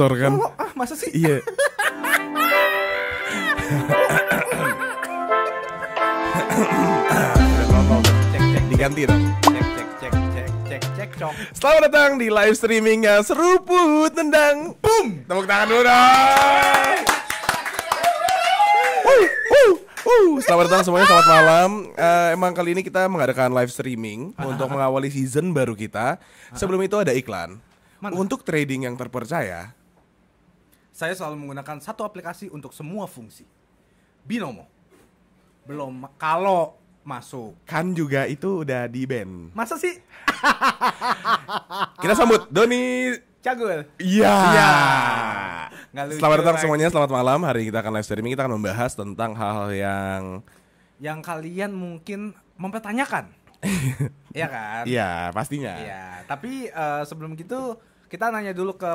sponsor kan. Oh, ah, masa sih? Iya. Diganti dong. Selamat datang di live streamingnya Seruput Tendang. Boom. Tepuk tangan dulu dong. Uh, uh, uh. Selamat datang semuanya, selamat malam. Uh, emang kali ini kita mengadakan live streaming ah, untuk ah, mengawali season baru kita. Sebelum itu ada iklan. Mana? Untuk trading yang terpercaya, saya selalu menggunakan satu aplikasi untuk semua fungsi. Binomo. Belum kalau masuk. Kan juga itu udah di band. Masa sih? Kita sambut Doni Cagul. Iya. Iya. Selamat datang semuanya, selamat malam. Hari ini kita akan live streaming, kita akan membahas tentang hal-hal yang yang kalian mungkin mempertanyakan. Iya kan? Iya, pastinya. Iya, tapi uh, sebelum gitu kita nanya dulu ke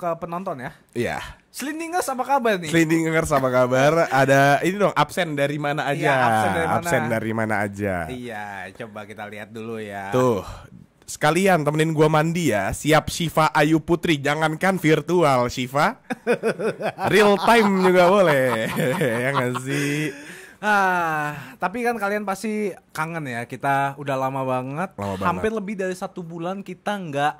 ke penonton ya. Iya. Slindingers apa kabar nih? Slindingers apa kabar? Ada ini dong absen dari mana iya, aja? Iya, absen dari mana? Absen dari mana aja? Iya, coba kita lihat dulu ya. Tuh, sekalian temenin gua mandi ya. Siap Shiva Ayu Putri, jangankan virtual Shiva. Real time juga boleh. ya gak sih? Ah, tapi kan kalian pasti kangen ya. Kita udah lama banget, lama hampir lebih dari satu bulan kita nggak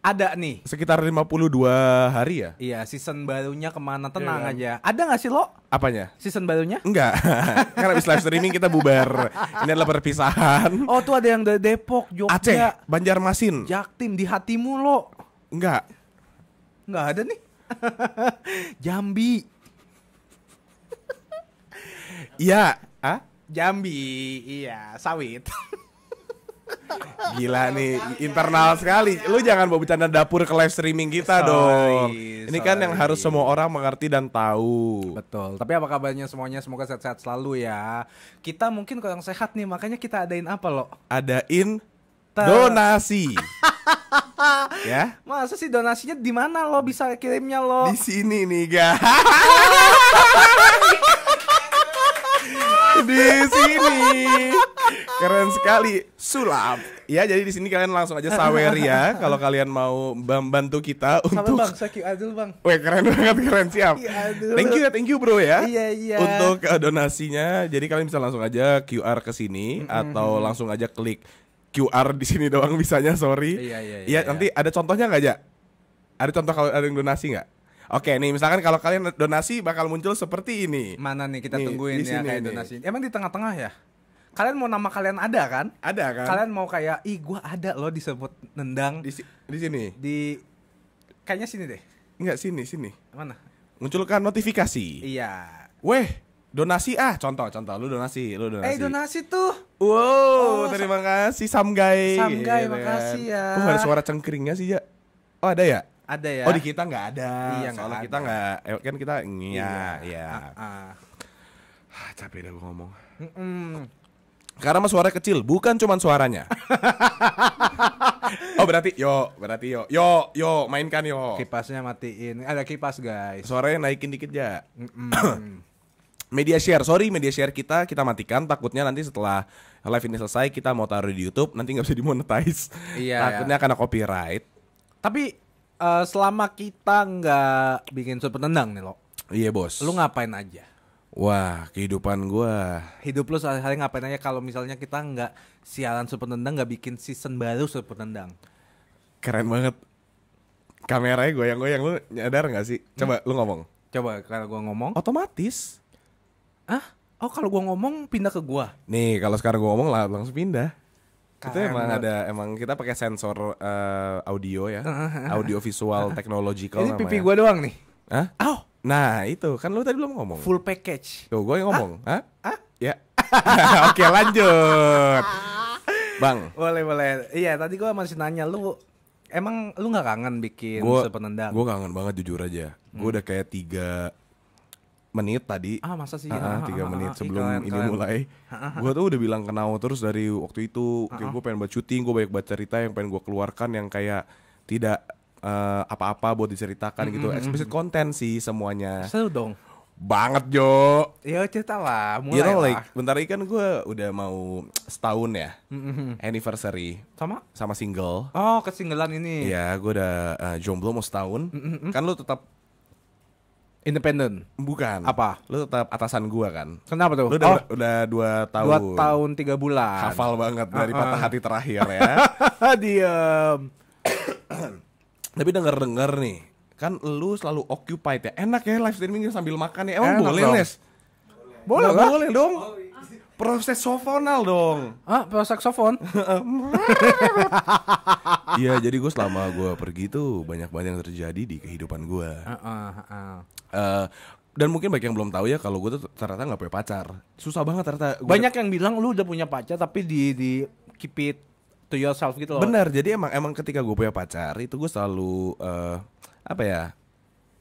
ada nih sekitar 52 hari ya iya season barunya kemana iya tenang yeah. Kan? aja ada gak sih lo apanya season barunya enggak karena abis live streaming kita bubar ini adalah perpisahan oh tuh ada yang dari Depok Jogja Aceh Banjarmasin Jaktim di hatimu lo enggak enggak ada nih Jambi iya ah Jambi iya sawit Gila nih, internal sekali. Lu jangan bawa bercanda dapur ke live streaming kita sorry, dong. Ini sorry. kan yang harus semua orang mengerti dan tahu. Betul. Tapi apa kabarnya semuanya? Semoga sehat-sehat selalu ya. Kita mungkin kurang sehat nih, makanya kita adain apa lo? Adain Ter... donasi. ya? Masa sih donasinya di mana lo bisa kirimnya lo? Di sini nih, guys. di sini. Keren sekali, sulap. Ya, jadi di sini kalian langsung aja saweri ya kalau kalian mau bantu kita Sama untuk Bang Saki Adul, Bang. Weh, keren banget, keren siap. Thank you ya, thank you bro ya. Iya, iya. Untuk eh, donasinya, jadi kalian bisa langsung aja QR ke sini mm -hmm. atau langsung aja klik QR di sini doang bisanya, sorry. Iya, iya, iya. Ya, iya. nanti ada contohnya nggak, Ja? Ada contoh kalau ada yang donasi nggak? Oke nih misalkan kalau kalian donasi bakal muncul seperti ini. Mana nih kita nih, tungguin ya sini, kayak donasi. Emang di tengah-tengah ya? Kalian mau nama kalian ada kan? Ada kan? Kalian mau kayak ih gua ada loh disebut nendang di, si di sini. Di kayaknya sini deh. Enggak sini, sini. Mana? Munculkan notifikasi. Iya. Weh, donasi ah contoh contoh lu donasi lu donasi eh donasi tuh wow oh, terima kasih samgai samgai gitu kan. makasih ya oh, ada suara cengkringnya sih ya oh ada ya ada ya oh di kita nggak ada iya, soalnya kita nggak eh, kan kita iya iya, ya Uh, uh. capek deh ngomong mm -mm. Karena mas suara kecil, bukan cuma suaranya. oh berarti yo, berarti yo, yo, yo, mainkan yo. Kipasnya matiin, ada kipas guys. Suaranya naikin dikit ya. Mm media share, sorry media share kita kita matikan. Takutnya nanti setelah live ini selesai kita mau taruh di YouTube, nanti nggak bisa dimonetize. Iya. Takutnya ya. karena copyright. Tapi uh, selama kita nggak bikin sud penendang nih lo. Iya bos. Lu ngapain aja? Wah, kehidupan gua. Hidup lu sehari-hari ngapain aja kalau misalnya kita nggak siaran Super Tendang, nggak bikin season baru Super Tendang. Keren banget. Kameranya goyang-goyang lu nyadar nggak sih? Hmm. Coba hmm. lu ngomong. Coba kalau gua ngomong. Otomatis. Ah? Oh, kalau gua ngomong pindah ke gua. Nih, kalau sekarang gua ngomong lah langsung pindah. Kita Itu emang ada emang kita pakai sensor uh, audio ya. audio visual technological Ini pipi gua doang nih. Hah? Oh. Nah, itu kan lu tadi belum ngomong. Full package. Tuh, gua yang ngomong. Hah? ah Ya. Oke, lanjut. Bang. Boleh, boleh. Iya, tadi gua masih nanya lu emang lu nggak kangen bikin gua, sepenendang? Gua kangen banget jujur aja. Gua hmm. udah kayak tiga menit tadi. Ah, masa sih? Heeh, 3 ah, ah, ah, menit sebelum ini mulai. Gua tuh udah bilang kenal, terus dari waktu itu, kayak gue pengen buat syuting, gue banyak baca cerita yang pengen gue keluarkan yang kayak tidak apa eh, apa-apa buat diceritakan mm, gitu. Mm, mm, Eksplisit konten sih semuanya. Seru dong. Banget Jo. Ya cerita lah, mulai you know, like, Bentar ini kan gue udah mau setahun ya, anniversary. Sama? Sama single. Oh, kesinggelan ini. Iya, gue udah uh, jomblo mau setahun. Kan lu tetap Independen. Bukan. Apa? Lu tetap atasan gua kan. Kenapa tuh? Lu udah, oh. udah dua tahun. Dua tahun tiga bulan. Hafal banget dari patah hati terakhir ya. Diam. Tapi denger dengar nih, kan lu selalu occupied ya. Enak ya live streaming sambil makan ya. Emang Enak boleh, dong. Nes Boleh, Boleh dong proses sofonal dong. Ah, proses sofon Iya, jadi gue selama gue pergi tuh banyak banyak yang terjadi di kehidupan gue. Uh, uh, uh. Eh, uh, dan mungkin banyak yang belum tahu ya kalau gue tuh ternyata nggak punya pacar. Susah banget ternyata. Gua... Banyak yang bilang lu udah punya pacar tapi di di keep it to yourself gitu loh. Benar, jadi emang emang ketika gue punya pacar itu gue selalu uh, apa ya?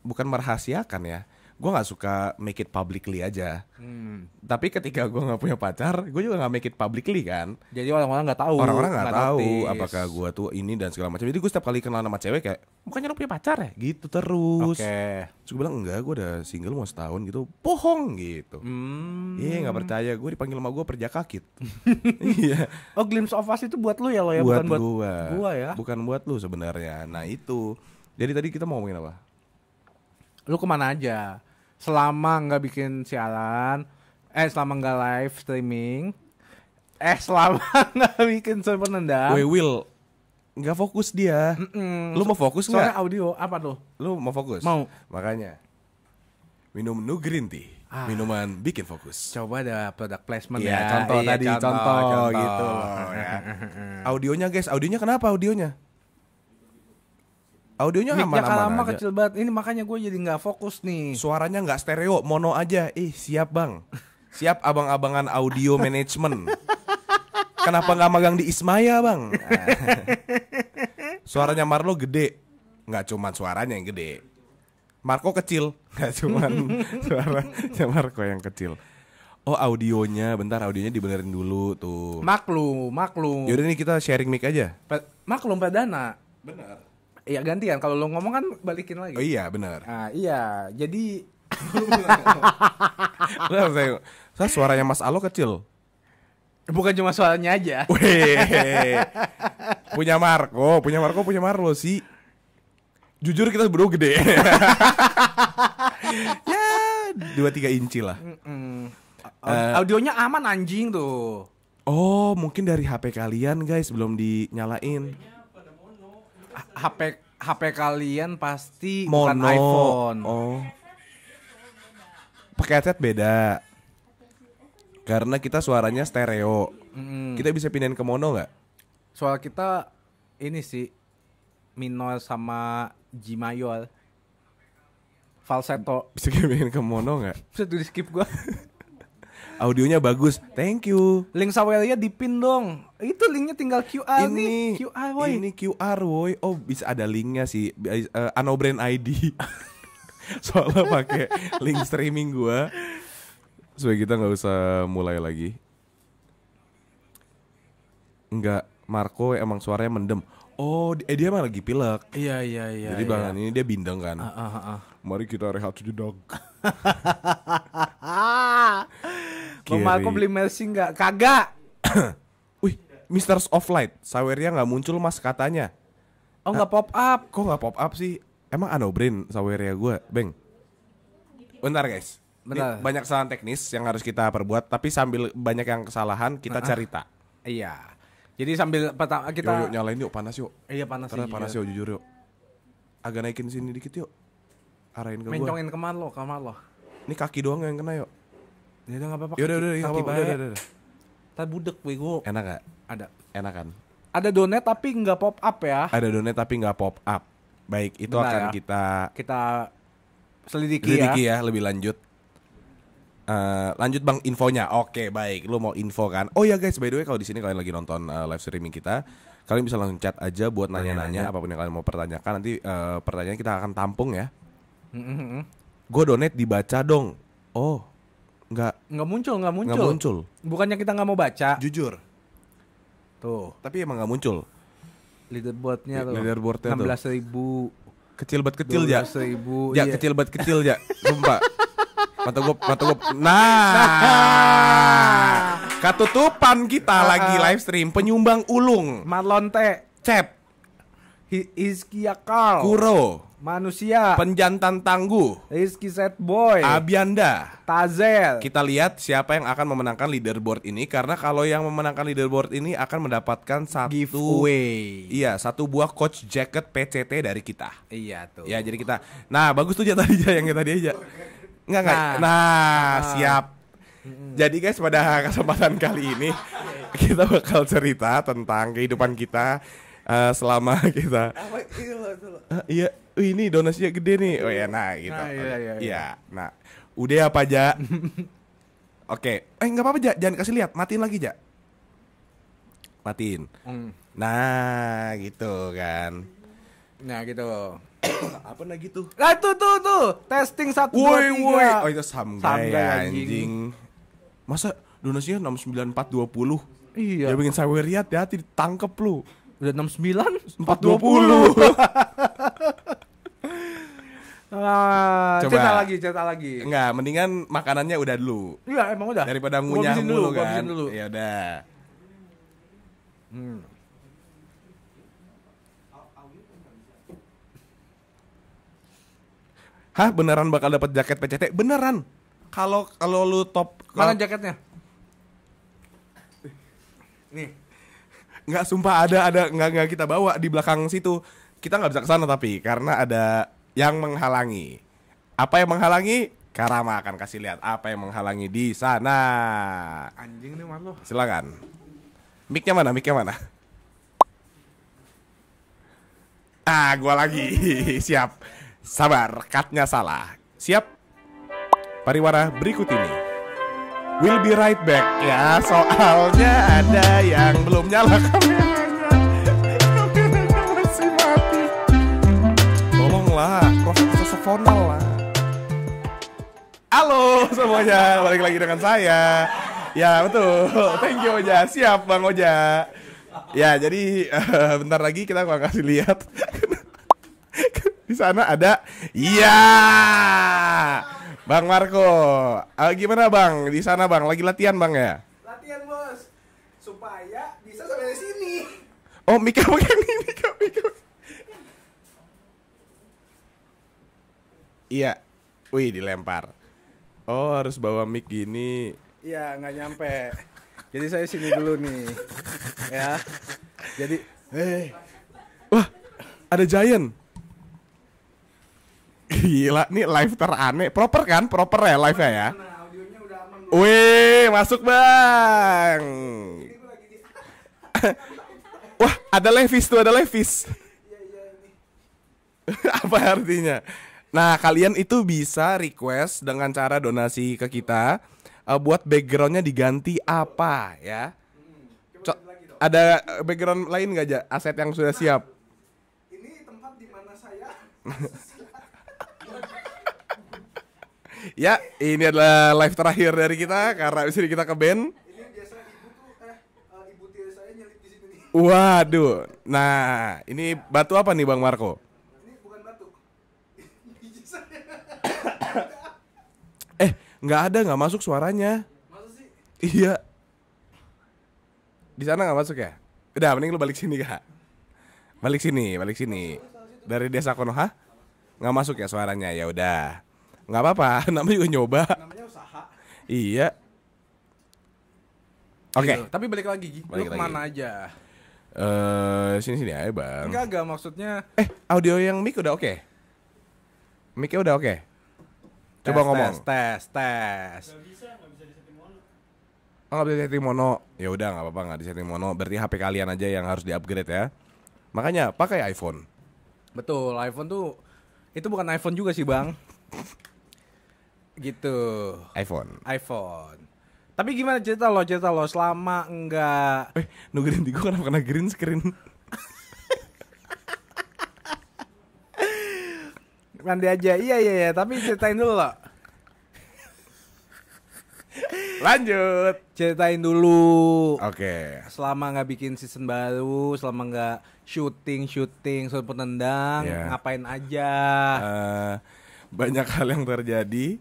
Bukan merahasiakan ya gue nggak suka make it publicly aja. Hmm. Tapi ketika gue nggak punya pacar, gue juga nggak make it publicly kan. Jadi orang-orang nggak tahu. Orang-orang nggak tahu notice. apakah gue tuh ini dan segala macam. Jadi gue setiap kali kenal sama cewek kayak, bukannya lo punya pacar ya? Gitu terus. Oke. Okay. gue bilang enggak, gue udah single mau setahun gitu. Bohong gitu. Hmm. Iya nggak percaya, gue dipanggil sama gue perjaka kakit. iya. oh glimpse of us itu buat lu ya lo ya, buat bukan buat gue. ya. Bukan buat lu sebenarnya. Nah itu. Jadi tadi kita mau ngomongin apa? Lu kemana aja? selama nggak bikin siaran eh selama nggak live streaming eh selama nggak bikin soal penendang we will nggak fokus dia mm -mm. lu mau fokus nggak soalnya audio apa tuh lu mau fokus mau makanya minum nu green tea ah. minuman bikin fokus. Coba ada produk placement ya, ya. contoh iya, tadi contoh, contoh, contoh gitu. ya. audionya guys, audionya kenapa audionya? Audionya aman-aman aman aja. kecil banget. Ini makanya gue jadi nggak fokus nih. Suaranya nggak stereo, mono aja. Ih, siap bang. Siap abang-abangan audio management. Kenapa nggak magang di Ismaya bang? suaranya Marlo gede. Nggak cuma suaranya yang gede. Marco kecil. Nggak cuman suaranya Marco yang kecil. Oh audionya, bentar audionya dibenerin dulu tuh. Maklum, maklum. Yaudah ini kita sharing mic aja. Pe maklum Dana. Benar. Iya gantian. Kalau lo ngomong kan balikin lagi. Oh iya benar. Nah, iya. Jadi. saya. Saya suaranya Mas Alo kecil. Bukan cuma suaranya aja. punya Marco, punya Marco, punya Marlo sih. Jujur kita berdua gede. ya dua tiga inci lah. Mm -mm. Uh, Audionya aman anjing tuh. Oh mungkin dari HP kalian guys belum dinyalain. HP HP kalian pasti Mono. bukan iPhone. Oh. Pakai headset beda. Karena kita suaranya stereo. Mm. Kita bisa pindahin ke mono nggak? Soal kita ini sih minor sama G mayor. Falsetto. Bisa pindahin ke mono nggak? Bisa tulis di skip gua. audionya bagus. Thank you. Link Sawelia di pin dong. Itu linknya tinggal QR ini, nih. QR woy. Ini QR woy. Oh, bisa ada linknya sih. Uh, eh, ano brand ID. Soalnya pakai link streaming gua. Supaya kita nggak usah mulai lagi. Enggak, Marco emang suaranya mendem. Oh, eh dia mah lagi pilek. Iya, iya, iya. Jadi bahkan iya. ini dia bindeng kan. Uh, uh, uh. Mari kita rehat sejenak. Mama aku beli Messi nggak? Kagak. Wih, Misters of Light. Saweria nggak muncul mas katanya. Oh nggak ah, pop up. Kok nggak pop up sih? Emang brain Saweria gue, Beng? Bentar guys. Bentar. Ini banyak kesalahan teknis yang harus kita perbuat, tapi sambil banyak yang kesalahan kita cerita. Iya. Jadi sambil pertama kita yuk, yuk, nyalain yuk panas yuk. Iya panas. Karena panas iya. yuk jujur yuk. Agak naikin sini dikit yuk. Arahin ke gua. Mencongin kemana lo, kemana lo. Ini kaki doang yang kena yuk. Ya udah enggak apa-apa. Ya udah udah enggak apa-apa. Udah udah. Entar budek bego. Enak enggak? Ada. Enak kan? Ada donet tapi nggak pop up ya. Ada donet tapi nggak pop up. Baik, itu Benar akan ya. kita kita selidiki, ya. selidiki ya. ya lebih lanjut. Uh, lanjut bang infonya. Oke baik, lu mau info kan? Oh ya guys, by the way kalau di sini kalian lagi nonton uh, live streaming kita, kalian bisa langsung chat aja buat nanya-nanya apapun yang kalian mau pertanyakan. Nanti uh, pertanyaan kita akan tampung ya. Mm -hmm. Gue donate dibaca dong. Oh, nggak nggak muncul nggak muncul nggak muncul bukannya kita nggak mau baca jujur tuh tapi emang nggak muncul leaderboardnya tuh leaderboardnya enam belas ribu kecil banget kecil ya ribu ya iya. kecil banget kecil ya sumpah mata gua mata gua nah, katutupan kita uh, lagi ah. live stream penyumbang ulung malonte cep Hizkia Kuro Manusia Penjantan Tangguh Rizky Set Boy Abianda Tazel Kita lihat siapa yang akan memenangkan leaderboard ini Karena kalau yang memenangkan leaderboard ini akan mendapatkan satu Giveaway Iya satu buah coach jacket PCT dari kita Iya tuh Ya jadi kita Nah bagus tuh tadi aja yang tadi aja Enggak enggak nah. nah, nah siap Jadi guys pada kesempatan kali ini Kita bakal cerita tentang kehidupan kita uh, selama kita. Apa, iya. Eh, iya oh ini donasinya gede nih oh ya nah gitu nah, iya, iya, iya. ya nah udah apa ya, aja Oke, okay. eh nggak apa-apa ja. jangan kasih lihat, matiin lagi ja, matiin. Mm. Nah, gitu kan. Nah, gitu. apa lagi tuh? Nah, tuh tuh tuh, testing satu tiga. woi. Oh itu sampai anjing. anjing. Masa donasinya enam sembilan empat dua puluh? Iya. Dia pengen saya lihat ya, ditangkep lu. Udah enam sembilan empat dua puluh. Ah, cerita lagi, cerita lagi. Enggak, mendingan makanannya udah dulu. Iya, emang udah. Daripada ngunyah mulu dulu, kan. dulu. Ya udah. Hmm. Hah, beneran bakal dapat jaket PCT? Beneran. Kalau kalau lu top Mana jaketnya? Nih. Enggak sumpah ada ada enggak enggak kita bawa di belakang situ. Kita nggak bisa ke sana tapi karena ada yang menghalangi. Apa yang menghalangi? Karama akan kasih lihat apa yang menghalangi di sana. Anjing nih malu. Silakan. miknya mana? miknya mana? Ah, gua lagi. Siap. Sabar, katnya salah. Siap. Pariwara berikut ini. We'll be right back ya. Soalnya ada yang belum nyala kamera. personal lah. Halo semuanya, balik lagi dengan saya. Ya betul, thank you Oja. Siap Bang Oja. Ya jadi uh, bentar lagi kita akan kasih lihat. Di sana ada, iya. Bang Marco, uh, gimana Bang? Di sana Bang, lagi latihan Bang ya? Latihan bos, supaya bisa sampai sini. Oh, mikir, mikir, ini, mikir. Iya. Wih, dilempar. Oh, harus bawa mic gini. Iya, nggak nyampe. Jadi saya sini dulu nih. ya. Jadi, hey. Eh. Wah, ada giant. Gila, nih live teraneh. Proper kan? Proper ya live ya ya? Wih, masuk bang. Wah, ada Levis tuh, ada Levis. Apa artinya? Nah, kalian itu bisa request dengan cara donasi ke kita uh, buat backgroundnya diganti apa ya? Co- ada eh, background lain gak aja aset yang sudah siap? Ini tempat di mana saya. ya, ini adalah live terakhir dari kita karena sini kita ke band. Eh, Waduh. Nah, ini batu apa nih Bang Marco? nggak ada nggak masuk suaranya iya di sana nggak masuk ya udah mending lu balik sini kak balik sini balik sini dari desa Konoha nggak masuk ya suaranya ya udah nggak apa-apa namanya juga nyoba namanya usaha iya oke okay. Gitu. tapi balik lagi balik lu kemana lagi. aja Eh uh, sini sini aja bang. Enggak enggak maksudnya. Eh audio yang mic udah oke. Okay? Micnya udah oke. Okay? Coba ngomong. Tes, tes, tes. Gak bisa, gak bisa setting mono. Oh, gak bisa mono. Ya udah nggak apa-apa nggak setting mono. Berarti HP kalian aja yang harus di-upgrade ya. Makanya pakai iPhone. Betul, iPhone tuh itu bukan iPhone juga sih, Bang. gitu. iPhone. iPhone. Tapi gimana cerita lo, cerita lo selama enggak Eh, nugerin di gua kenapa kena green screen? Ganti aja iya iya iya tapi ceritain dulu loh lanjut ceritain dulu oke okay. selama nggak bikin season baru selama nggak shooting, shooting, soal penendang yeah. ngapain aja uh, banyak hal yang terjadi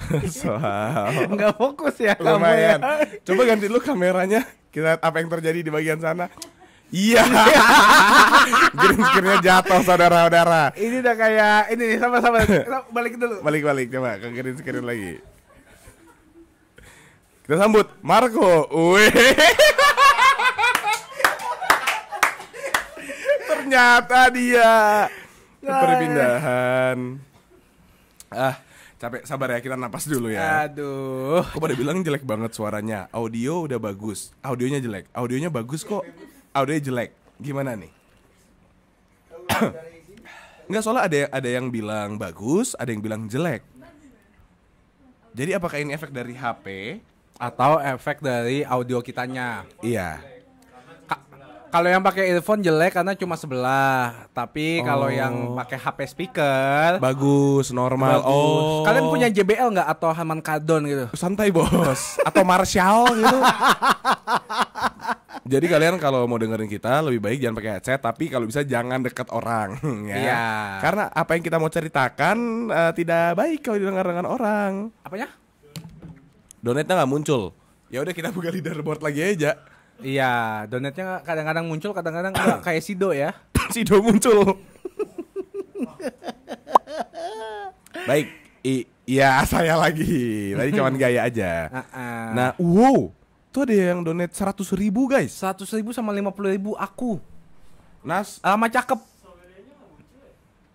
soal nggak fokus ya lumayan kamu ya. coba ganti dulu kameranya kita lihat apa yang terjadi di bagian sana Iya. Green jatuh saudara-saudara. Ini udah kayak ini nih sama-sama balik dulu. Balik-balik coba ke green screen lagi. Kita sambut Marco. Wih. Ternyata dia nah, ya. perpindahan. Ah, capek sabar ya kita napas dulu ya aduh kok pada bilang jelek banget suaranya audio udah bagus audionya jelek audionya bagus kok audionya jelek. Gimana nih? Enggak soalnya ada ada yang bilang bagus, ada yang bilang jelek. Jadi apakah ini efek dari HP atau efek dari audio kitanya? Iya. kalau yang pakai earphone jelek karena cuma sebelah, tapi oh. kalau yang oh. pakai HP speaker bagus, normal. Bagus. Oh. Kalian punya JBL nggak atau Harman Kardon gitu? Santai bos. atau Marshall gitu? Jadi kalian kalau mau dengerin kita lebih baik jangan pakai headset tapi kalau bisa jangan deket orang ya. Iya. Karena apa yang kita mau ceritakan uh, tidak baik kalau didengar dengan orang. Apanya? Donatnya nggak muncul. Ya udah kita buka leaderboard lagi aja. Iya, donetnya kadang-kadang muncul, kadang-kadang enggak kayak Sido ya. Sido muncul. baik, iya saya lagi. Tadi cuman gaya aja. Uh -uh. Nah, wow, Tuh ada yang donate seratus ribu guys seratus ribu sama lima puluh ribu aku Nas Lama ah, cakep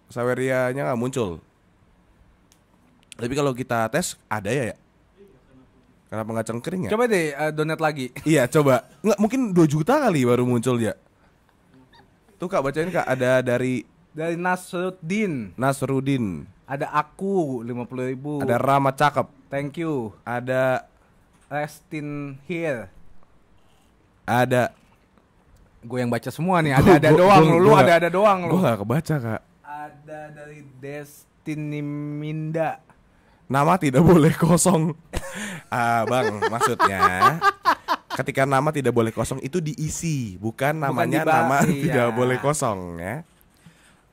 Sawerianya nggak muncul Tapi kalau kita tes ada ya ya Kenapa nggak cengkering ya? Coba deh uh, donate lagi Iya coba nggak, Mungkin dua juta kali baru muncul ya Tuh kak bacain kak ada dari Dari Nasrudin Nasrudin Ada aku lima puluh ribu Ada Rama Cakep Thank you Ada in Here. Ada. Gue yang baca semua nih, ada-ada doang lu, ada-ada doang lu. Gue gak kebaca, Kak. Ada dari Destiny Minda. Nama tidak boleh kosong. ah, Bang, maksudnya ketika nama tidak boleh kosong itu diisi, bukan namanya bukan nama iya. tidak boleh kosong ya.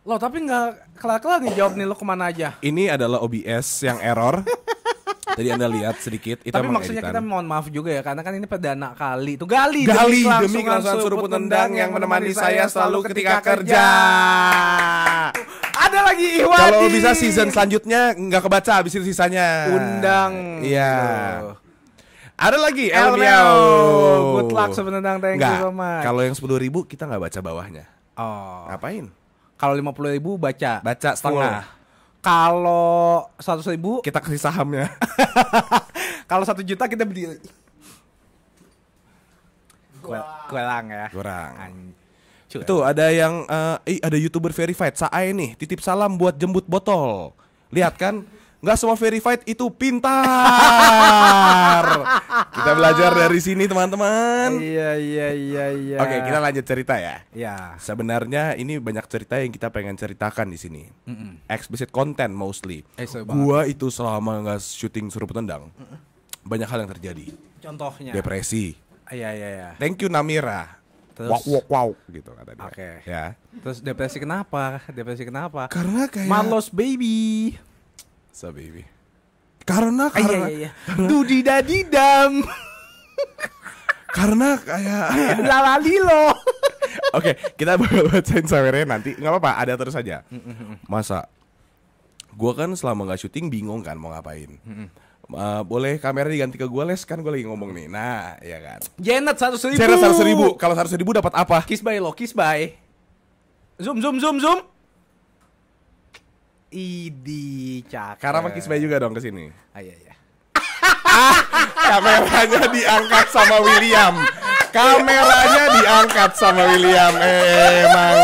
Loh tapi nggak kelak-kelak nih jawab nih lo kemana aja Ini adalah OBS yang error Tadi Anda lihat sedikit itu Tapi maksudnya editan. kita mohon maaf juga ya karena kan ini perdana kali. Itu gali, gali demi kelangsungan pun tendang yang menemani saya selalu ketika kerja. Ada lagi Iwadi. Kalau bisa season selanjutnya nggak kebaca habis itu sisanya. Undang. Iya. Ada lagi El Good luck sebenarnya thank Nggak. you so much. Kalau yang sepuluh ribu kita nggak baca bawahnya. Oh. Ngapain? Kalau lima puluh ribu baca. Baca setengah. Kalau seratus ribu kita kasih sahamnya. kalau satu juta kita beli kurang ya. Kurang. Anjur. Tuh ada yang uh, eh, ada youtuber verified Saai nih titip salam buat jembut botol. Lihat kan nggak semua verified itu pintar. kita belajar dari sini teman-teman. Iya iya iya iya. Oke kita lanjut cerita ya. Iya. Sebenarnya ini banyak cerita yang kita pengen ceritakan di sini. Mm -mm. Explicit content mostly. Eh, Gua itu selama nggak syuting suruh petendang, mm -mm. banyak hal yang terjadi. Contohnya. Depresi. Ah, iya iya iya. Thank you Namira. Terus, wow, wow, wow gitu kata dia. Oke. Okay. Ya. Terus depresi kenapa? Depresi kenapa? Karena kayak Marlos baby. Sa baby. Karena karena iya, iya, dudidadidam. karena kayak Lalali loh. Oke, kita bakal bacain sawernya nanti. Nggak apa-apa, ada terus aja. Mm, mm, mm, Masa gua kan selama nggak syuting bingung kan mau ngapain. Uh, boleh kamera diganti ke gue les kan gue lagi ngomong nih nah ya kan Janet satu seribu. Janet satu ribu kalau satu ribu dapat apa kiss by lo kiss by zoom zoom zoom zoom Idi cakep. Karena makis Kisbay juga dong ke sini. ya. Ah, iya, iya. Kameranya diangkat sama William. Kameranya diangkat sama William. Emang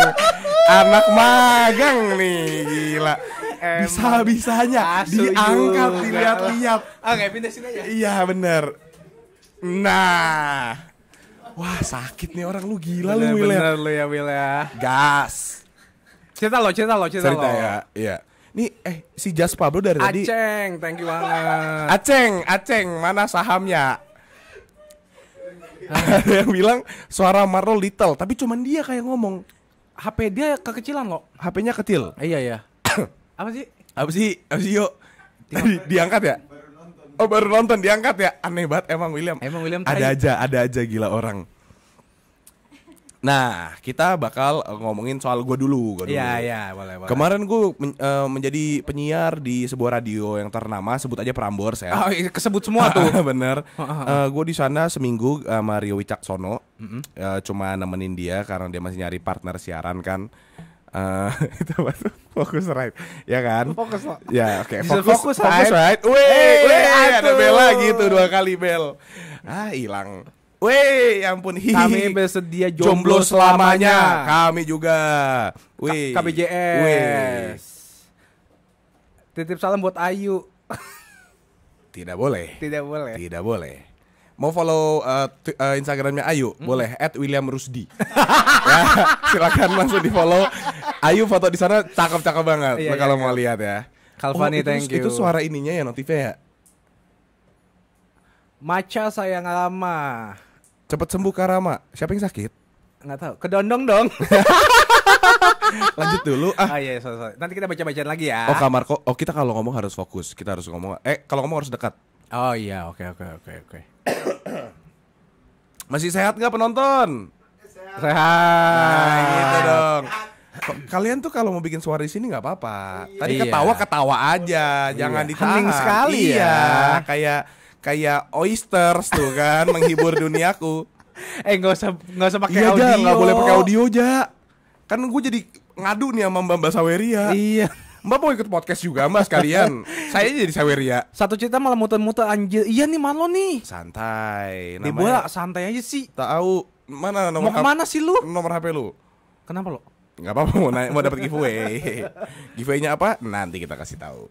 anak magang nih, gila. Bisa bisanya diangkat dilihat-lihat. Oke, pindah sini aja. Iya, bener. Nah. Wah, sakit nih orang lu gila lu William. Ya. Bener lu ya Will ya. Gas. Cerita lo, cerita lo, cerita, lo. Cerita ya, iya. Nih eh si Jas Pablo dari Aceng, tadi. Aceng, thank you banget. Aceng, Aceng, mana sahamnya? Ah. Ada yang bilang suara Marlo little, tapi cuman dia kayak ngomong. HP dia kekecilan kok. HP-nya kecil. Eh, iya ya. apa sih? Apa sih? Apa sih yo? Tadi diangkat ya? Baru oh baru nonton diangkat ya? Aneh banget emang William. Emang William. Ada aja, ada aja gila orang. Nah, kita bakal eh, ngomongin soal gue dulu. Iya, iya, ya, boleh, boleh. Kemarin gue men uh, menjadi penyiar di sebuah radio yang ternama, sebut aja Prambors ya. Oh, iya, kesebut semua tuh. Bener. uh, eh, gue di sana seminggu sama Rio Wicaksono, mm -hmm. uh, cuma nemenin dia karena dia masih nyari partner siaran kan. Uh, itu apa tuh? Fokus right, ya kan? Fokus lah. Ya, oke. Okay. Fokus, fokus right. Fokus right. Weh, wey, ada bel lagi tuh dua kali bel. Ah, hilang. Weh, ya ampun. Hihihi. Kami bersedia jomblo, jomblo selamanya. selamanya. Kami juga. Weh. KBJS. Weh. Titip salam buat Ayu. Tidak boleh. Tidak boleh. Tidak boleh. Mau follow uh, uh, Instagramnya Ayu, hmm? boleh at William Rusdi. ya, silakan langsung di follow. Ayu foto di sana cakep-cakep banget. Iya, kalau iya, mau iya. lihat ya. Kalvani, oh, itu, thank you. Itu suara ininya ya notifnya ya. Maca sayang lama. Cepet sembuh Karama. Siapa yang sakit? Enggak tahu. Kedondong dong. Lanjut dulu ah. Oh, iya, so, iya, so. Nanti kita baca-bacaan lagi ya. Oh, kamar kok. Oh, kita kalau ngomong harus fokus. Kita harus ngomong. Eh, kalau ngomong harus dekat. Oh iya, oke okay, oke okay, oke okay, oke. Masih sehat nggak penonton? Sehat. sehat. Nah, gitu nah. dong. Kalian tuh kalau mau bikin suara di sini nggak apa-apa. Tadi iya. ketawa ketawa aja, iya. jangan iya. ditahan. Hening sekali iya, ya. Kayak kayak oysters tuh kan menghibur duniaku eh nggak usah nggak usah pakai iya, audio nggak boleh pakai audio aja kan gue jadi ngadu nih sama mbak mbak Saweria iya Mbak mau ikut podcast juga mbak sekalian Saya jadi Saweria Satu cerita malah muter-muter anjir Iya nih malu nih Santai nih Di bola santai aja sih Tahu Mana nomor Mau kemana sih lu? Nomor HP lu Kenapa lo? Gak apa-apa mau, mau dapat giveaway Giveaway-nya apa? Nanti kita kasih tahu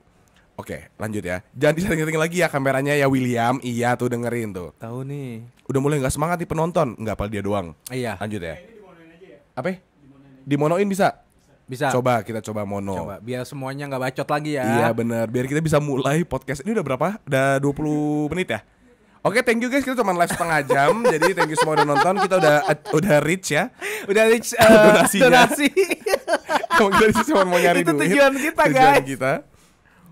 Oke, lanjut ya. Jangan disetting sering lagi ya kameranya ya William. Iya tuh dengerin tuh. Tahu nih. Udah mulai nggak semangat nih penonton. Nggak apa dia doang. Iya. Lanjut ya. ya. Apa? Dimonoin bisa? Bisa. Coba kita coba mono. Coba biar semuanya nggak bacot lagi ya. Iya benar. Biar kita bisa mulai podcast ini udah berapa? Udah 20 menit ya? Oke, okay, thank you guys. Kita cuma live setengah jam. jadi thank you semua udah nonton. Kita udah udah rich ya. Udah reach uh, donasinya. donasi. kita cuma mau nyari Itu duit. tujuan kita, guys. Tujuan kita.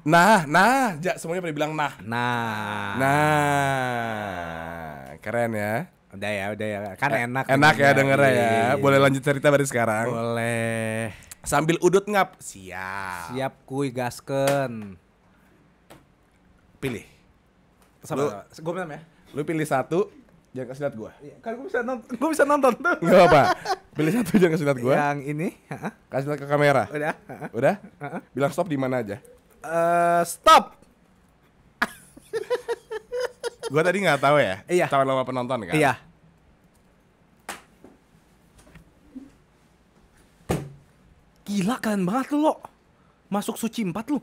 Nah, nah, ja, semuanya pada bilang nah. Nah. Nah. Keren ya. Udah ya, udah ya. Kan e, enak. Enak ya dengernya ya. Iya, iya, Boleh iya. lanjut cerita dari sekarang? Boleh. Sambil udut ngap. Siap. Siap kuy gasken. Pilih. Sama gue ya. Lu pilih satu, jangan kasih lihat gue. Kan gue bisa nonton, gue bisa nonton tuh. Gak apa. Pilih satu jangan kasih lihat gue. Yang ini, Kasih lihat ke kamera. Udah. Udah? Bilang stop di mana aja uh, stop. gue tadi nggak tahu ya. Iya. Tahu lama penonton kan? Iya. Gila kan banget lo. Masuk suci empat lu.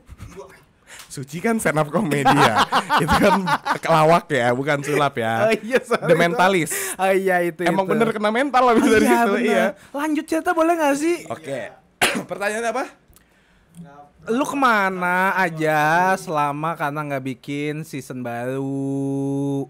Suci kan stand up comedy ya. itu kan kelawak ya, bukan sulap ya. Oh, iya, sorry, The mentalist. Oh iya itu. Emang itu. bener kena mental lah oh, dari iya, situ. Iya. Lanjut cerita boleh gak sih? Oke. Okay. Pertanyaannya apa? lu kemana aja selama karena nggak bikin season baru?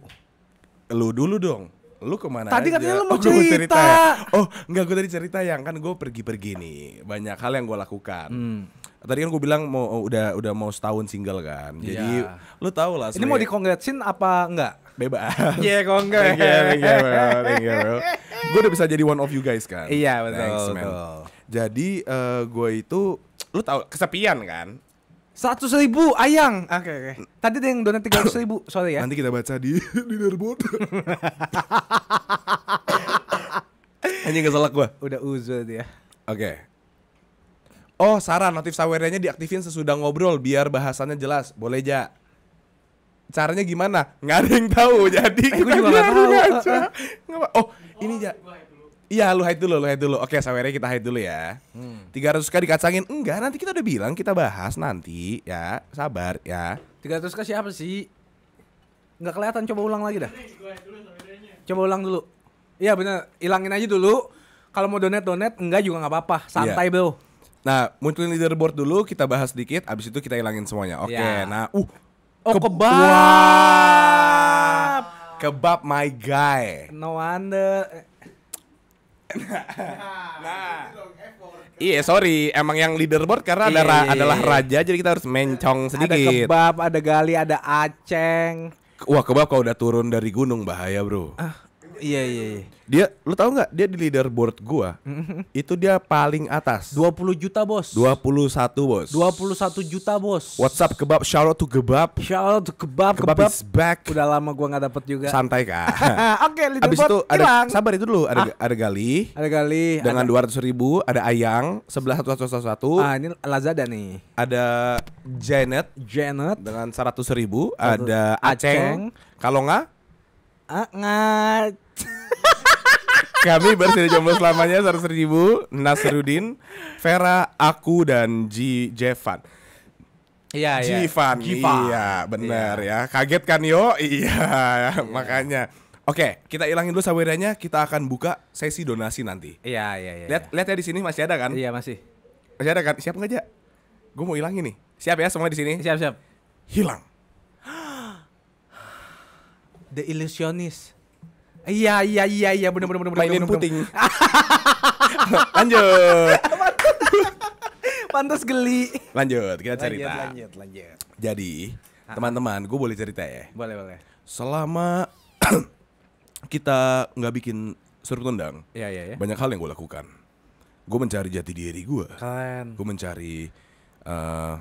Lu dulu dong. Lu kemana Tadi aja? katanya lu oh, mau oh, cerita. cerita ya? Oh, nggak gue tadi cerita yang kan gue pergi-pergi nih. Banyak hal yang gue lakukan. Hmm. Tadi kan gue bilang mau oh, udah udah mau setahun single kan. Iya. Jadi lu tau lah. Ini mau dikongresin apa enggak? Bebas. Iya, yeah, kongres. Thank you, thank you, bro. Thank you, gue udah bisa jadi one of you guys kan. Iya, yeah, betul. Thanks, betul. Man. Jadi uh, eh, gue itu lu tahu kesepian kan seratus ribu ayang oke okay, oke okay. tadi ada yang donat tiga ratus ribu sorry ya nanti kita baca di di nerbot nggak salah gua udah uzur dia oke okay. Oh saran notif sawernya diaktifin sesudah ngobrol biar bahasannya jelas boleh ja caranya gimana nggak ada yang tahu jadi eh, kita juga nggak tahu aja. oh ini ja Iya, lu hide dulu, lu hide dulu. Oke, sawernya kita hide dulu ya. Hmm. ratus k dikacangin. Enggak, nanti kita udah bilang kita bahas nanti ya. Sabar ya. Tiga ratus kali siapa sih? Enggak kelihatan, coba ulang lagi dah. Coba ulang dulu. Iya bener, Hilangin aja dulu. Kalau mau donate donate enggak juga nggak apa-apa, iya. santai yeah. bro. Nah, munculin leaderboard dulu, kita bahas sedikit, abis itu kita hilangin semuanya. Oke, iya. nah, uh, oh, kebab, kebab my guy. No wonder, nah, nah. iya sorry emang yang leaderboard karena ada ra iya, iya, adalah iya. raja jadi kita harus mencong sedikit ada kebab ada gali ada aceng wah kebab kau udah turun dari gunung bahaya bro ah Iya iya iya. Dia lu tau nggak dia di leaderboard gua itu dia paling atas. 20 juta bos. 21 bos. 21 juta bos. WhatsApp kebab shout out to kebab. Shout out to kebab. Kebab, kebab is back. Udah lama gua nggak dapet juga. Santai kak. Oke okay, leaderboard Abis itu ada, Sabar itu dulu ada ah. ada Gali. Ada Gali. Dengan dua ratus ribu ada Ayang sebelah satu satu satu satu. Ah ini Lazada nih. Ada Janet. Janet. Dengan seratus ribu. Ada Aceng. Aceng. Kalau nggak nggak. Kami bersedia jomblo selamanya seratus ribu Nasrudin, Vera, aku dan Ji Jevan. Iya, iya. Iya, benar iya. ya. Kaget kan yo? Iya, iya, makanya. Oke, kita hilangin dulu saweranya, kita akan buka sesi donasi nanti. Iya, iya, iya. Lihat iya. lihat ya di sini masih ada kan? Iya, masih. Masih ada kan? Siap enggak, aja? Gue mau ilangin nih. Siap ya semua di sini? Siap, siap. Hilang. The Illusionist. Iya iya iya iya benar-benar benar Mainin puting. lanjut. Pantas geli. Lanjut kita cerita. Lanjut lanjut. lanjut. Jadi teman-teman gue boleh cerita ya. Boleh boleh. Selama kita nggak bikin surut tendang. Iya iya. Ya. Banyak hal yang gue lakukan. Gue mencari jati diri gue. Keren. Gue mencari uh,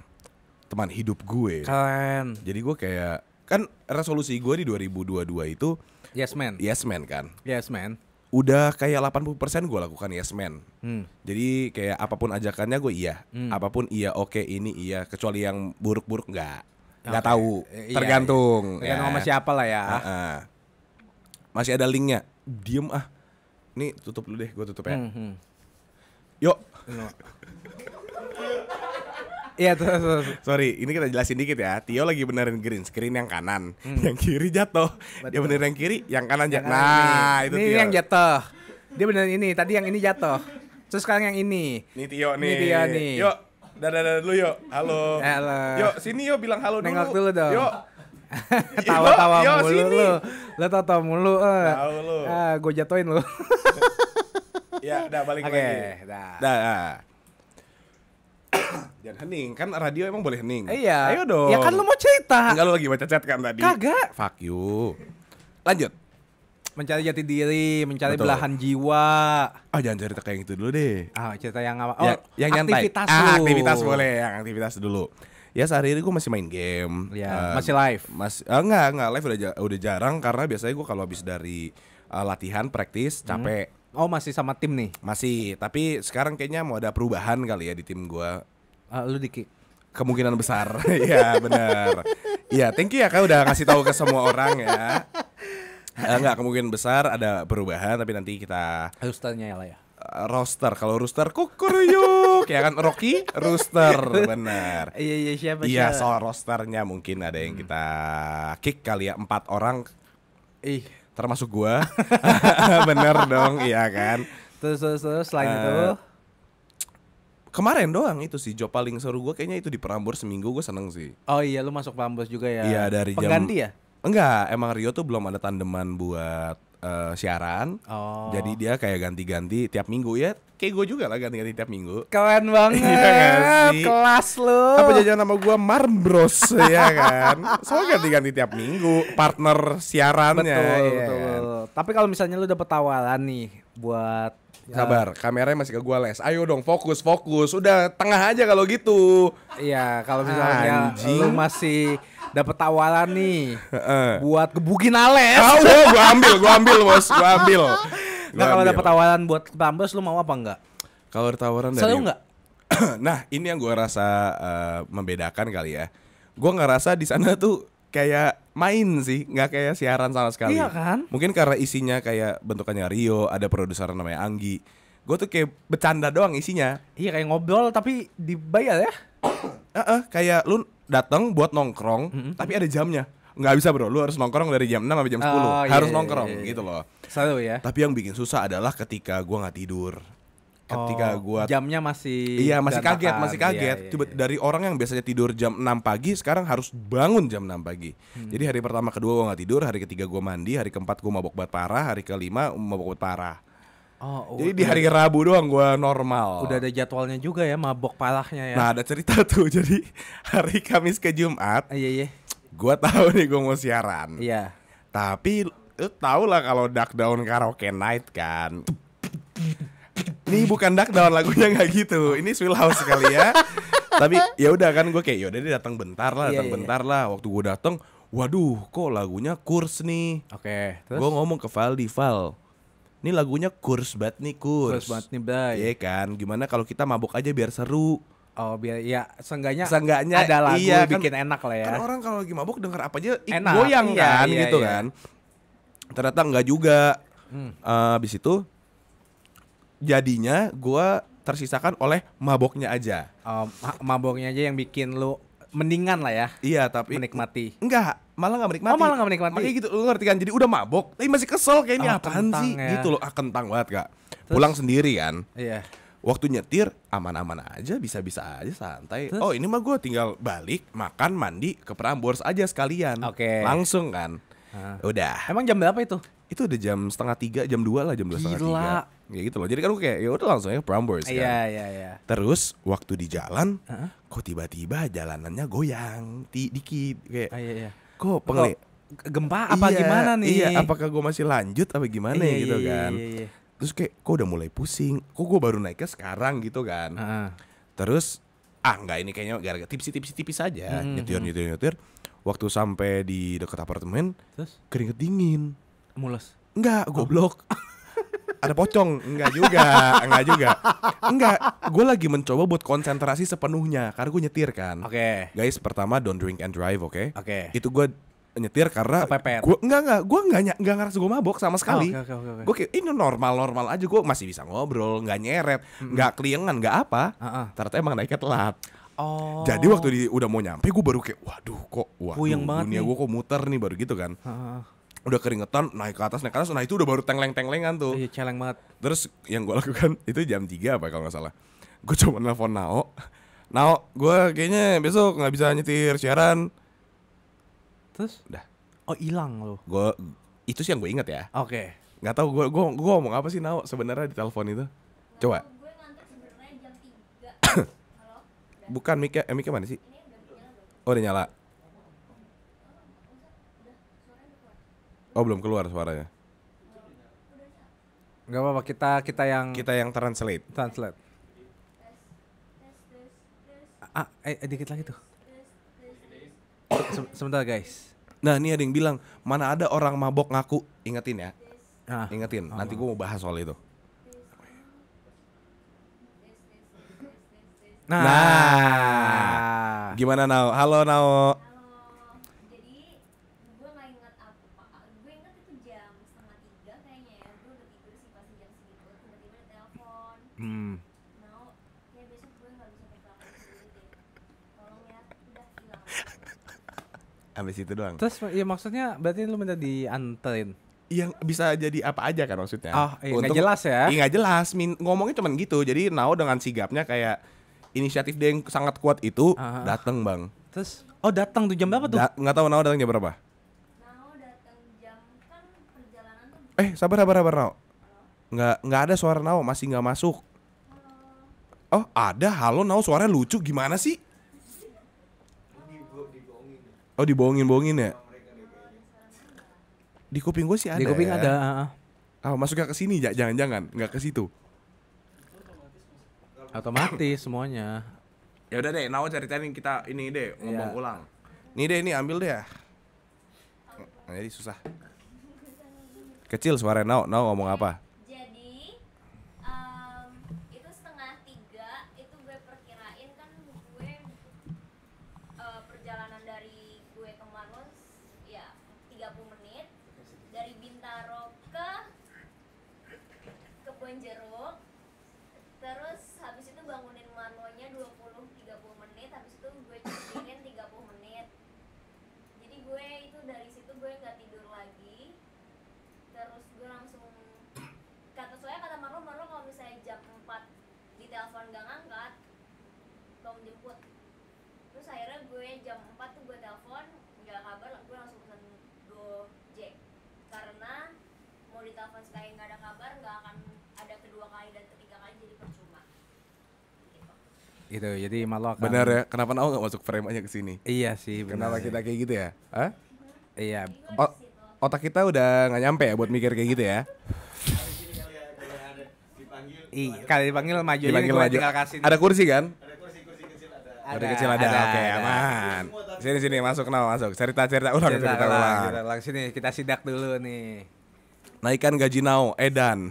teman hidup gue. Keren. Jadi gue kayak kan resolusi gue di 2022 itu yes man. Yes man kan. Yes man. Udah kayak 80% gue lakukan yes man. Hmm. Jadi kayak apapun ajakannya gue iya. Hmm. Apapun iya oke okay, ini iya kecuali yang buruk-buruk nggak nggak okay. tahu. Eh, iya, Tergantung. Iya, iya. Tergantung ya. sama siapa lah ya. Uh -uh. Masih ada linknya. Diem ah. Nih tutup dulu deh, gue tutup ya. Hmm, hmm. Yuk. Iya tuh, tuh, tuh. Sorry, ini kita jelasin dikit ya. Tio lagi benerin green screen yang kanan, hmm. yang kiri jatuh. Dia benerin yang kiri, yang kanan jatuh. nah, ini. itu ini Tio. yang jatuh. Dia benerin ini, tadi yang ini jatuh. Terus sekarang yang ini. Ini Tio nih. Ini Tio nih. Yuk, dadah dadah dulu yuk. Halo. Halo. Yuk, sini yuk bilang halo Nengok dulu. Nengok dulu dong. Yuk. Tawa-tawa mulu sini. lu. Lu tawa mulu. Eh. Tahu lu. Ah, gua jatuhin lu. ya, udah balik okay, lagi. Oke, Dah. dah. Ah. Jangan hening, kan radio emang boleh hening. Iya. Ayo dong. Ya kan lu mau cerita. Enggak lu lagi baca chat kan tadi. Kagak. Fuck you. Lanjut. Mencari jati diri, mencari Betul. belahan jiwa. Oh jangan cerita kayak gitu dulu deh. Ah oh, cerita yang apa? Ya, oh, ya, yang aktivitas Ah, aktivitas boleh, yang aktivitas dulu. Ya sehari ini gue masih main game. Ya, uh, masih live. Mas, uh, enggak enggak live udah udah jarang karena biasanya gue kalau habis dari uh, latihan, praktis, capek. Hmm Oh masih sama tim nih? Masih, tapi sekarang kayaknya mau ada perubahan kali ya di tim gue. Uh, ah, lu dikit? Kemungkinan besar, ya benar. Iya, thank you ya kak udah ngasih tahu ke semua orang ya. Uh, eh, enggak kemungkinan besar ada perubahan tapi nanti kita rosternya ya lah ya. Eh, roster kalau roster yuk, ya kan Rocky roster benar. Iya iya siapa? Iya soal rosternya mungkin ada yang hmm. kita kick kali ya empat orang. Ih termasuk gua. Bener dong, iya kan. Terus terus, terus selain uh, itu Kemarin doang itu sih job paling seru gue kayaknya itu di Prambors seminggu gue seneng sih. Oh iya lu masuk Prambors juga ya. Iya dari Pengganti jam ya? Enggak, emang Rio tuh belum ada tandeman buat uh, siaran. Oh. Jadi dia kayak ganti-ganti tiap minggu ya. Kayak gue juga lah ganti-ganti tiap minggu. Keren banget. ya Kelas lu. Apa jajan nama gue Marmbros ya kan. Soalnya ganti-ganti tiap minggu partner siarannya. Betul, ya betul. Kan? Tapi kalau misalnya lu dapet tawaran nih buat Ya. Sabar, kameranya masih ke gua les. Ayo dong fokus, fokus. Udah tengah aja kalau gitu. Iya, kalau misalnya lu masih dapat tawaran nih buat gebukin Ales. Tahu, gua ambil, gua ambil, Bos. Gua ambil. Nah, kalau dapat tawaran buat Prambors lu mau apa enggak? Kalau tawaran dari Selalu enggak? nah, ini yang gua rasa uh, membedakan kali ya. Gua ngerasa di sana tuh kayak main sih, nggak kayak siaran sama sekali. Iya kan? Mungkin karena isinya kayak bentukannya Rio, ada produser namanya Anggi. Gue tuh kayak bercanda doang isinya. Iya kayak ngobrol tapi dibayar ya. Heeh, kayak lu datang buat nongkrong, mm -hmm. tapi ada jamnya. Nggak bisa bro, lu harus nongkrong dari jam 6 sampai jam 10 oh, iya, Harus iya, nongkrong iya, iya. gitu loh satu ya Tapi yang bikin susah adalah ketika gue nggak tidur ketika oh, gua jamnya masih Iya, masih kaget, masih iya, kaget. Iya, iya, Coba iya. dari orang yang biasanya tidur jam 6 pagi sekarang harus bangun jam 6 pagi. Hmm. Jadi hari pertama kedua gua nggak tidur, hari ketiga gua mandi, hari keempat gua mabok banget parah, hari kelima mabok banget parah. Oh, oh, jadi di hari Rabu doang gua normal. Udah ada jadwalnya juga ya mabok palahnya ya. Nah ada cerita tuh jadi hari Kamis ke Jumat. Ah, iya iya. Gue tahu nih gua mau siaran. Iya. Tapi tau lah kalau Duck Down Karaoke Night kan. Ini bukan dak dalam lagunya nggak gitu. Ini Swill House sekali ya. Tapi ya udah kan gue kayak yaudah dia datang bentar lah, iya, datang iya, iya. bentar lah. Waktu gue datang, waduh kok lagunya kurs nih. Oke. gue ngomong ke di Val. Ini lagunya kurs banget nih kurs. Kurs banget nih bay. Iya kan. Gimana kalau kita mabuk aja biar seru. Oh biar ya seenggaknya, seenggaknya ada lagu iya, kan, bikin enak lah ya. Kan orang kalau lagi mabuk denger apa aja ik, enak, goyang iya, kan iya, gitu iya. kan. Ternyata enggak juga. Hmm. Uh, eh, abis itu jadinya gue tersisakan oleh maboknya aja. Oh, maboknya aja yang bikin lu mendingan lah ya. Iya, tapi menikmati. Enggak, malah gak menikmati. Oh, malah gak menikmati. Makanya gitu, lu ngerti kan? Jadi udah mabok, tapi masih kesel kayak ini oh, apaan sih? Ya. Gitu loh, ah, kentang banget kak. Terus, Pulang sendiri kan. Iya. Waktu nyetir aman-aman aja, bisa-bisa aja santai. Terus? Oh ini mah gue tinggal balik, makan, mandi, ke Prambors aja sekalian. Oke. Okay. Langsung kan. Hah. Udah. Emang jam berapa itu? Itu udah jam setengah tiga, jam dua lah, jam dua setengah tiga ya gitu loh jadi kan gue kayak ya udah langsung ya Prambors iya, kan iya iya iya terus waktu di jalan huh kok tiba-tiba jalanannya goyang di dikit kayak uh, iya, iya. kok pengli gempa apa iya, gimana nih iya apakah gue masih lanjut apa gimana iya, gitu iya, kan iya, iya. terus kayak kok udah mulai pusing kok gue baru naiknya sekarang gitu kan uh terus ah nggak ini kayaknya gara-gara tipis tipis tipis saja hmm, nyetir nyetir nyetir waktu sampai di dekat apartemen terus keringet dingin mules nggak goblok oh. ada pocong enggak juga enggak juga enggak gue lagi mencoba buat konsentrasi sepenuhnya karena gue nyetir kan oke okay. guys pertama don't drink and drive oke okay? oke okay. itu gue nyetir karena Kepepet. gua enggak enggak gue enggak enggak ngerasa gua mabok sama oh, sekali. Oh, okay, okay, okay. Gua kayak ini normal-normal aja gue masih bisa ngobrol, enggak nyeret, enggak mm -hmm. kliengan, enggak apa. Uh -uh. Ternyata emang naiknya telat. Oh. Jadi waktu di, udah mau nyampe gue baru kayak waduh kok waduh dunia gue kok muter nih baru gitu kan. Uh -uh udah keringetan naik ke atas naik ke atas nah itu udah baru tengleng tenglengan tuh iya celeng banget terus yang gue lakukan itu jam 3 apa ya kalau nggak salah gue coba nelfon Nao Nao gue kayaknya besok nggak bisa nyetir siaran terus udah oh hilang lo gue itu sih yang gue inget ya oke okay. nggak tahu gue gue gue ngomong apa sih Nao sebenarnya di telepon itu coba bukan Mika eh, Mika mana sih oh udah nyala Oh belum keluar suaranya. Gak apa-apa kita kita yang kita yang translate. Translate. Ah, eh, eh dikit lagi tuh. sebentar guys. Nah ini ada yang bilang mana ada orang mabok ngaku ingetin ya. Ah, ingetin. Oh, nanti gue mau bahas soal itu. Nah, nah. gimana now? Halo Nao. sampai situ doang. Terus ya maksudnya berarti lu minta dianterin? yang bisa jadi apa aja kan maksudnya. Oh, iya, Untuk, gak jelas ya. Iya gak jelas, Min, ngomongnya cuman gitu. Jadi Nao dengan sigapnya kayak inisiatif dia yang sangat kuat itu uh, ah, ah, ah. datang, Bang. Terus oh datang tuh jam berapa tuh? Da tahu Nao datang jam berapa. Nao datang jam kan perjalanan tuh. Eh, sabar sabar sabar Nao. Nggak nggak ada suara Nao, masih nggak masuk. Oh, oh ada. Halo Nao, suaranya lucu gimana sih? Oh dibohongin-bohongin ya? Di kuping gue sih ada. Di kuping ya. ada. Ah, oh, masuknya ke sini jangan-jangan, nggak ke situ. Otomatis semuanya. Ya udah deh, Nawa ceritain kita ini deh ngomong ya. ulang. Nih deh, ini ambil deh. Ya. Nah, jadi susah. Kecil suara Nao, Nao ngomong apa? gitu jadi malu akan benar ya kenapa Nao nggak masuk frame aja ke sini iya sih benar kenapa kita kayak gitu ya Hah? iya o otak kita udah nggak nyampe ya buat mikir kayak gitu ya I, iya, kali dipanggil maju dipanggil maju. tinggal kasih ada kursi kan ada kursi kursi kecil ada ada kursi kecil ada, ada oke okay, aman sini sini masuk Nao masuk cerita cerita ulang cerita, cerita ulang cerita ulang sini kita sidak dulu nih naikkan gaji Nao Edan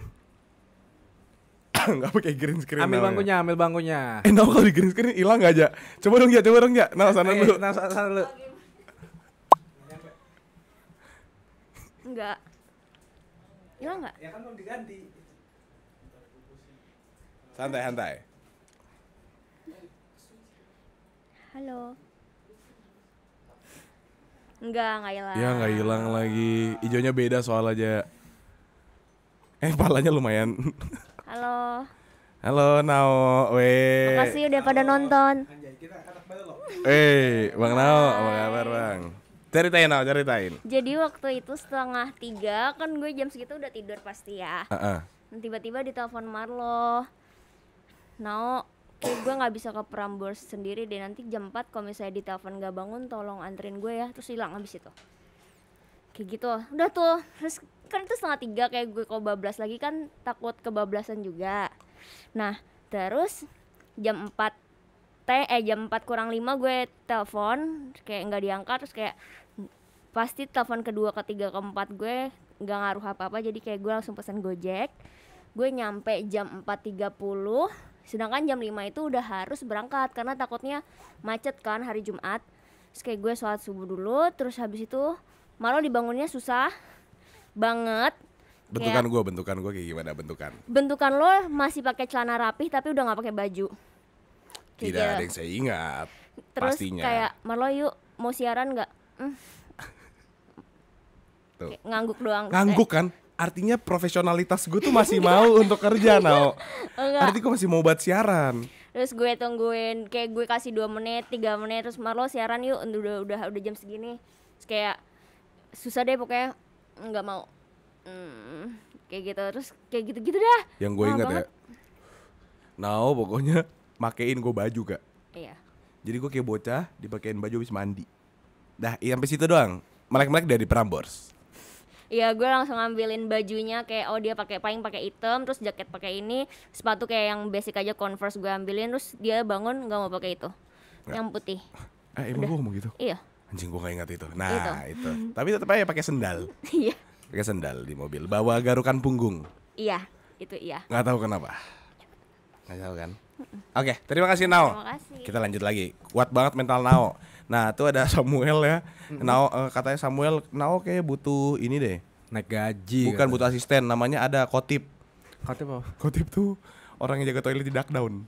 nggak pakai green screen ambil bangkunya ambil bangkunya eh nah kalau di green screen hilang aja coba dong ya coba dong ya nah sana dulu nah sana dulu enggak hilang enggak ya kan belum diganti santai santai halo Enggak, enggak hilang. Ya enggak hilang lagi. Ijonya beda soal aja. Eh, palanya lumayan. Halo. Halo Nao, weh. Makasih udah pada nonton. Eh, Bang Nao, apa kabar Bang? Ceritain Nao, ceritain. Jadi waktu itu setengah tiga, kan gue jam segitu udah tidur pasti ya. Uh -uh. Tiba-tiba ditelepon Marlo. Nao, kayak gue gak bisa ke Prambors sendiri deh nanti jam 4 kalau misalnya ditelepon gak bangun tolong anterin gue ya terus hilang abis itu kayak gitu udah tuh terus kan itu setengah tiga kayak gue kalau bablas lagi kan takut kebablasan juga nah terus jam empat teh eh jam empat kurang lima gue telepon kayak nggak diangkat terus kayak pasti telepon kedua ketiga keempat gue nggak ngaruh apa apa jadi kayak gue langsung pesan gojek gue nyampe jam empat tiga puluh sedangkan jam lima itu udah harus berangkat karena takutnya macet kan hari Jumat terus kayak gue sholat subuh dulu terus habis itu malah dibangunnya susah banget bentukan gue bentukan gue kayak gimana bentukan bentukan lo masih pakai celana rapih tapi udah nggak pakai baju kayak tidak gitu. ada yang saya ingat terus pastinya. kayak Marlo yuk mau siaran nggak mm. ngangguk doang ngangguk kan artinya profesionalitas gue tuh masih mau untuk kerja nao artinya gue masih mau buat siaran terus gue tungguin kayak gue kasih dua menit tiga menit terus Marlo siaran yuk udah udah udah jam segini terus kayak susah deh pokoknya nggak mau hmm, kayak gitu terus kayak gitu gitu dah yang gue ingat ya now pokoknya makein gue baju kak iya jadi gue kayak bocah dipakein baju habis mandi dah iya sampai situ doang melek-melek dari Prambors Iya, gue langsung ambilin bajunya kayak oh dia pakai paling pakai item, terus jaket pakai ini, sepatu kayak yang basic aja Converse gue ambilin, terus dia bangun nggak mau pakai itu, gak. yang putih. Eh, emang gue ngomong gitu? Iya. Anjing gue gak ingat itu. Nah, itu. itu. Tapi tetap aja pakai sendal. Iya. pakai sendal di mobil, bawa garukan punggung. Iya, itu iya. Nggak tahu kenapa. Nggak tahu kan? Oke, okay, terima kasih Nao. Terima kasih. Kita lanjut lagi. Kuat banget mental Nao. Nah, itu ada Samuel ya. Nao uh, katanya Samuel Nao kayak butuh ini deh. Naik gaji. Bukan katanya. butuh asisten, namanya ada kotip. Kotip apa? Kotip tuh orang yang jaga toilet di duck down.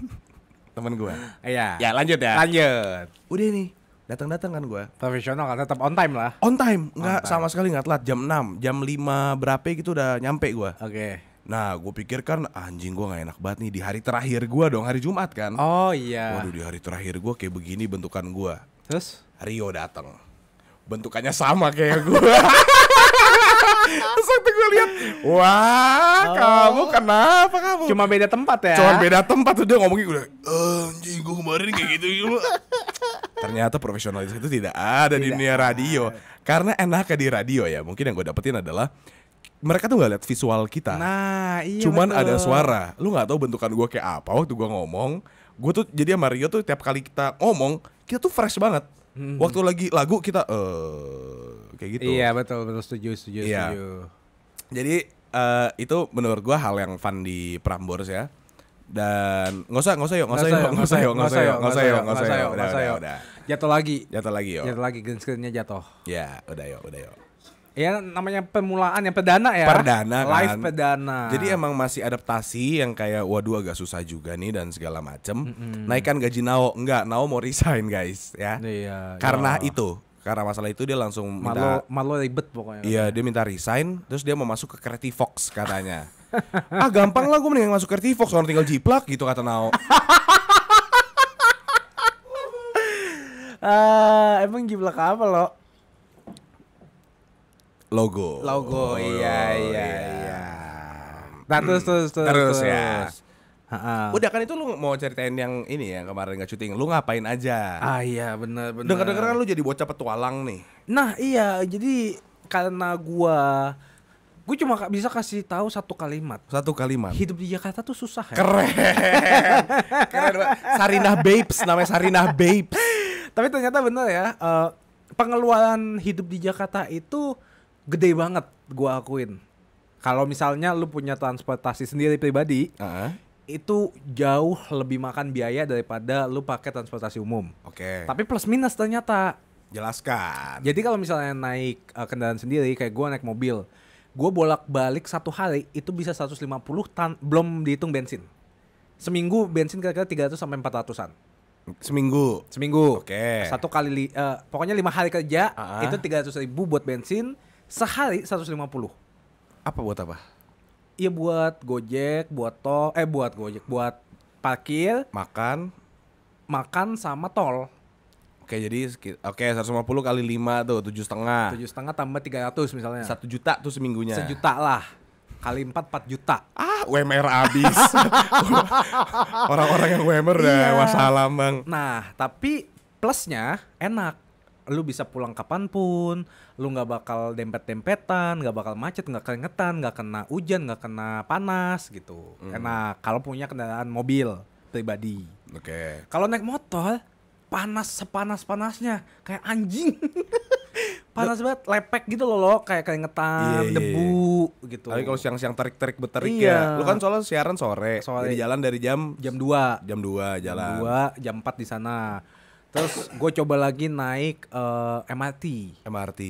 Temen gua. Iya. Ya, lanjut ya. Lanjut. Udah nih datang-datang kan gue profesional kan tetap on time lah on time nggak sama sekali nggak telat jam 6 jam 5 berapa gitu udah nyampe gue oke okay. Nah, gue pikir kan anjing gue nggak enak banget nih di hari terakhir gue dong hari Jumat kan. Oh iya. Waduh di hari terakhir gue kayak begini bentukan gue. Terus? Rio datang. Bentukannya sama kayak gue. Terus gue lihat, wah oh. kamu kenapa kamu? Cuma beda tempat ya? Cuma beda tempat tuh dia ngomongin udah, anjing gue kemarin kayak gitu gitu. Ternyata profesionalis itu tidak ada tidak di dunia radio. Karena enaknya di radio ya, mungkin yang gue dapetin adalah mereka tuh gak lihat visual kita. Nah, iya Cuman betul. ada suara. Lu nggak tahu bentukan gue kayak apa waktu gue ngomong. Gue tuh jadi sama Mario tuh tiap kali kita ngomong, kita tuh fresh banget. Hmm. Waktu lagi lagu kita eh uh, kayak gitu. Iya, betul, betul setuju, setuju, iya. setuju. Jadi uh, itu menurut gue hal yang fun di Prambors ya dan nggak usah nggak usah yuk nggak usah yuk nggak usah yuk nggak usah yuk nggak usah yuk nggak usah yuk udah udah udah jatuh lagi jatuh lagi yuk jatuh lagi green screennya jatuh ya udah yuk udah yuk Ya namanya pemulaan yang perdana ya. Perdana kan. Live perdana. Jadi emang masih adaptasi yang kayak waduh agak susah juga nih dan segala macem. Mm -hmm. Naikkan gaji Nao enggak, Nao mau resign guys ya. Iya. Karena iya. itu karena masalah itu dia langsung minta malo, malo ribet pokoknya. Iya, dia minta resign terus dia mau masuk ke Creative Fox katanya. ah gampang lah gue mendingan masuk Creative Fox orang tinggal jiplak gitu kata Nao. uh, emang jiplak apa lo? Logo. Logo, oh, iya, iya, iya. iya. Nah, terus, terus, terus, terus, ya. terus. ya. Ha-ha. Udah kan itu lu mau ceritain yang ini ya kemarin nggak syuting, lu ngapain aja? Ah iya benar benar. Dengar dengar kan lu jadi bocah petualang nih. Nah iya jadi karena gua gua cuma bisa kasih tahu satu kalimat. Satu kalimat. Hidup di Jakarta tuh susah ya. Keren. Keren Sarinah Babes namanya Sarinah Babes. Tapi ternyata bener ya, uh, pengeluaran hidup di Jakarta itu gede banget gua akuin. Kalau misalnya lu punya transportasi sendiri pribadi, uh -huh itu jauh lebih makan biaya daripada lu pakai transportasi umum. Oke. Okay. Tapi plus minus ternyata. Jelaskan. Jadi kalau misalnya naik uh, kendaraan sendiri kayak gua naik mobil, gua bolak-balik satu hari itu bisa 150 tan belum dihitung bensin. Seminggu bensin kira-kira 300 sampai 400-an. Seminggu. Seminggu. Oke. Okay. Satu kali li uh, pokoknya lima hari kerja uh -huh. itu 300 ribu buat bensin, sehari 150. Apa buat apa? Iya buat Gojek, buat tol, eh buat Gojek, buat parkir, makan, makan sama tol. Oke jadi oke seratus lima puluh kali lima tuh tujuh setengah. Tujuh setengah tambah tiga ratus misalnya. Satu juta tuh seminggunya. Sejuta lah kali empat empat juta. Ah, WMR abis. Orang-orang yang WMR ya iya. wassalam, Bang. Nah, tapi plusnya enak lu bisa pulang kapanpun lu nggak bakal dempet dempetan nggak bakal macet nggak keringetan nggak kena hujan nggak kena panas gitu hmm. Karena kalau punya kendaraan mobil pribadi oke okay. kalau naik motor panas sepanas panasnya kayak anjing panas banget lepek gitu loh loh. kayak keringetan yeah, iya, iya. debu gitu tapi kalau siang-siang terik-terik beterik yeah. ya lu kan soalnya siaran sore sore jadi jalan dari jam jam 2 jam 2 jalan jam 2 jam 4 di sana Terus gue coba lagi naik uh, eh, MRT. MRT.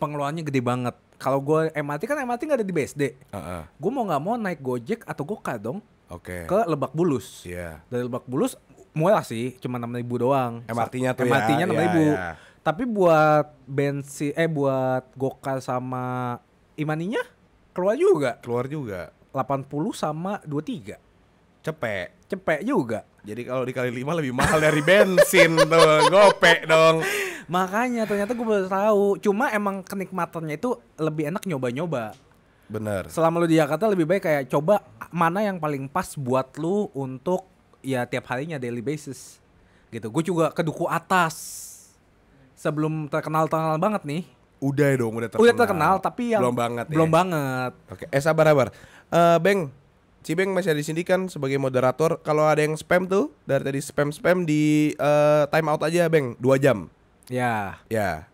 Pengeluarannya gede banget. Kalau gue MRT kan MRT gak ada di BSD. Uh -uh. Gue mau nggak mau naik Gojek atau Gokar dong. Oke. Okay. Ke Lebak Bulus. Iya. Yeah. Dari Lebak Bulus murah sih, cuma enam ribu doang. MRT-nya tuh ya. MRT-nya enam iya, ribu. Yeah, yeah. Tapi buat bensin, eh buat Gokar sama Imaninya keluar juga. Keluar juga. 80 sama 23. Cepet cepek juga. Jadi kalau dikali lima lebih mahal dari bensin tuh, gopek dong. Makanya ternyata gue baru tahu. Cuma emang kenikmatannya itu lebih enak nyoba-nyoba. Bener. Selama lu di Jakarta lebih baik kayak coba mana yang paling pas buat lu untuk ya tiap harinya daily basis. Gitu. Gue juga ke duku atas. Sebelum terkenal-terkenal banget nih. Udah dong, udah terkenal. Udah terkenal tapi yang belum banget. Belum ya. banget. Oke, eh sabar-sabar. Uh, eh, Beng, Cibeng masih ada di sini kan sebagai moderator. Kalau ada yang spam tuh dari tadi spam-spam di uh, time out aja, Beng. Dua jam. Ya. Ya.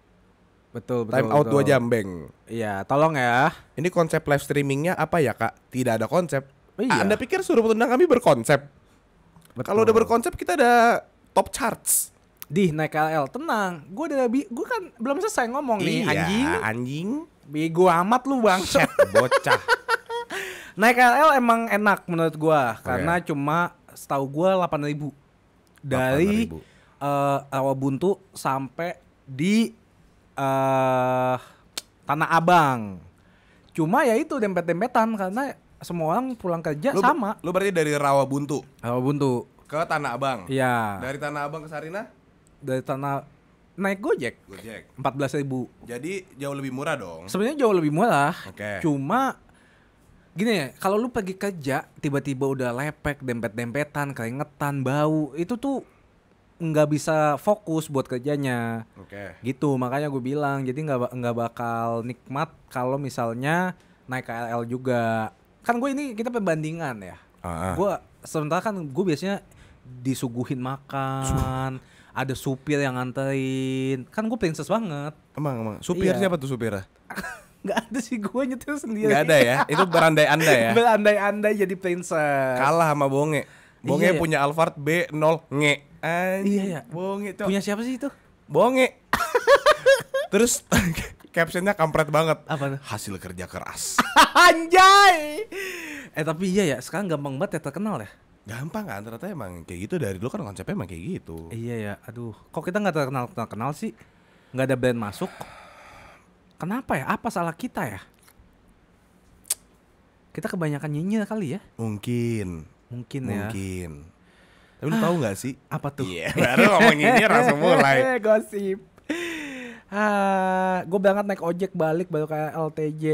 Betul, betul. Time betul. out dua jam, Beng. Iya, tolong ya. Ini konsep live streamingnya apa ya, Kak? Tidak ada konsep. Oh iya. Anda pikir suruh tendang kami berkonsep? Kalau udah berkonsep kita ada top charts. Di naik KL tenang, gue udah bi. gue kan belum selesai ngomong iya, nih anjing. Anjing. Gue amat lu bang. bocah. Naik KRL emang enak menurut gua okay. karena cuma setahu gua 8000 dari eh uh, Awabuntu sampai di uh, Tanah Abang. Cuma ya itu dempet-dempetan karena semua orang pulang kerja lu, sama. Lu berarti dari rawa buntu rawa buntu ke Tanah Abang. Iya. Dari Tanah Abang ke Sarina? Dari Tanah naik Gojek. Gojek. belas ribu. Jadi jauh lebih murah dong. Sebenarnya jauh lebih murah. Oke. Okay. Cuma gini ya kalau lu pergi kerja tiba-tiba udah lepek dempet-dempetan keringetan bau itu tuh nggak bisa fokus buat kerjanya. Okay. Gitu makanya gue bilang jadi nggak nggak bakal nikmat kalau misalnya naik KRL juga. Kan gue ini kita perbandingan ya. Uh-huh. Gue sementara kan gue biasanya disuguhin makan, ada supir yang nganterin. Kan gue princess banget. Emang emang supir iya. siapa tuh supirnya? Gak ada sih gue nyetir sendiri. Gak ada ya? Itu berandai andai ya? Berandai-andai jadi princess. Kalah sama Bonge. Bonge iya, punya Alphard B0 nge. Anj iya ya. Bonge tuh. Punya siapa sih itu? Bonge. Terus captionnya kampret banget. Apa? Hasil kerja keras. Anjay. Eh tapi iya ya, sekarang gampang banget ya terkenal ya. Gampang kan ternyata emang kayak gitu dari dulu kan konsepnya emang kayak gitu. Iya ya, aduh. Kok kita gak terkenal terkenal sih? Gak ada brand masuk. Kenapa ya? Apa salah kita ya? Kita kebanyakan nyinyir kali ya? Mungkin. Mungkin, Mungkin. ya. Mungkin. Tapi lu ah, tahu nggak sih? Apa tuh? Iya, baru ngomong nyinyir langsung mulai. Gosip. Ah, gue banget naik ojek balik baru kayak LTJ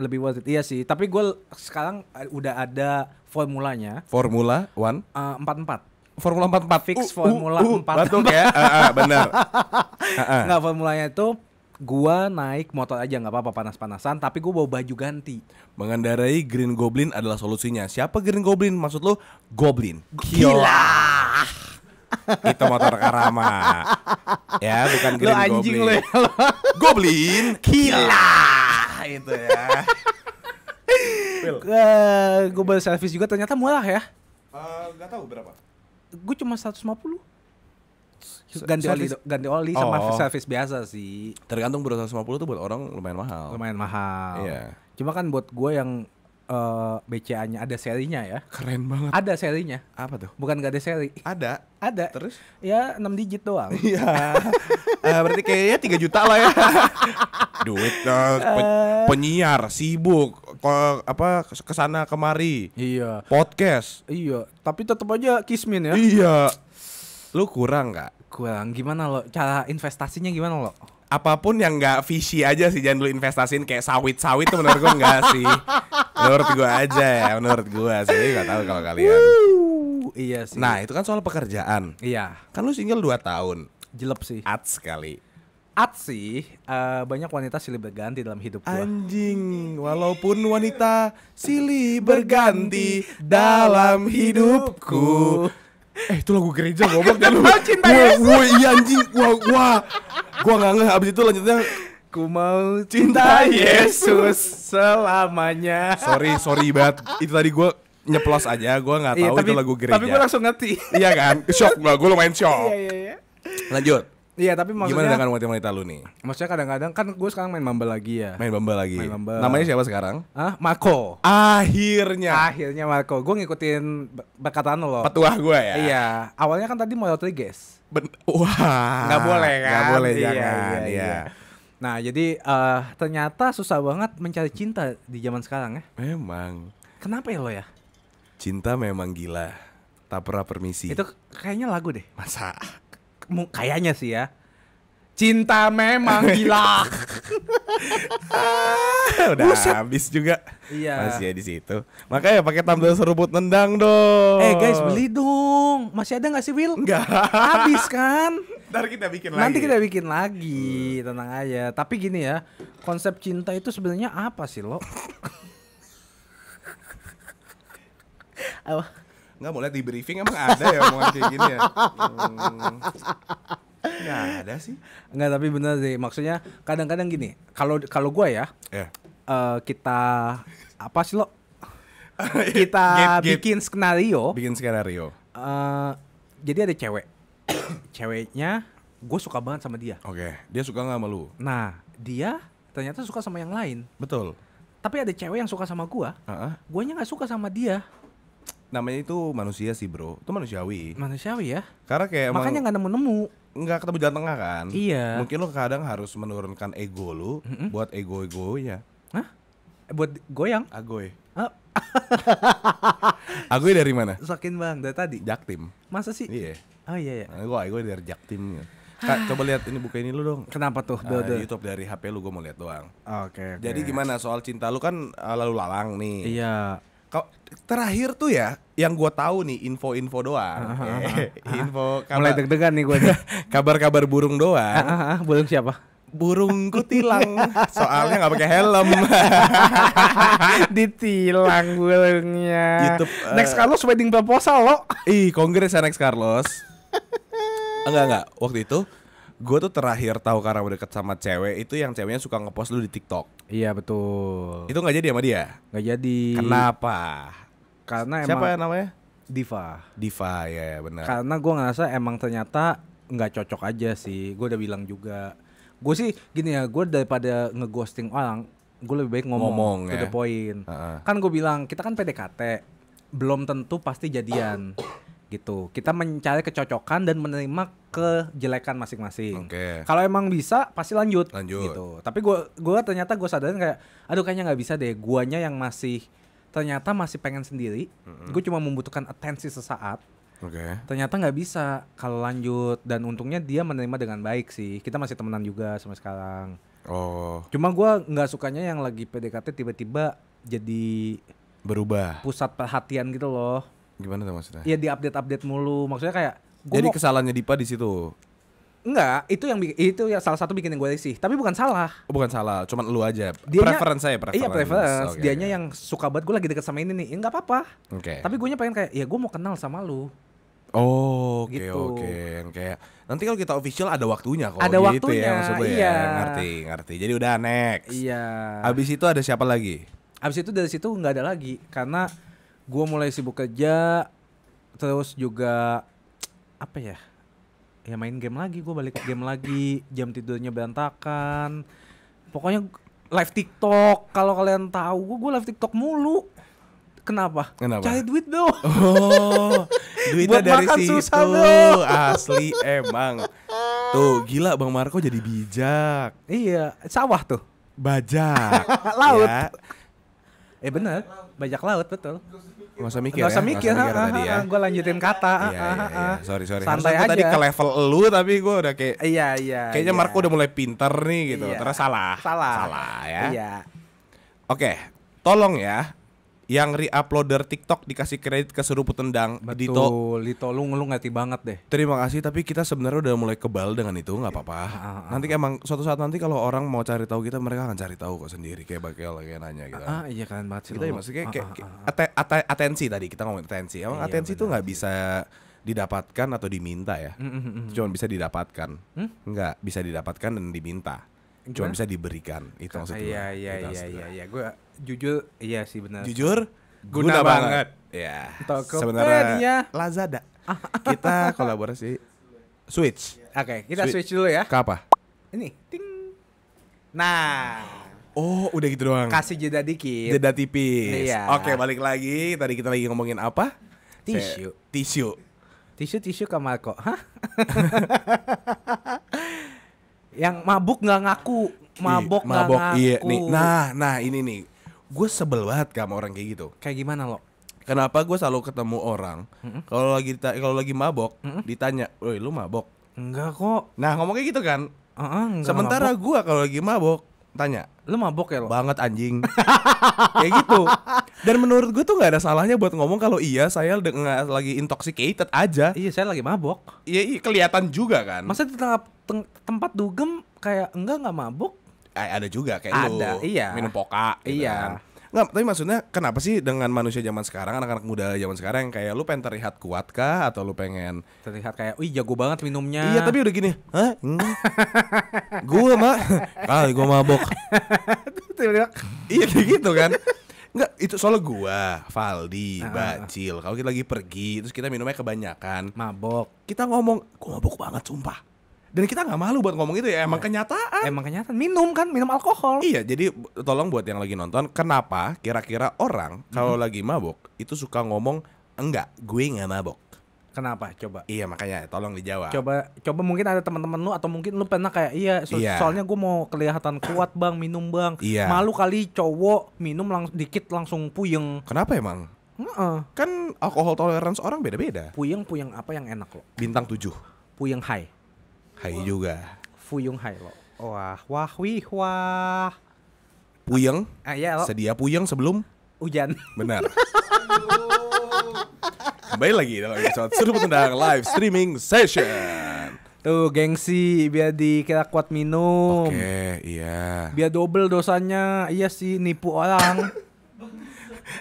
lebih worth it iya sih tapi gue sekarang udah ada formulanya formula one empat uh, empat formula empat empat fix uh, formula empat uh, uh, batuk ya uh, uh, benar uh, uh. nggak formulanya itu gua naik motor aja nggak apa-apa panas-panasan, tapi gua bawa baju ganti. Mengendarai Green Goblin adalah solusinya. Siapa Green Goblin? Maksud lu Goblin. Gila. Itu motor Karama. ya, bukan Green lo anjing Goblin. Lo ya, Goblin. Gila. Itu ya. uh, gue baru servis juga ternyata murah ya. Uh, eh, gak tau berapa. Gue cuma 150 ganti oli ganti oli sama oh. service biasa sih tergantung berat 150 tuh buat orang lumayan mahal lumayan mahal yeah. cuma kan buat gue yang uh, eh, BCA-nya ada serinya ya keren banget ada serinya apa tuh bukan gak ada seri ada ada terus ya 6 digit doang iya uh, berarti kayaknya 3 juta lah ya duit uh, pe penyiar sibuk ke apa kesana kemari iya podcast iya tapi tetap aja kismin ya iya lu kurang nggak kurang gimana lo cara investasinya gimana lo apapun yang nggak visi aja sih jangan lu investasin kayak sawit-sawit tuh menurut gue enggak sih menurut gue aja ya menurut gue sih gak tahu kalau kalian iya sih nah itu kan soal pekerjaan iya kan lu single 2 tahun jelek sih ats sekali at sih uh, banyak wanita silih berganti dalam hidup gua anjing walaupun wanita silih berganti dalam hidupku eh itu lagu gereja goblok dan lu gue gue gue iya anjing gue gue gua nggak ngeh abis itu lanjutnya ku mau cinta Yesus selamanya sorry sorry banget itu tadi gue nyeplos aja gue nggak iya, tahu iya, tapi, itu lagu gereja tapi gue langsung ngerti iya kan shock gue gue lumayan shock iya, iya, iya. lanjut Iya tapi maksudnya Gimana dengan wanita-wanita lu nih? Maksudnya kadang-kadang kan gue sekarang main Mumble lagi ya Main Mumble lagi main Mumble. Namanya siapa sekarang? Ah Marco Akhirnya Akhirnya Mako. Gue ngikutin perkataan lo Petuah gue ya? Iya Awalnya kan tadi mau Rodriguez ben Wah Gak boleh kan? Gak boleh iya, jangan iya, iya. iya. Nah jadi uh, ternyata susah banget mencari cinta di zaman sekarang ya Memang Kenapa ya lo ya? Cinta memang gila Tak pernah permisi Itu kayaknya lagu deh Masa? kayaknya sih ya cinta memang gila ah, udah Buset. habis juga iya. masih ya di situ makanya pakai tambal seruput nendang dong eh guys beli dong masih ada nggak sih Will nggak habis kan ntar kita bikin nanti lagi nanti kita bikin lagi hmm. tenang aja tapi gini ya konsep cinta itu sebenarnya apa sih lo apa Enggak boleh di briefing emang ada ya omongan kayak gini ya. Hmm. ada sih. Enggak tapi bener sih. Maksudnya kadang-kadang gini, kalau kalau gua ya, yeah. Iya. uh, kita apa sih lo? kita get, get. bikin skenario. Bikin skenario. Uh, jadi ada cewek. Ceweknya gue suka banget sama dia. Oke, okay. dia suka nggak sama lu? Nah, dia ternyata suka sama yang lain. Betul. Tapi ada cewek yang suka sama gue, uh -uh. guanya nggak suka sama dia namanya itu manusia sih bro itu manusiawi manusiawi ya karena kayak makanya nggak nemu-nemu nggak ketemu jalan tengah kan iya mungkin lo kadang harus menurunkan ego lo mm -hmm. buat ego ego ya Hah? buat goyang agoy ah. agoy dari mana sakin bang dari tadi jaktim masa sih iya oh iya iya nah, gue dari jaktim ya. Kak, coba lihat ini buka ini lu dong. Kenapa tuh? Do, ah, do. YouTube dari HP lu gue mau lihat doang. Oke. Okay, okay. Jadi gimana soal cinta lu kan uh, lalu lalang nih. Iya. Kau terakhir tuh ya yang gue tahu nih info-info doang uh, info kabar, mulai deg-degan nih gue kabar-kabar burung doang burung siapa burung kutilang soalnya nggak pakai helm ditilang burungnya YouTube, uh, next Carlos wedding proposal lo ih kongres ya next Carlos enggak enggak waktu itu gue tuh terakhir tahu karena udah deket sama cewek itu yang ceweknya suka ngepost lu di TikTok Iya betul. Itu nggak jadi sama dia? Nggak jadi. Kenapa? Karena emang siapa ya namanya? Diva. Diva ya benar. Karena gue ngerasa emang ternyata nggak cocok aja sih. Gue udah bilang juga. Gue sih gini ya, gue daripada ngeghosting orang, gue lebih baik ngomong, ngomong to ya? the point. Uh Kan gue bilang kita kan PDKT, belum tentu pasti jadian gitu. Kita mencari kecocokan dan menerima kejelekan masing-masing. Okay. Kalau emang bisa pasti lanjut, lanjut. gitu. Tapi gue gua ternyata gue sadarin kayak aduh kayaknya nggak bisa deh. Guanya yang masih ternyata masih pengen sendiri. Mm -hmm. Gue cuma membutuhkan atensi sesaat. Okay. Ternyata nggak bisa kalau lanjut dan untungnya dia menerima dengan baik sih. Kita masih temenan juga sama sekarang. Oh. Cuma gue nggak sukanya yang lagi PDKT tiba-tiba jadi berubah. Pusat perhatian gitu loh. Gimana tuh maksudnya? Ya di update-update mulu. Maksudnya kayak Jadi mau... kesalahannya Dipa di situ. Enggak, itu yang itu ya salah satu bikin yang gue sih. Tapi bukan salah. Oh, bukan salah, cuman lu aja. Dianya, preference saya, preference. Iya, preference. Okay, Dianya okay. yang suka banget gue lagi deket sama ini nih. Enggak ya, apa-apa. Oke. Okay. Tapi gue pengen kayak ya gue mau kenal sama lu. Oh, oke gitu. oke. Okay. Kayak nanti kalau kita official ada waktunya kok. Ada gitu ya waktunya. Ya, maksud iya. ya. Ngerti, ngerti. Jadi udah next. Iya. Abis itu ada siapa lagi? Abis itu dari situ nggak ada lagi karena gue mulai sibuk kerja terus juga apa ya ya main game lagi gue balik game lagi jam tidurnya berantakan pokoknya live TikTok kalau kalian tahu gue gue live TikTok mulu Kenapa? Kenapa? Cari duit dong. Oh, duitnya Buat dari makan situ. Susah dong. Asli emang. Tuh, gila Bang Marco jadi bijak. Iya, sawah tuh. Bajak. Laut. Ya Eh bener, bajak laut betul. Gak usah mikir. Gak ya, usah mikir, ya. mikir ya. Gue lanjutin kata. Iya, iya, iya. Sorry sorry. Santai aja. Tadi ke level lu tapi gue udah kayak. Iya iya. Kayaknya iya. Marco udah mulai pinter nih gitu. Iya. Terus salah. Salah. Salah ya. Iya. Oke, tolong ya yang re-uploader TikTok dikasih kredit ke seruput tendang. Betul, Dito. Lito lu ngeluh ngerti banget deh. Terima kasih, tapi kita sebenarnya udah mulai kebal dengan itu, nggak apa-apa. Ah, ah, ah. Nanti emang suatu saat nanti kalau orang mau cari tahu kita, mereka akan cari tahu kok sendiri kayak bakal kayak nanya gitu. Ah, iya kan banget sih. Kita ya, maksudnya kayak, kayak atensi tadi kita ngomong atensi. Emang iya, atensi itu nggak bisa didapatkan atau diminta ya. Mm -hmm. Mm, mm, Cuma bisa didapatkan. Hmm? Enggak, bisa didapatkan dan diminta cuma bisa diberikan itu maksudnya iya iya iya iya iya gue jujur iya sih benar jujur guna, guna banget. Iya. Yeah. sebenarnya Lazada kita kolaborasi switch oke okay, kita switch. switch dulu ya ke apa ini ting nah Oh, udah gitu doang. Kasih jeda dikit. Jeda tipis. Iya. Oke, balik lagi. Tadi kita lagi ngomongin apa? Tisu. tissue tisu. Tisu, tisu ke Marco. Hah? yang mabuk nggak ngaku iya, mabok nggak iya, ngaku iya nih nah nah ini nih gue sebel banget sama orang kayak gitu kayak gimana lo kenapa gue selalu ketemu orang mm kalau lagi kalau lagi mabok mm-hmm. ditanya woi lu mabok enggak kok nah ngomong kayak gitu kan uh-uh, sementara gue kalau lagi mabok tanya lu mabok ya lo banget anjing kayak gitu dan menurut gue tuh nggak ada salahnya buat ngomong kalau iya saya dengan lagi intoxicated aja iya saya lagi mabok iya, iya kelihatan juga kan masa di tengah teng tempat dugem kayak enggak nggak mabok eh, ada juga kayak ada, lu iya. minum poka gitu iya kan. Nggak, tapi maksudnya kenapa sih dengan manusia zaman sekarang, anak-anak muda zaman sekarang yang kayak lu pengen terlihat kuat kah atau lu pengen terlihat kayak, "Wih, jago banget minumnya." Iya, tapi udah gini. Hah? gue hmm? gua mah kali gua mabok. iya kayak gitu kan. Enggak, itu soalnya gua, Valdi, ah, ah, ah. Bacil. Kalau kita lagi pergi terus kita minumnya kebanyakan, mabok. Kita ngomong, "Gua mabok banget, sumpah." dan kita nggak malu buat ngomong itu ya emang iya. kenyataan emang kenyataan minum kan minum alkohol iya jadi tolong buat yang lagi nonton kenapa kira-kira orang kalau mm-hmm. lagi mabok itu suka ngomong enggak gue nggak mabok Kenapa? Coba. Iya makanya tolong dijawab. Coba coba mungkin ada teman-teman lu atau mungkin lu pernah kayak iya, so iya. soalnya gue mau kelihatan kuat bang minum bang. Iya. Malu kali cowok minum langsung dikit langsung puyeng. Kenapa emang? Uh-uh. Kan alkohol tolerance orang beda-beda. Puyeng puyeng apa yang enak lo? Bintang tujuh Puyeng high. Hai wow. juga. Fuyung Hai lo. Wah, wah wih wah. Puyeng? Ah, iya, lo. Sedia puyeng sebelum hujan. Benar. Kembali lagi dalam episode Seru Tendang Live Streaming Session. Tuh gengsi biar di kita kuat minum. Oke, okay, iya. Biar double dosanya. Iya sih nipu orang.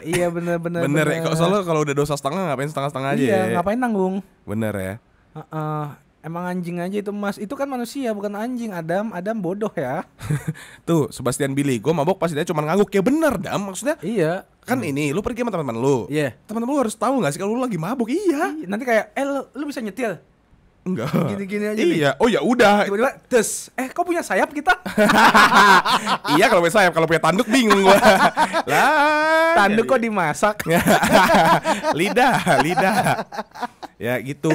iya bener bener. Bener, eh, bener. ya. Kalau soalnya kalau udah dosa setengah ngapain setengah setengah aja. Iya, ya. ngapain nanggung? Bener ya. Uh, uh, Emang anjing aja itu mas. Itu kan manusia bukan anjing. Adam, Adam bodoh ya. Tuh Sebastian Billy, gue mabok pasti dia cuma ngangguk ya bener dam. Maksudnya? Iya. Kan hmm. ini, lu pergi sama teman-teman lu. Iya. Yeah. Teman-teman lu harus tahu gak sih kalau lu lagi mabuk. Iya. iya. Nanti kayak, eh lu, lu bisa nyetir. Enggak. Gini-gini aja. Iya. Nih. Oh ya udah. tiba tes. Eh, kau punya sayap kita? iya, kalau punya sayap, kalau punya tanduk bingung gua. lah. Tanduk kok dimasak. lidah, lidah. Ya gitu.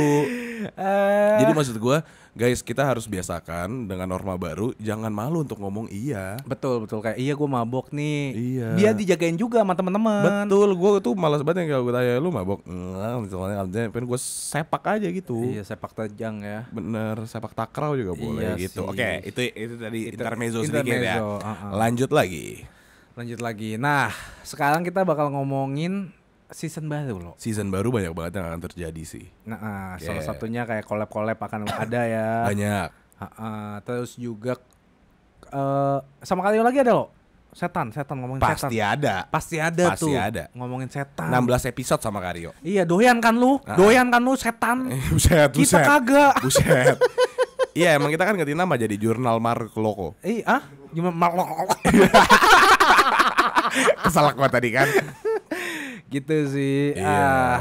Uh... Jadi maksud gua guys kita harus biasakan dengan norma baru jangan malu untuk ngomong iya betul betul kayak iya gue mabok nih iya dia dijagain juga sama teman-teman betul gue tuh malas banget yang kalau gue tanya lu mabok nggak misalnya aja? pengen gue sepak aja gitu iya sepak tajang ya bener sepak takraw juga iya boleh iya gitu sih. oke itu itu tadi itu, intermezzo, sedikit ya. intermezzo, ya uh -huh. lanjut lagi lanjut lagi nah sekarang kita bakal ngomongin season baru loh. Season baru banyak banget yang akan terjadi sih. Nah, uh, ah, okay. Iya. salah satunya kayak collab-collab akan ada ya. Banyak. Uh, uh, terus juga uh, sama kali lagi ada loh. Setan, setan ngomongin Pasti setan. ada. Pasti ada Pasti tuh. ada. Ngomongin setan. 16 episode sama Kario. Iya, doyan kan lu? Uh. Doyan kan lu setan? buset, buset. Kita kagak. Buset. Iya, emang kita kan ganti nama jadi Jurnal Mark Loko. Iya, ah? Jurnal Mark Loko. Kesalak gua tadi kan gitu sih iya. ah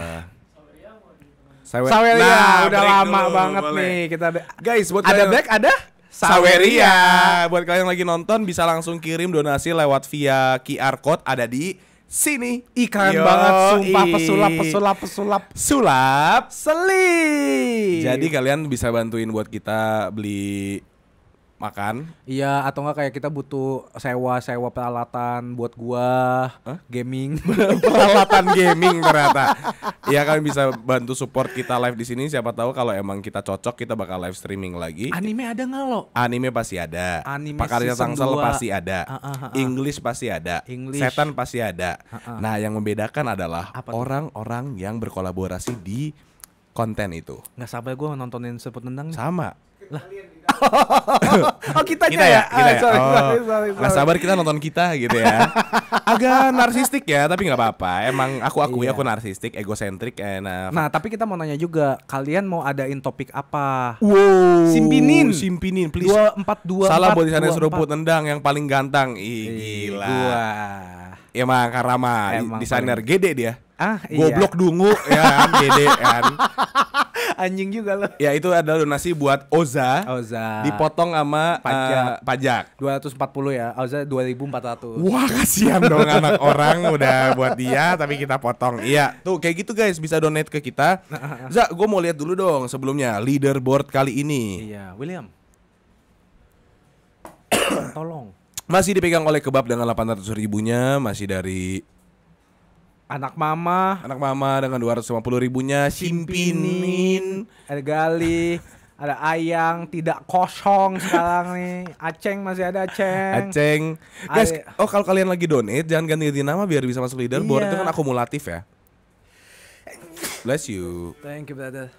Saweria. Saweria nah, udah lama dulu, banget boleh. nih kita ada guys buat ada back ada Saweria. Saweria. Buat kalian yang lagi nonton bisa langsung kirim donasi lewat via QR code ada di sini. Ikan banget sumpah pesulap pesulap pesulap sulap selip. Jadi kalian bisa bantuin buat kita beli makan. Iya, atau enggak kayak kita butuh sewa-sewa peralatan buat gua huh? gaming. peralatan gaming ternyata. Iya kalian bisa bantu support kita live di sini siapa tahu kalau emang kita cocok kita bakal live streaming lagi. Anime ada nggak lo? Anime pasti ada. Anime Pakarya Tangsel pasti ada. Uh, uh, uh, English pasti ada. English. Setan pasti ada. Ah, ah. Nah, yang membedakan adalah orang-orang yang berkolaborasi di konten itu. Nggak sabar gue nontonin seputar tendang. Sama lah. oh kita ya? ya? Kita ah, ya? Sorry, oh, sorry, sorry, sorry. sabar kita nonton kita gitu ya. Agak narsistik ya, tapi nggak apa-apa. Emang aku akui iya. aku narsistik, egosentrik enak. Uh, nah, tapi kita mau nanya juga, kalian mau adain topik apa? Wow. Simpinin. Simpinin, please. dua Salah buat sana seruput nendang yang paling ganteng Ih, gila. Gua. mah Karama, desainer paling... gede dia. Ah, iya. Goblok dungu ya kan, gede kan. Anjing juga loh. Ya itu adalah donasi buat Oza. Oza. Dipotong sama eh, pajak. Uh, pajak. 240 ya. Oza 2400. Wah, kasihan dong anak orang udah buat dia tapi kita potong. Iya, tuh kayak gitu guys bisa donate ke kita. Za, gue mau lihat dulu dong sebelumnya leaderboard kali ini. Iya, William. Tolong. Masih dipegang oleh kebab dengan 800 ribunya, masih dari Anak Mama Anak Mama dengan dua ratus lima puluh ribunya Simpinin Ada Gali Ada Ayang Tidak kosong sekarang nih Aceng masih ada Aceng Aceng Guys Oh kalau kalian lagi donate Jangan ganti-ganti nama biar bisa masuk leaderboard iya. Itu kan akumulatif ya Bless you Thank you brother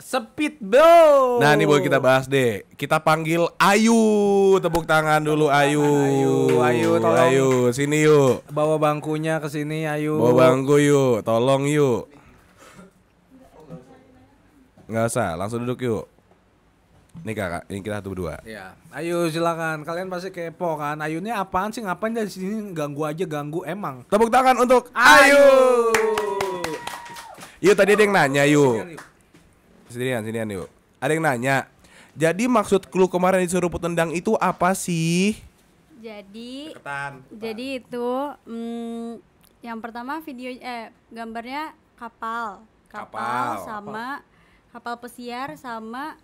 Speed Bro. Nah, ini boleh kita bahas deh. Kita panggil Ayu. Tepuk tangan dulu Tepuk Ayu. Tangan, Ayu, Ayu tolong. Ayu, sini yuk. Bawa bangkunya ke sini Ayu. Bawa bangku yuk. Tolong yuk. Nggak usah, langsung duduk yuk. Nih kakak, ini kita satu berdua. Iya. Ayu silakan. Kalian pasti kepo kan. Ayunya apaan sih? Ngapain dari sini ganggu aja ganggu emang. Tepuk tangan untuk Ayu. Ayu. Yuk tadi ada yang nanya yuk. Sendirian, sendirian yuk. Ada yang nanya. Jadi maksud clue kemarin disuruh putendang itu apa sih? Jadi Ketan. Jadi itu mm, yang pertama video eh gambarnya kapal. Kapal, kapal sama kapal. kapal pesiar sama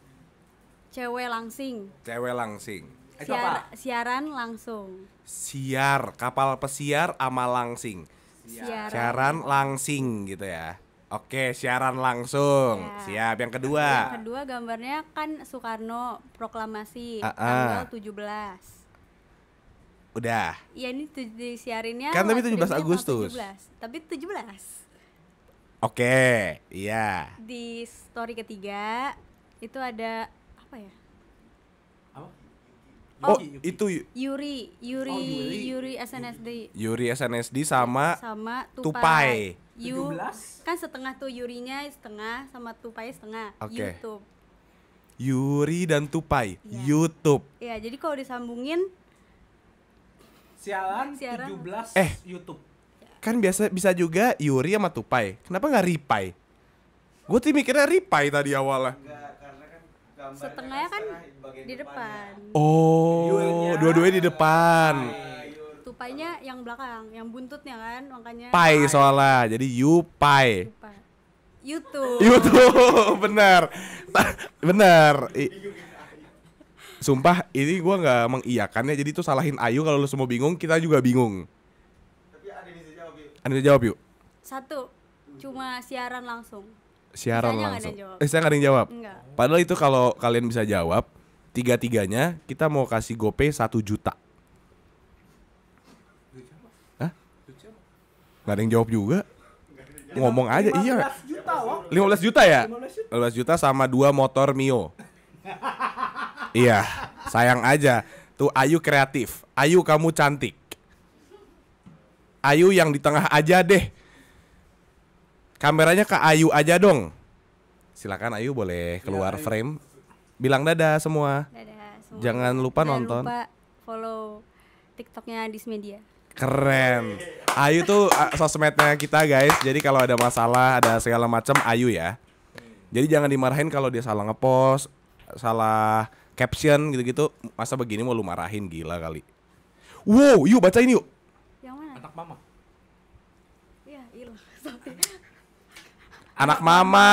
cewek langsing. Cewek langsing. Siar, siaran langsung. Siar, kapal pesiar ama langsing. Siaran. Siaran langsing gitu ya. Oke, siaran langsung. Ya. Siap. Yang kedua. Yang kedua gambarnya kan Soekarno proklamasi uh -uh. tanggal 17. Udah. Iya, ini disiarinnya Kan tapi 17 Agustus. 17. Tapi 17. Oke, iya. Di story ketiga itu ada apa ya? Oh, Oh, itu Yuri, Yuri, oh, Yuri, Yuri SNSD. Yuri SNSD sama sama Tupai. Tupai You 17? kan setengah tuh Yurinya setengah sama Tupai setengah okay. YouTube. Yuri dan Tupai yeah. YouTube. Iya, jadi kalau disambungin siaran, 17 eh. YouTube. Iya. Kan biasa bisa juga Yuri sama Tupai. Kenapa nggak Ripai? Gue tuh mikirnya Ripai tadi awalnya. Enggak, karena kan kan, kan di depan. Oh, dua-duanya di depan. Pai-nya yang belakang, yang buntutnya kan makanya. Pai soalnya, jadi you pai. YouTube. YouTube, bener, bener. Sumpah, ini gue nggak mengiyakannya, jadi itu salahin Ayu kalau lu semua bingung, kita juga bingung. Tapi jawab yuk. Satu, cuma siaran langsung. Siaran Misalnya langsung. Gak eh, saya nggak ada yang jawab. Enggak. Padahal itu kalau kalian bisa jawab, tiga-tiganya kita mau kasih gopay satu juta. Gak ada yang jawab juga ngomong aja 15 iya juta, wak. 15 juta ya 15 juta sama dua motor Mio iya sayang aja tuh Ayu kreatif Ayu kamu cantik Ayu yang di tengah aja deh kameranya ke Ayu aja dong silakan Ayu boleh keluar ya, Ayu. frame bilang dadah semua dadah semua jangan lupa jangan nonton lupa follow TikToknya Dismedia Keren. Ayu tuh sosmednya kita guys. Jadi kalau ada masalah, ada segala macam Ayu ya. Jadi jangan dimarahin kalau dia salah ngepost, salah caption gitu-gitu. Masa begini mau lu marahin gila kali. Wow, yuk ini yuk. Yang mana? Anak mama. Iya, ilah. Anak mama.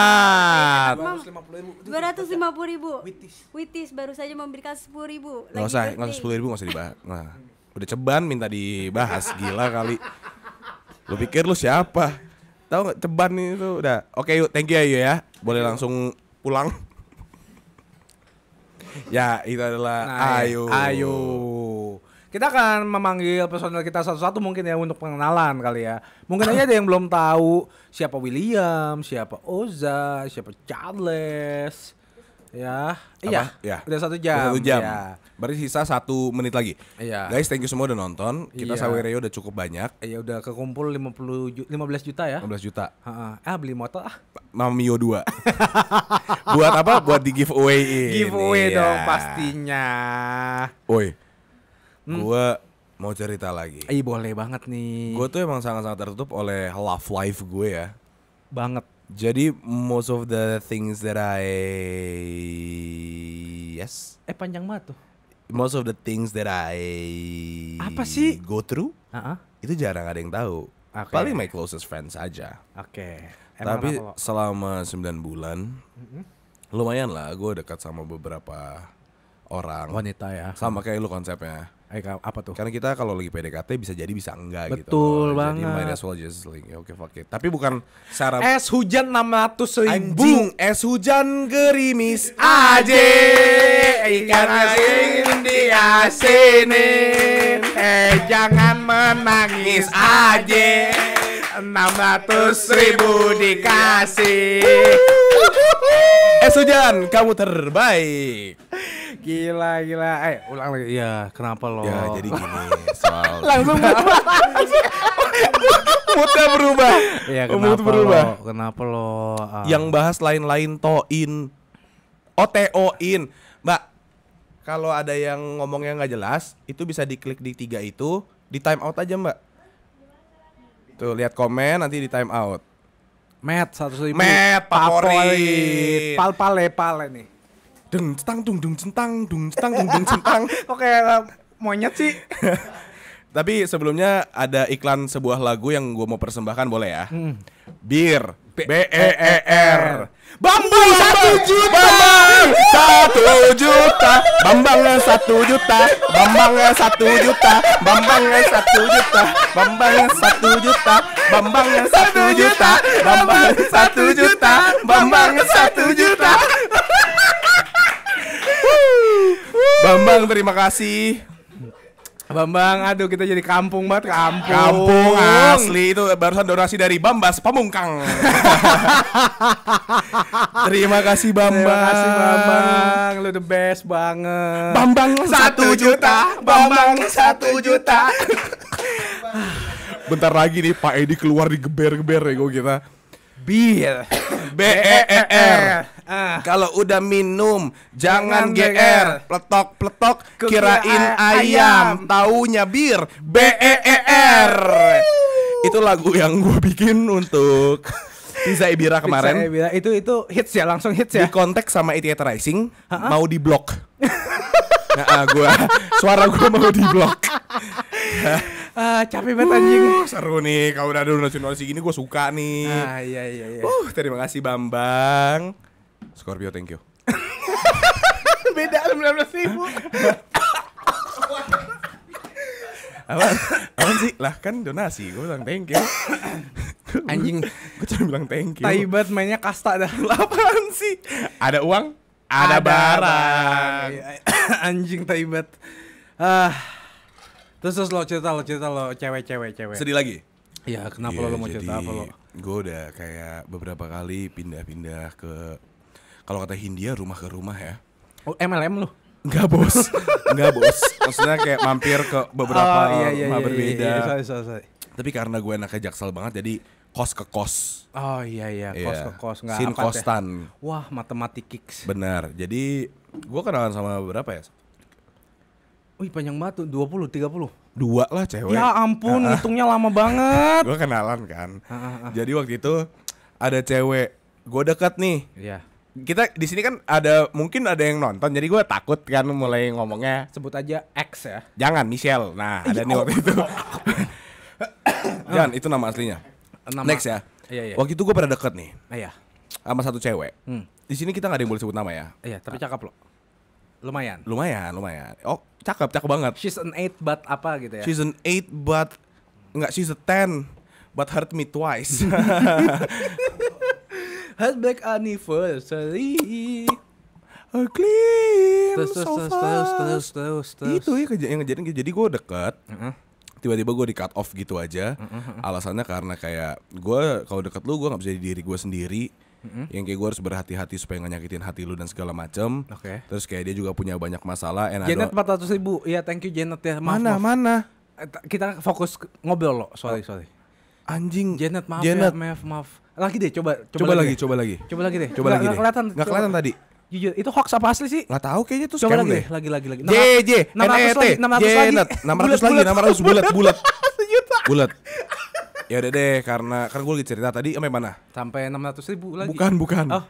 Dua ratus lima puluh ribu. Witis. Witis baru saja memberikan sepuluh ribu. Nggak usah, nggak usah sepuluh ribu nggak usah dibahas. Nah udah ceban minta dibahas gila kali lu pikir lu siapa tahu nggak ceban nih itu udah oke yuk thank you ayo ya, ya boleh langsung pulang ya itu adalah nah, iya. ayo Ayu kita akan memanggil personel kita satu-satu mungkin ya untuk pengenalan kali ya. Mungkin aja ada yang belum tahu siapa William, siapa Oza, siapa Charles. Ya, Apa? iya. Ya. Udah satu jam. Udah satu jam. Ya. Berarti sisa satu menit lagi. Iya. Guys, thank you semua udah nonton. Kita iya. Sawereo udah cukup banyak. Iya, udah kekumpul 50 15 juta ya. 15 juta. Ha Ah, beli motor ah. Mamio 2. Buat apa? Buat di giveaway ini. Giveaway ya. dong iya. pastinya. Woi. Hmm. Gua mau cerita lagi. Iya boleh banget nih. Gue tuh emang sangat-sangat tertutup oleh love life gue ya. Banget. Jadi most of the things that I yes. Eh panjang banget tuh most of the things that I apa sih go through uh-huh. itu jarang ada yang tahu. Okay. Paling my closest friends aja. Oke. Okay. Tapi selama 9 bulan mm-hmm. lumayan lah gue dekat sama beberapa orang. Wanita ya. Sama kayak lu konsepnya. Eh, apa tuh? Karena kita kalau lagi PDKT bisa jadi bisa enggak Betul gitu. Betul banget. Jadi might as well just like oke ya, okay, fuck it. Tapi bukan secara Es hujan 600 ribu. Anjing, es hujan gerimis aja. Ikan asin diasinin. Eh jangan menangis aja. 600 ribu dikasih. Eh hujan, kamu terbaik. Gila, gila. Eh, ulang lagi. Ya, kenapa lo? Ya, jadi gini soal. Langsung Mutnya berubah. Iya, kenapa Lo, kenapa lo? Ah? Yang bahas lain-lain toin, otoin, oh, mbak. Kalau ada yang ngomongnya nggak jelas, itu bisa diklik di tiga itu, di time out aja mbak. Tuh lihat komen nanti di time out. Met satu ribu. Met favorit. Ya, pal pale pale nih. Deng centang dung dung centang dung centang dung dung centang. Kok kayak eh, monyet sih? Tapi sebelumnya ada iklan sebuah lagu yang gue mau persembahkan boleh ya? Hmm. Beer. B E E R. Bambang iya, satu juta. Bambang satu juta. Bambang satu juta. Bambang satu juta. Bambang satu juta. Bambang satu juta. Bambang satu juta. Bambang satu juta. Bambang satu juta. Bambang terima kasih. Bambang, aduh kita jadi kampung banget, kampung. Kampung asli itu barusan donasi dari Bambas Pamungkang. Terima kasih Bambang. Terima kasih Bambang, lu the best banget. Bambang satu juta, Bambang satu juta. Bentar lagi nih Pak Edi keluar di geber ya gue kita. Bill. B E E R. Ah. kalau udah minum jangan, jangan GR pletok-pletok kirain ayam, ayam. taunya bir B E E R itu lagu yang gue bikin untuk Pizza Ibira kemarin. Pizza Ibira itu itu hits ya, langsung hits ya. Di konteks sama Idiot Rising ha mau di blok. nah, gua suara gue mau di blok. Ah, capek banget uh, seru nih kalau udah dulu nasionalis gini gue suka nih. Ah, iya iya iya. Uh, terima kasih Bambang. Scorpio, thank you. Beda 19 ribu. apa? Apa sih? Lah kan donasi, gue bilang thank you. Anjing, gue cuma bilang thank you. Taibat mainnya kasta dah. Apaan sih? Ada uang, ada, ada barang. barang. Anjing Taibat. Ah. Terus terus lo cerita lo cerita lo cewek-cewek cewek. Sedih lagi? Iya, kenapa yeah, lo mau cerita apa lo? Gue udah kayak beberapa kali pindah-pindah ke kalau kata Hindia rumah ke rumah ya. Oh, MLM lu? Enggak bos, enggak bos. Maksudnya kayak mampir ke beberapa oh, iya, iya, rumah iya, iya berbeda. Iya, iya, sorry, sorry, sorry. Tapi karena gue enaknya jaksel banget, jadi kos ke kos. Oh iya iya, iya. kos yeah. ke kos nggak Sin ya. kostan. Ya. Wah, matematik kicks. Benar. Jadi gue kenalan sama berapa ya? Wih panjang banget tuh, 20, 30 Dua lah cewek Ya ampun, ah, ah. hitungnya lama banget Gue kenalan kan ah, Jadi waktu itu ada cewek, gue deket nih iya kita di sini kan ada mungkin ada yang nonton jadi gue takut kan mulai ngomongnya sebut aja X ya jangan Michelle nah ada nih waktu itu jangan itu nama aslinya nama, next ya iya, iya. waktu itu gue pada deket nih ah, iya sama satu cewek hmm. di sini kita nggak ada yang boleh sebut nama ya iya tapi cakep loh lumayan lumayan lumayan oh cakep cakep banget she's an eight but apa gitu ya she's an eight but nggak she's a ten but hurt me twice Has Black Anniversary. A clean terus, terus, so terus, terus, terus, terus, terus, Itu ya yang kejadian jadi gue deket. Uh-huh. Tiba-tiba gue di cut off gitu aja. Uh-huh. Alasannya karena kayak gue kalau deket lu gue nggak bisa jadi diri gue sendiri. Mm-hmm. yang kayak gue harus berhati-hati supaya gak nyakitin hati lu dan segala macem. Oke. Okay. Terus kayak dia juga punya banyak masalah. And Janet empat ratus ribu, ya thank you Janet ya. Maaf, mana maaf. mana? Eh, kita fokus ngobrol loh, sorry oh. sorry. Anjing. Janet maaf ya, Janet. ya, maaf maaf. Lagi deh coba coba, coba lagi, lagi coba lagi. Coba lagi deh. Coba lagi deh. kelihatan. nggak kelihatan tadi. Jujur, itu hoax apa asli sih? nggak tahu kayaknya tuh Coba lagi, deh. lagi lagi lagi. J J N E T J N E T ratus lagi ratus bulat bulat. Bulat. Ya udah deh karena karena gue lagi cerita tadi sampai mana? Sampai enam ratus ribu lagi. Bukan bukan. Oh.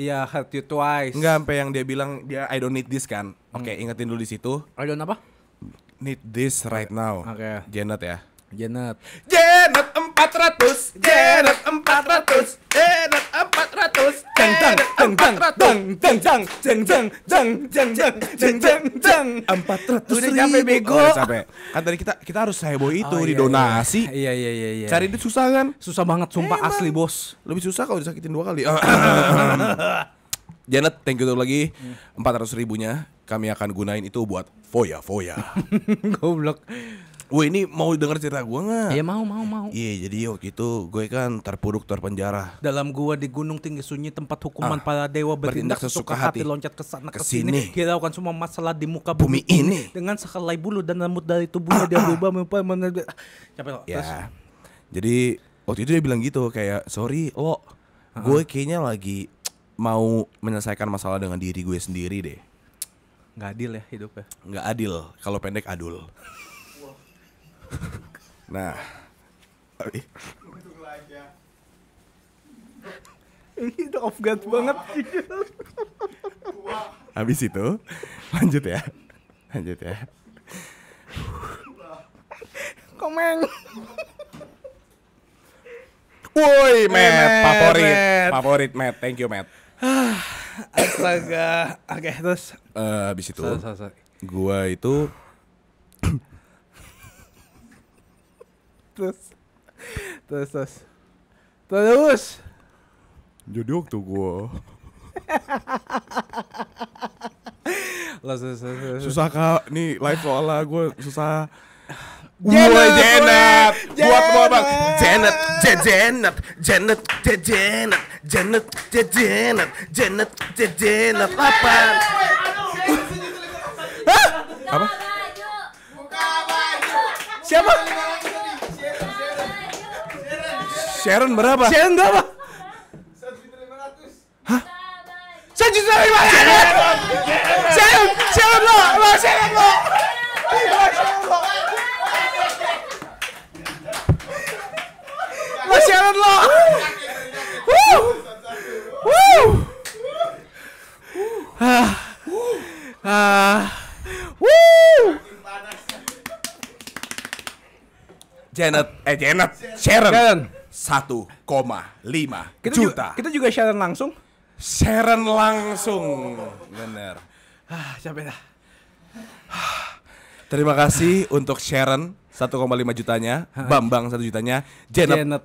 Iya, hurt you twice. Enggak sampai yang dia bilang dia I don't need this kan. Hmm. Oke, okay, ingetin dulu di situ. I don't apa? Need this right now. Oke. Okay. Janet ya. Janet. Janet. 400 Jenet 400 Jenet 400 Jeng jeng jeng jeng jeng jeng jeng jeng jeng jeng jeng jeng jeng jeng 400 Udah capek bego capek Kan tadi kita kita harus heboh itu oh, iya, iya. di donasi Iya iya iya iya Cari duit susah kan Susah banget sumpah asli bos Lebih susah kalau disakitin dua kali Janet, thank you lagi empat ratus ribunya. Kami akan gunain itu buat foya foya. Goblok. Wah ini mau denger cerita gue nggak? Iya mau mau mau. Iya jadi waktu itu gue kan terpuruk terpenjara. Dalam gua di gunung tinggi sunyi tempat hukuman ah, para dewa bertindak, bertindak sesuka, hati, hati loncat ke sana ke sini. akan semua masalah di muka bumi, bumi ini dengan sehelai bulu dan rambut dari tubuhnya ah, dia ah. berubah ah. Capek lo. Ya. Terus. Jadi waktu itu dia bilang gitu kayak sorry lo, ah, gue ah. kayaknya lagi mau menyelesaikan masalah dengan diri gue sendiri deh. Gak adil ya hidupnya. Gak adil kalau pendek adul. Nah, ini udah off guard banget. Habis itu lanjut ya. Lanjut ya. Komeng. Woi, eh, Matt, favorit, favorit Matt. Thank you, Matt. Astaga. Oke, okay, terus. Uh, habis itu, sorry, sorry. gua itu terus terus terus terus jadi waktu gua lah susah, susah, susah kak nih live soalnya gue susah gue jenat buat gue bang, jenat jenat jenat jenat jenat jenat jenat jenat apa? Hah? Apa? Siapa? Sharon berapa? Sharon berapa? Satu juta lima ratus. Hah? Satu juta lima ratus. Sharon, Sharon lo, lo Sharon lo. Lo Sharon lo. Woo. Woo. Ah. Ah. Woo. Janet, eh Janet, Sharon. Sharon satu koma lima juta. Juga, kita juga sharean langsung? Sharean langsung. Bener. Ah, capek dah. Terima kasih untuk Sharon 1,5 jutanya, Bambang 1 jutanya, Janet, Janet.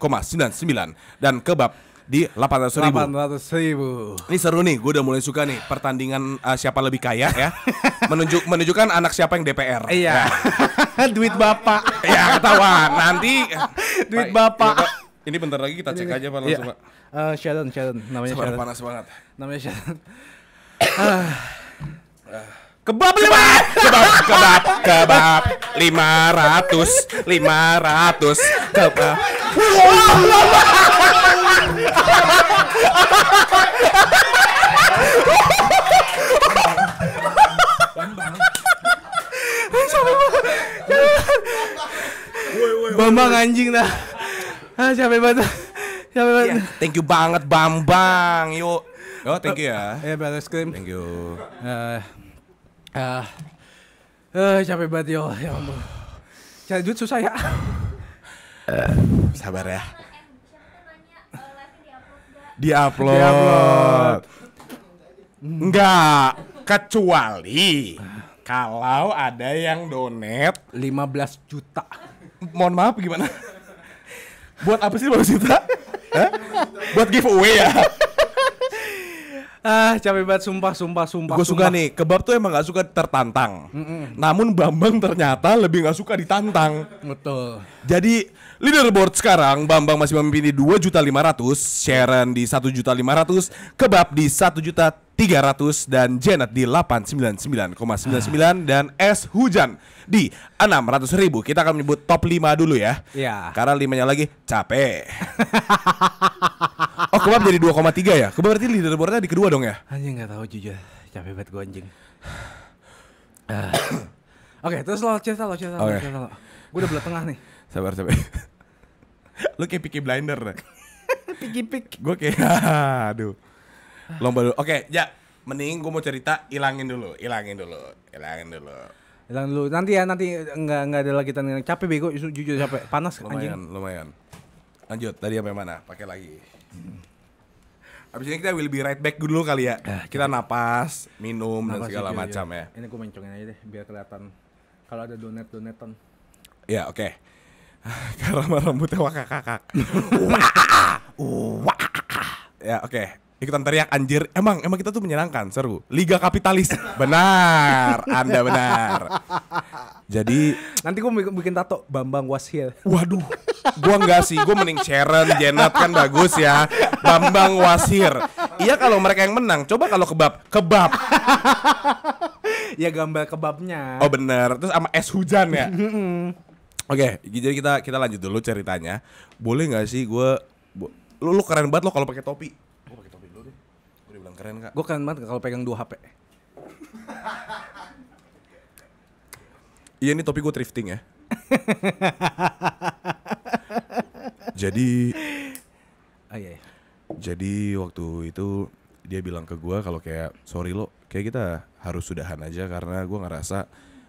899,99 dan Kebab di 800 ribu. 800 ribu. Ini seru nih, gue udah mulai suka nih pertandingan uh, siapa lebih kaya ya. Menunjuk menunjukkan anak siapa yang DPR. Iya. Ya. Duit bapak. ya ketahuan. Nanti eh, duit bapak. ini bentar lagi kita cek aja pak iya. langsung iya. pak. Uh, Sheldon Sheldon, namanya Sabar, Panas banget. Namanya Sharon. Ah. Ah. Kebab lima, kebab, kebab, kebab, lima ratus, lima ratus, kebab. Bambang anjing dah. Ah capek banget. Capek banget. Yeah. Thank you banget Bambang. Yuk. Oh, thank you ya. Ya, yeah, brother Scream. Thank you. Uh, Ah. Uh, capek banget yo, ya ampun. Ya Cari duit susah ya. Uh, sabar ya. Di upload. Di upload. Enggak, kecuali kalau ada yang donate 15 juta. Mohon maaf gimana? Buat apa sih 15 juta? Buat giveaway ya? Ah, capek banget sumpah sumpah sumpah. Gue suka nih, kebab tuh emang gak suka tertantang. Mm -mm. Namun Bambang ternyata lebih gak suka ditantang. Betul. Jadi leaderboard sekarang Bambang masih memimpin di 2.500, Sharon di juta 1.500, Kebab di juta 1.300 dan Janet di 899,99 ah. dan es Hujan di ribu Kita akan menyebut top 5 dulu ya. Iya. Karena limanya lagi capek. oh kebab jadi 2,3 ya? Kebab berarti leaderboardnya di kedua dong ya? Anjing nggak tahu jujur, capek banget gue anjing. Uh. Oke, okay, terus lo cerita lo cerita okay. lo cerita lo. Gue udah belah tengah nih. Sabar sabar. Lo kayak picky blinder deh. picky pick. Gue kayak aduh. Lomba dulu. Oke, okay, ya mending gue mau cerita ilangin dulu, ilangin dulu, ilangin dulu. Hilang dulu. Nanti ya, nanti nggak nggak ada lagi tandingan. Capek bego, jujur capek. Panas lumayan, anjing. Lumayan, lumayan. Lanjut, tadi sampai mana? Pakai lagi. Abis ini kita will be right back dulu kali ya. Eh, kita napas, minum napas dan segala gitu ya. macam iya. ya. Ini gue mencongin aja deh biar kelihatan kalau ada donat donetan. Ya oke. Okay. Karena rambutnya wakak wah ya oke. Okay ikutan teriak anjir emang emang kita tuh menyenangkan seru liga kapitalis benar anda benar jadi nanti gue bikin tato Bambang was waduh gue nggak sih gue mending Sharon Janet kan bagus ya Bambang wasir iya kalau mereka yang menang coba kalau kebab kebab ya gambar kebabnya oh benar terus sama es hujan ya Oke, okay, jadi kita kita lanjut dulu ceritanya. Boleh nggak sih gue lu, lu keren banget lo kalau pakai topi keren kak. Gue keren banget kalau pegang dua HP. iya ini topi gue thrifting ya. jadi oh, iya, iya. jadi waktu itu dia bilang ke gue kalau kayak sorry lo kayak kita harus sudahan aja karena gue ngerasa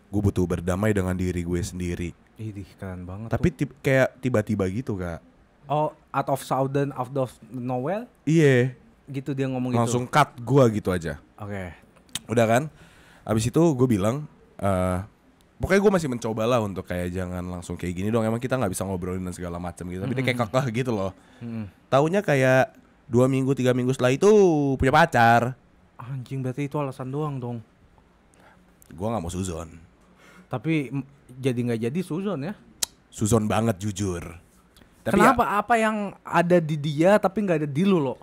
gue butuh berdamai dengan diri gue sendiri. Ini keren banget. Tapi kayak tiba-tiba gitu kak. Oh, out of sudden, out of nowhere? Iya gitu dia ngomong gitu langsung cut gua gitu aja oke okay. udah kan abis itu gue bilang uh, pokoknya gue masih mencoba lah untuk kayak jangan langsung kayak gini dong emang kita nggak bisa ngobrolin dan segala macam gitu tapi mm -hmm. dia kayak kakak gitu loh mm -hmm. taunya kayak dua minggu tiga minggu setelah itu punya pacar anjing berarti itu alasan doang dong Gua nggak mau suzon tapi jadi nggak jadi suzon ya suzon banget jujur tapi ya kenapa ya, apa yang ada di dia tapi nggak ada di lu loh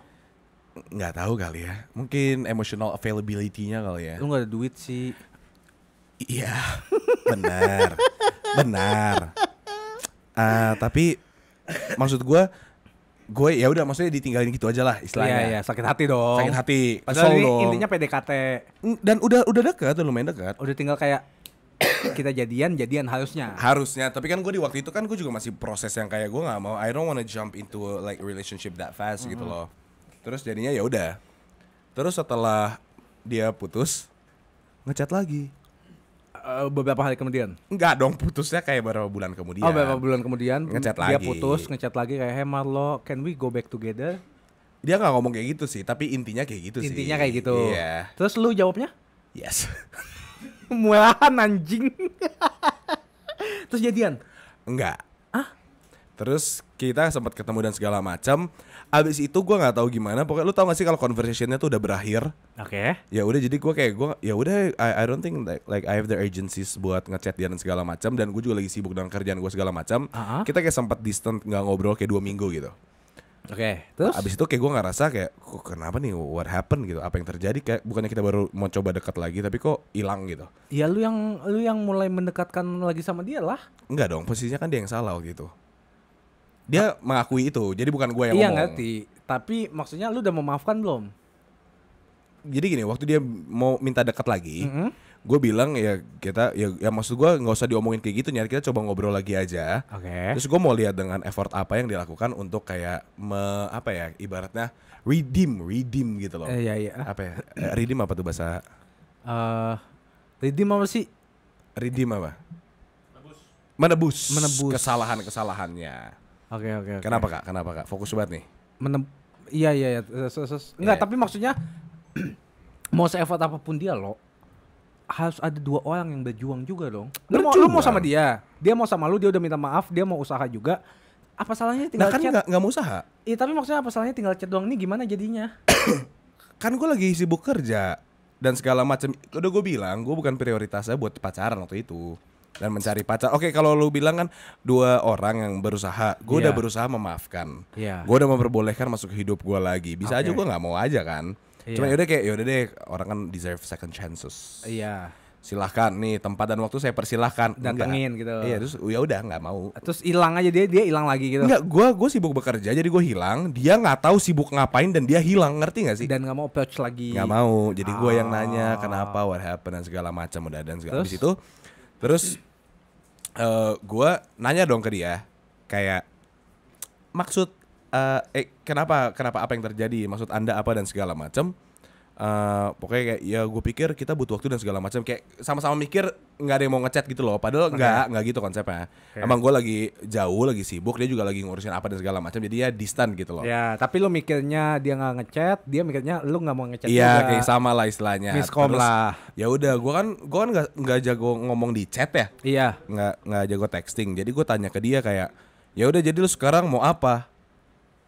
nggak tahu kali ya. Mungkin emotional availability-nya kali ya. Lu nggak ada duit sih. Iya, benar, benar. Uh, tapi maksud gue, gue ya udah maksudnya ditinggalin gitu aja lah istilahnya. Iya, iya, sakit hati dong. Sakit hati. Padahal ini dong. intinya PDKT. Dan udah udah dekat, udah lumayan dekat. Udah tinggal kayak kita jadian jadian harusnya harusnya tapi kan gue di waktu itu kan gue juga masih proses yang kayak gue nggak mau I don't wanna jump into like relationship that fast mm -hmm. gitu loh terus jadinya ya udah terus setelah dia putus ngechat lagi uh, beberapa hari kemudian? Enggak dong, putusnya kayak beberapa bulan kemudian. Oh, beberapa bulan kemudian. Ngechat lagi. Dia putus, ngechat lagi kayak, "Hey Marlo, can we go back together?" Dia nggak ngomong kayak gitu sih, tapi intinya kayak gitu intinya sih. Intinya kayak gitu. Iya. Yeah. Terus lu jawabnya? Yes. mulahan anjing. Terus jadian? Enggak. Ah? Terus kita sempat ketemu dan segala macam. Abis itu gue nggak tahu gimana. Pokoknya lu tau gak sih kalau conversationnya tuh udah berakhir. Oke. Okay. Ya udah jadi gue kayak gue ya udah I, I don't think like, like I have the agencies buat ngechat dia dan segala macam. Dan gue juga lagi sibuk dengan kerjaan gue segala macam. Uh -huh. Kita kayak sempat distant nggak ngobrol kayak dua minggu gitu. Oke, okay, terus abis itu kayak gue ngerasa kayak kok kenapa nih what happened gitu, apa yang terjadi kayak bukannya kita baru mau coba dekat lagi tapi kok hilang gitu. Iya lu yang lu yang mulai mendekatkan lagi sama dia lah. Enggak dong, posisinya kan dia yang salah gitu. Dia mengakui itu. Jadi bukan gue yang iya, ngomong. Iya ngerti. Tapi maksudnya lu udah memaafkan belum? Jadi gini, waktu dia mau minta dekat lagi, mm -hmm. gue bilang ya kita ya, ya maksud gue nggak usah diomongin kayak gitu nyari kita coba ngobrol lagi aja. Oke. Okay. Terus gue mau lihat dengan effort apa yang dilakukan untuk kayak me, apa ya ibaratnya redeem, redeem gitu loh. Eh, iya eh, iya. Apa ya? Eh, redeem apa tuh bahasa? Uh, redeem apa sih? Redeem apa? Menebus. Menebus. Kesalahan-kesalahannya. Oke okay, oke. Okay, okay. Kenapa kak? Kenapa kak? Fokus banget nih. Menem iya iya iya. Enggak yeah. Iya. tapi maksudnya mau se-effort apapun dia lo harus ada dua orang yang berjuang juga dong. Berjuang. Lu mau, lu mau sama dia, dia mau sama lu, dia udah minta maaf, dia mau usaha juga. Apa salahnya tinggal nah, kan chat? Nggak mau usaha. Iya tapi maksudnya apa salahnya tinggal chat doang nih gimana jadinya? kan gue lagi sibuk kerja dan segala macam. Udah gue bilang gue bukan prioritasnya buat pacaran waktu itu dan mencari pacar. Oke, kalau lu bilang kan dua orang yang berusaha, gue yeah. udah iya. berusaha memaafkan, yeah. gue udah memperbolehkan masuk ke hidup gue lagi. Bisa okay. aja gue nggak mau aja kan. Yeah. Cuma yaudah kayak yaudah deh orang kan deserve second chances. Iya. Yeah silahkan nih tempat dan waktu saya persilahkan datengin gitu iya terus oh, ya udah nggak mau terus hilang aja dia dia hilang lagi gitu nggak gue gue sibuk bekerja jadi gue hilang dia nggak tahu sibuk ngapain dan dia hilang ngerti nggak sih dan nggak mau approach lagi nggak mau jadi gue yang nanya ah. kenapa what happened dan segala macam udah dan segala terus? abis itu terus uh, eh, gue nanya dong ke dia kayak maksud uh, eh kenapa kenapa apa yang terjadi maksud anda apa dan segala macam Uh, pokoknya kayak ya gue pikir kita butuh waktu dan segala macam kayak sama-sama mikir nggak ada yang mau ngechat gitu loh padahal nggak okay. nggak gitu konsepnya okay. emang gue lagi jauh lagi sibuk dia juga lagi ngurusin apa dan segala macam jadi ya distant gitu loh ya tapi lo mikirnya dia nggak ngechat dia mikirnya lo nggak mau ngechat iya kayak sama lah istilahnya miskom lah ya udah gue kan gue kan nggak nggak jago ngomong di chat ya iya nggak nggak jago texting jadi gue tanya ke dia kayak ya udah jadi lo sekarang mau apa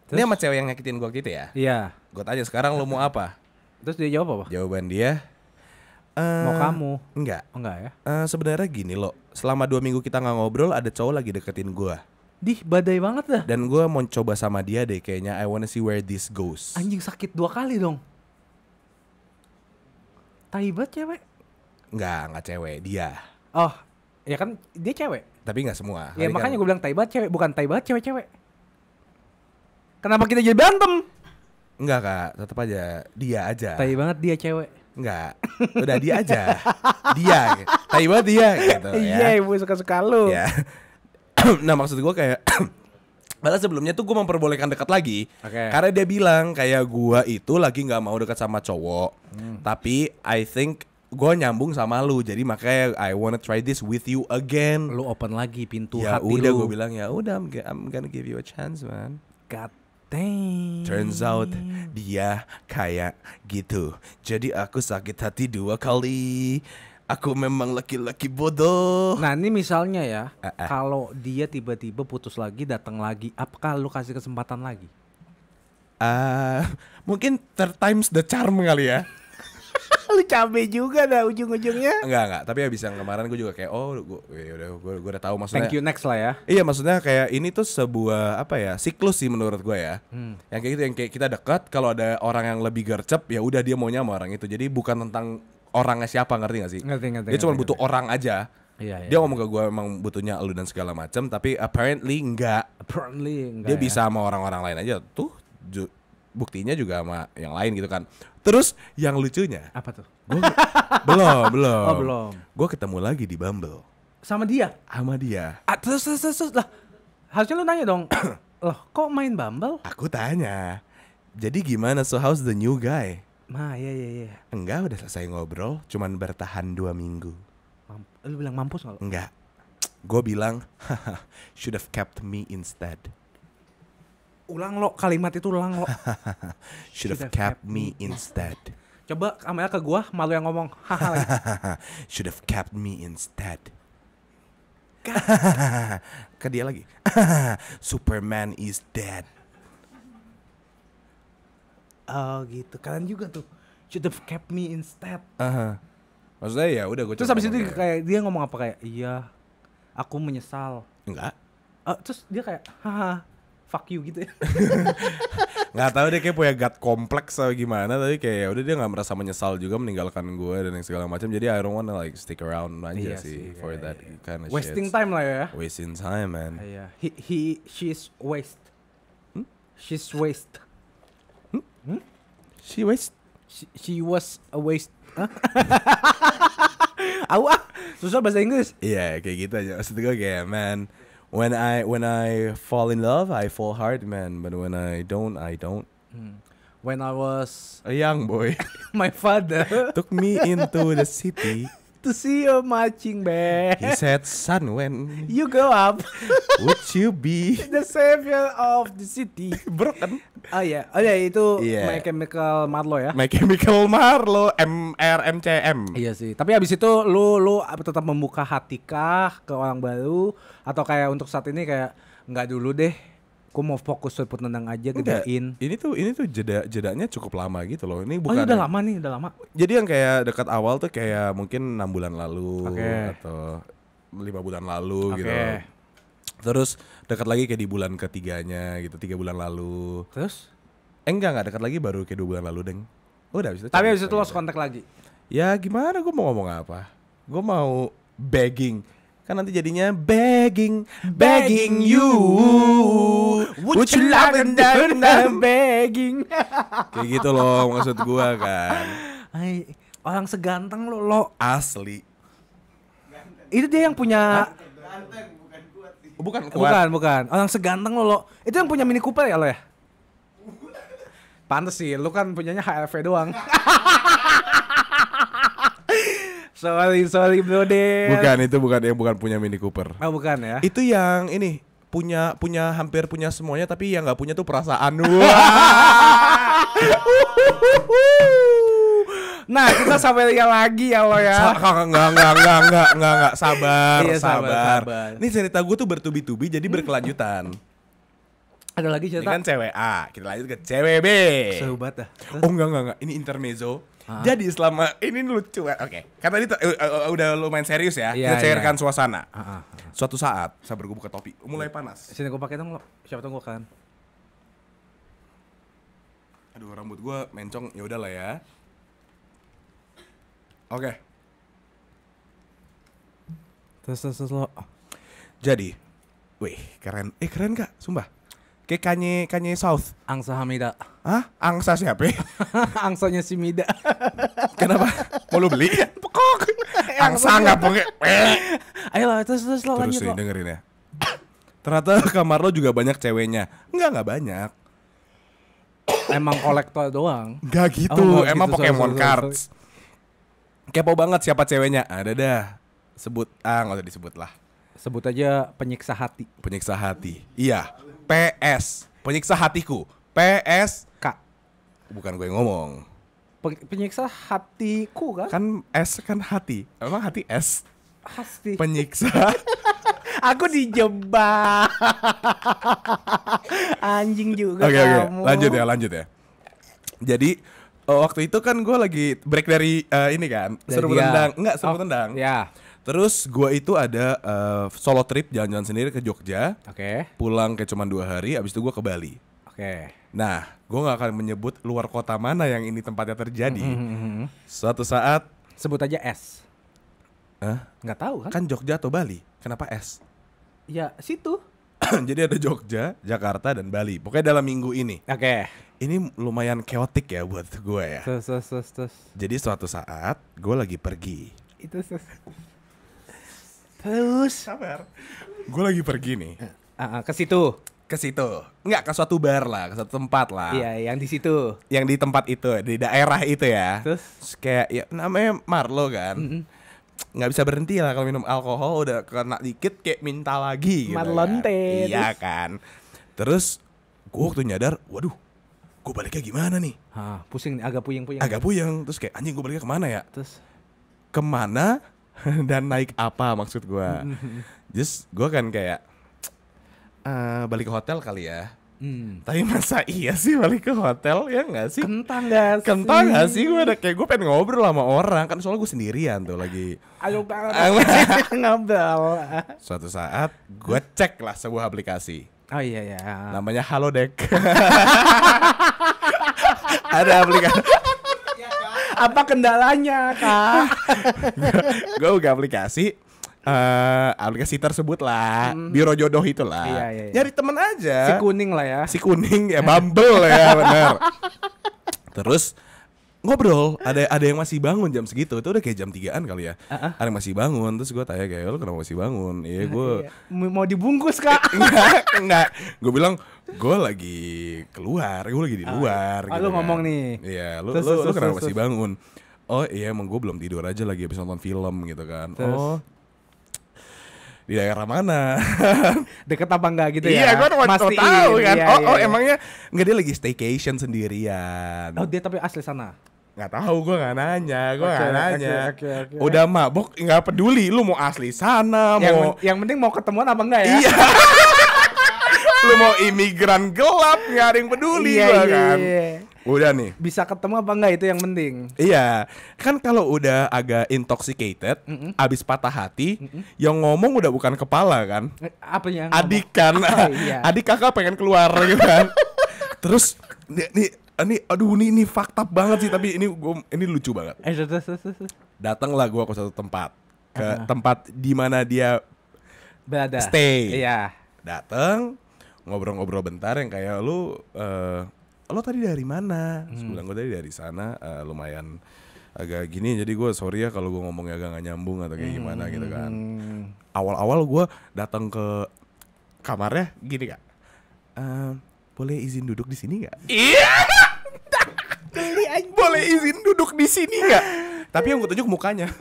Terus? Ini sama cewek yang nyakitin gue gitu ya? Iya. Gue tanya sekarang lo mau apa? Terus dia jawab apa? Jawaban dia Uh, mau kamu? Enggak. Oh, enggak ya? Uh, sebenarnya gini loh, selama dua minggu kita nggak ngobrol, ada cowok lagi deketin gue. Dih, badai banget dah. Dan gue mau coba sama dia deh kayaknya, I wanna see where this goes. Anjing sakit dua kali dong. Taibat cewek? Enggak, enggak cewek, dia. Oh, ya kan dia cewek. Tapi nggak semua. Ya makanya kan... gue bilang Taibat cewek, bukan Taibat cewek-cewek. Kenapa kita jadi bantem? Enggak kak, tetap aja dia aja. Tapi banget dia cewek. Enggak, udah dia aja. dia, Tapi banget dia gitu iya, ya. Iya ibu suka-suka lu. Ya. nah maksud gue kayak Padahal sebelumnya tuh gue memperbolehkan dekat lagi okay. Karena dia bilang kayak gue itu lagi gak mau dekat sama cowok hmm. Tapi I think gue nyambung sama lu jadi makanya I wanna try this with you again lu open lagi pintu ya hati udah gue bilang ya udah I'm, I'm gonna give you a chance man God Dang. Turns out dia kayak gitu. Jadi aku sakit hati dua kali. Aku memang laki-laki bodoh. Nah ini misalnya ya, uh -uh. kalau dia tiba-tiba putus lagi, datang lagi, apakah lu kasih kesempatan lagi? Uh, mungkin third times the charm kali ya lu cabe juga dah ujung-ujungnya. Enggak enggak, tapi habis yang kemarin gue juga kayak oh gue ya udah gue udah tahu maksudnya. Thank you next lah ya. Iya, maksudnya kayak ini tuh sebuah apa ya? siklus sih menurut gue ya. Hmm. Yang kayak gitu yang kayak kita dekat kalau ada orang yang lebih gercep ya udah dia maunya sama orang itu. Jadi bukan tentang orangnya siapa ngerti gak sih? Ngerti ngerti. Dia cuma butuh ngerti. orang aja. Iya, iya. dia ngomong ke gue emang butuhnya lu dan segala macam tapi apparently enggak apparently enggak dia ya. bisa sama orang-orang lain aja tuh ju, buktinya juga sama yang lain gitu kan Terus yang lucunya apa tuh? Gua, oh, belum, belum. Oh, belum. Gue ketemu lagi di Bumble. Sama dia? Sama dia. Ah, terus, terus, terus, terus lah. Harusnya lu nanya dong. Loh, kok main Bumble? Aku tanya. Jadi gimana so how's the new guy? Ma, iya iya iya. Enggak, udah selesai ngobrol, cuman bertahan dua minggu. Mamp lu bilang mampus gak lo? Enggak. Gue bilang, should have kept me instead ulang lo kalimat itu ulang lo should have kept me instead coba kamera ke gua malu yang ngomong should have kept me instead ke dia lagi Superman is dead oh gitu kalian juga tuh should have kept me instead uh -huh. maksudnya ya udah gua terus habis itu ya. kayak dia ngomong apa kayak iya aku menyesal enggak uh, terus dia kayak haha fuck you gitu ya nggak tahu deh kayak punya gut kompleks atau gimana tapi kayak ya udah dia nggak merasa menyesal juga meninggalkan gue dan yang segala macam jadi I don't wanna like stick around aja iya sih, sih for iya, that iya. iya. kind of wasting shit. time lah ya wasting time man yeah. he he she's waste hmm? she's waste hmm? Hmm? she waste she, she was a waste huh? Awah, susah bahasa Inggris. Iya, yeah, kayak gitu aja. Maksud gue kayak, man, when I when I fall in love, I fall hard, man. But when I don't, I don't. Mm. When I was a young boy, my father took me into the city to see you marching band. He said, son, when you go up, would you be the savior of the city? Bro kan? Oh iya, yeah. oh iya yeah, itu yeah. My Chemical Marlo ya. My Chemical Marlo, M M R C M. Iya sih, tapi abis itu lu lu tetap membuka hati kah ke orang baru atau kayak untuk saat ini kayak nggak dulu deh aku mau fokus buat nendang aja Enggak. ini tuh ini tuh jeda jedanya cukup lama gitu loh ini bukan oh, ini udah lama nih udah lama jadi yang kayak dekat awal tuh kayak mungkin enam bulan lalu okay. atau lima bulan lalu okay. gitu terus dekat lagi kayak di bulan ketiganya gitu tiga bulan lalu terus eh, enggak enggak dekat lagi baru kayak dua bulan lalu deng oh, udah bisa tapi habis itu lost kontak lagi ya gimana gue mau ngomong apa gue mau begging Kan nanti jadinya begging, begging you. Would you love and begging? Kayak gitu loh maksud gua kan. Ay, orang seganteng lo lo asli. Itu dia yang punya Ganteng, bukan kuat Bukan Bukan, bukan. Orang seganteng lo lo. Itu yang punya Mini Cooper ya lo ya? Pantes sih, lo kan punyanya HRV doang. sorry sorry deh Bukan itu bukan yang bukan punya Mini Cooper. Oh bukan ya. Itu yang ini punya punya hampir punya semuanya tapi yang nggak punya tuh perasaan. Nah kita sampai lagi ya lo ya Enggak, enggak, enggak, enggak, enggak, enggak, enggak Sabar, iya, sabar, sabar Ini cerita gue tuh bertubi-tubi jadi berkelanjutan Ada lagi cerita Ini kan cewek A, kita lanjut ke cewek B Seru banget dah Oh enggak, enggak, enggak, ini intermezzo Ha? Jadi selama ini lucu ya. Oke. Okay. Kan tadi uh, uh, udah lumayan serius ya. Yeah, kita cairkan yeah. suasana. Uh, uh, uh. Suatu saat saya gue ke topi, mulai panas. Sini gue pakai dong Siapa tau gue kan. Aduh rambut gue mencong, ya udahlah ya. Oke. Okay. Terus terus terus lo. Jadi, wih keren. Eh keren gak? Sumpah. Kayak Kanye, Kanye South. Angsa Hamida. Hah? Angsa siapa? Angsanya si Mida. Kenapa? Mau lu beli? Pekok. Angsa nggak Ayo Ayolah, terus terus lo lanjut. Terus dengerin ya. Ternyata kamar lo juga banyak ceweknya. Enggak, enggak banyak. Emang kolektor doang. Enggak oh, gitu. Oh, Emang gitu, Pokemon sorry, cards. Sorry. Kepo banget siapa ceweknya. Ada dah. Sebut ah, enggak usah disebut lah. Sebut aja penyiksa hati. Penyiksa hati. Iya. PS penyiksa hatiku PS kak bukan gue yang ngomong penyiksa hatiku kan kan S kan hati emang hati S hati penyiksa aku dijebak anjing juga okay, kamu okay. lanjut ya lanjut ya jadi eh, waktu itu kan gue lagi break dari uh, ini kan seru tendang enggak seru oh, tendang ya yeah Terus gue itu ada uh, solo trip jalan-jalan sendiri ke Jogja. Oke. Okay. Pulang kayak cuma dua hari, abis itu gue ke Bali. Oke. Okay. Nah, gue gak akan menyebut luar kota mana yang ini tempatnya terjadi. Mm -hmm. Suatu saat sebut aja S. Hah? Gak tahu kan? Kan Jogja atau Bali? Kenapa S? Ya situ. Jadi ada Jogja, Jakarta dan Bali. Pokoknya dalam minggu ini. Oke. Okay. Ini lumayan keotik ya buat gue ya. Terus, terus, terus. Jadi suatu saat gue lagi pergi. Itu sus. Terus? Sabar. Gue lagi pergi nih. Uh, uh, ke situ. Ke situ. Enggak, ke suatu bar lah, ke suatu tempat lah. Iya, yang di situ. Yang di tempat itu, di daerah itu ya. Terus, kayak ya namanya Marlo kan. Mm hmm Gak bisa berhenti lah kalau minum alkohol udah kena dikit kayak minta lagi gitu ya. Marlonte kan. iya kan terus gue waktu nyadar waduh gue baliknya gimana nih Hah, pusing agak puyeng puyeng agak puyeng terus kayak anjing gue baliknya kemana ya terus kemana dan naik apa maksud gue just gue kan kayak uh, balik ke hotel kali ya Hmm. Tapi masa iya sih balik ke hotel ya nggak sih? Kentang gak sih? Kentang gak sih? Gue udah kayak gue pengen ngobrol sama orang kan soalnya gue sendirian tuh lagi. Ayo banget ngobrol. Suatu saat gue cek lah sebuah aplikasi. Oh iya ya. Namanya Halodeck. Ada aplikasi apa kendalanya kak gue gak aplikasi uh, aplikasi tersebut lah hmm. biro jodoh itulah iya, iya, iya. nyari temen aja si kuning lah ya si kuning ya bumble ya benar terus ngobrol ada ada yang masih bangun jam segitu itu udah kayak jam tigaan kali ya uh-uh. ada yang masih bangun terus gue tanya kayak lo kenapa masih bangun ya, iya gue iya. mau dibungkus kak enggak enggak gue bilang gue lagi keluar gue lagi di ah, luar uh, gitu lo kan. ngomong nih iya lo lo, lo kenapa masih bangun oh iya emang gue belum tidur aja lagi habis nonton film gitu kan terus. oh di daerah mana deket apa enggak gitu iya, ya iya gue mau tahu kan iya, oh, oh iya. oh emangnya enggak dia lagi staycation sendirian oh dia tapi asli sana nggak tahu gue nggak nanya gue nggak okay, nanya okay, okay, okay. udah mabok nggak peduli lu mau asli sana yang mau men yang penting mau ketemuan apa enggak ya iya lu mau imigran gelap nggak peduli iya, gua, iya, kan iya, iya. udah nih bisa ketemu apa enggak itu yang penting iya kan kalau udah agak intoxicated mm -mm. abis patah hati mm -mm. yang ngomong udah bukan kepala kan eh, apa yang adik kan oh, iya. adik kakak pengen keluar gitu kan terus nih, nih ini aduh ini ini fakta banget sih tapi ini gua ini lucu banget. Eh, Datanglah gue ke satu tempat ke uh -huh. tempat di mana dia berada. Stay. Iya. Datang ngobrol-ngobrol bentar yang kayak lu uh, lo tadi dari mana? Hmm. Sebulan gue tadi dari sana uh, lumayan agak gini jadi gue sorry ya kalau gue ngomongnya agak gak nyambung atau kayak gimana hmm. gitu kan. Awal-awal gue datang ke kamarnya gini kak. Uh, boleh izin duduk di sini nggak? Iya. boleh izin duduk di sini nggak? Tapi yang gue tunjuk mukanya.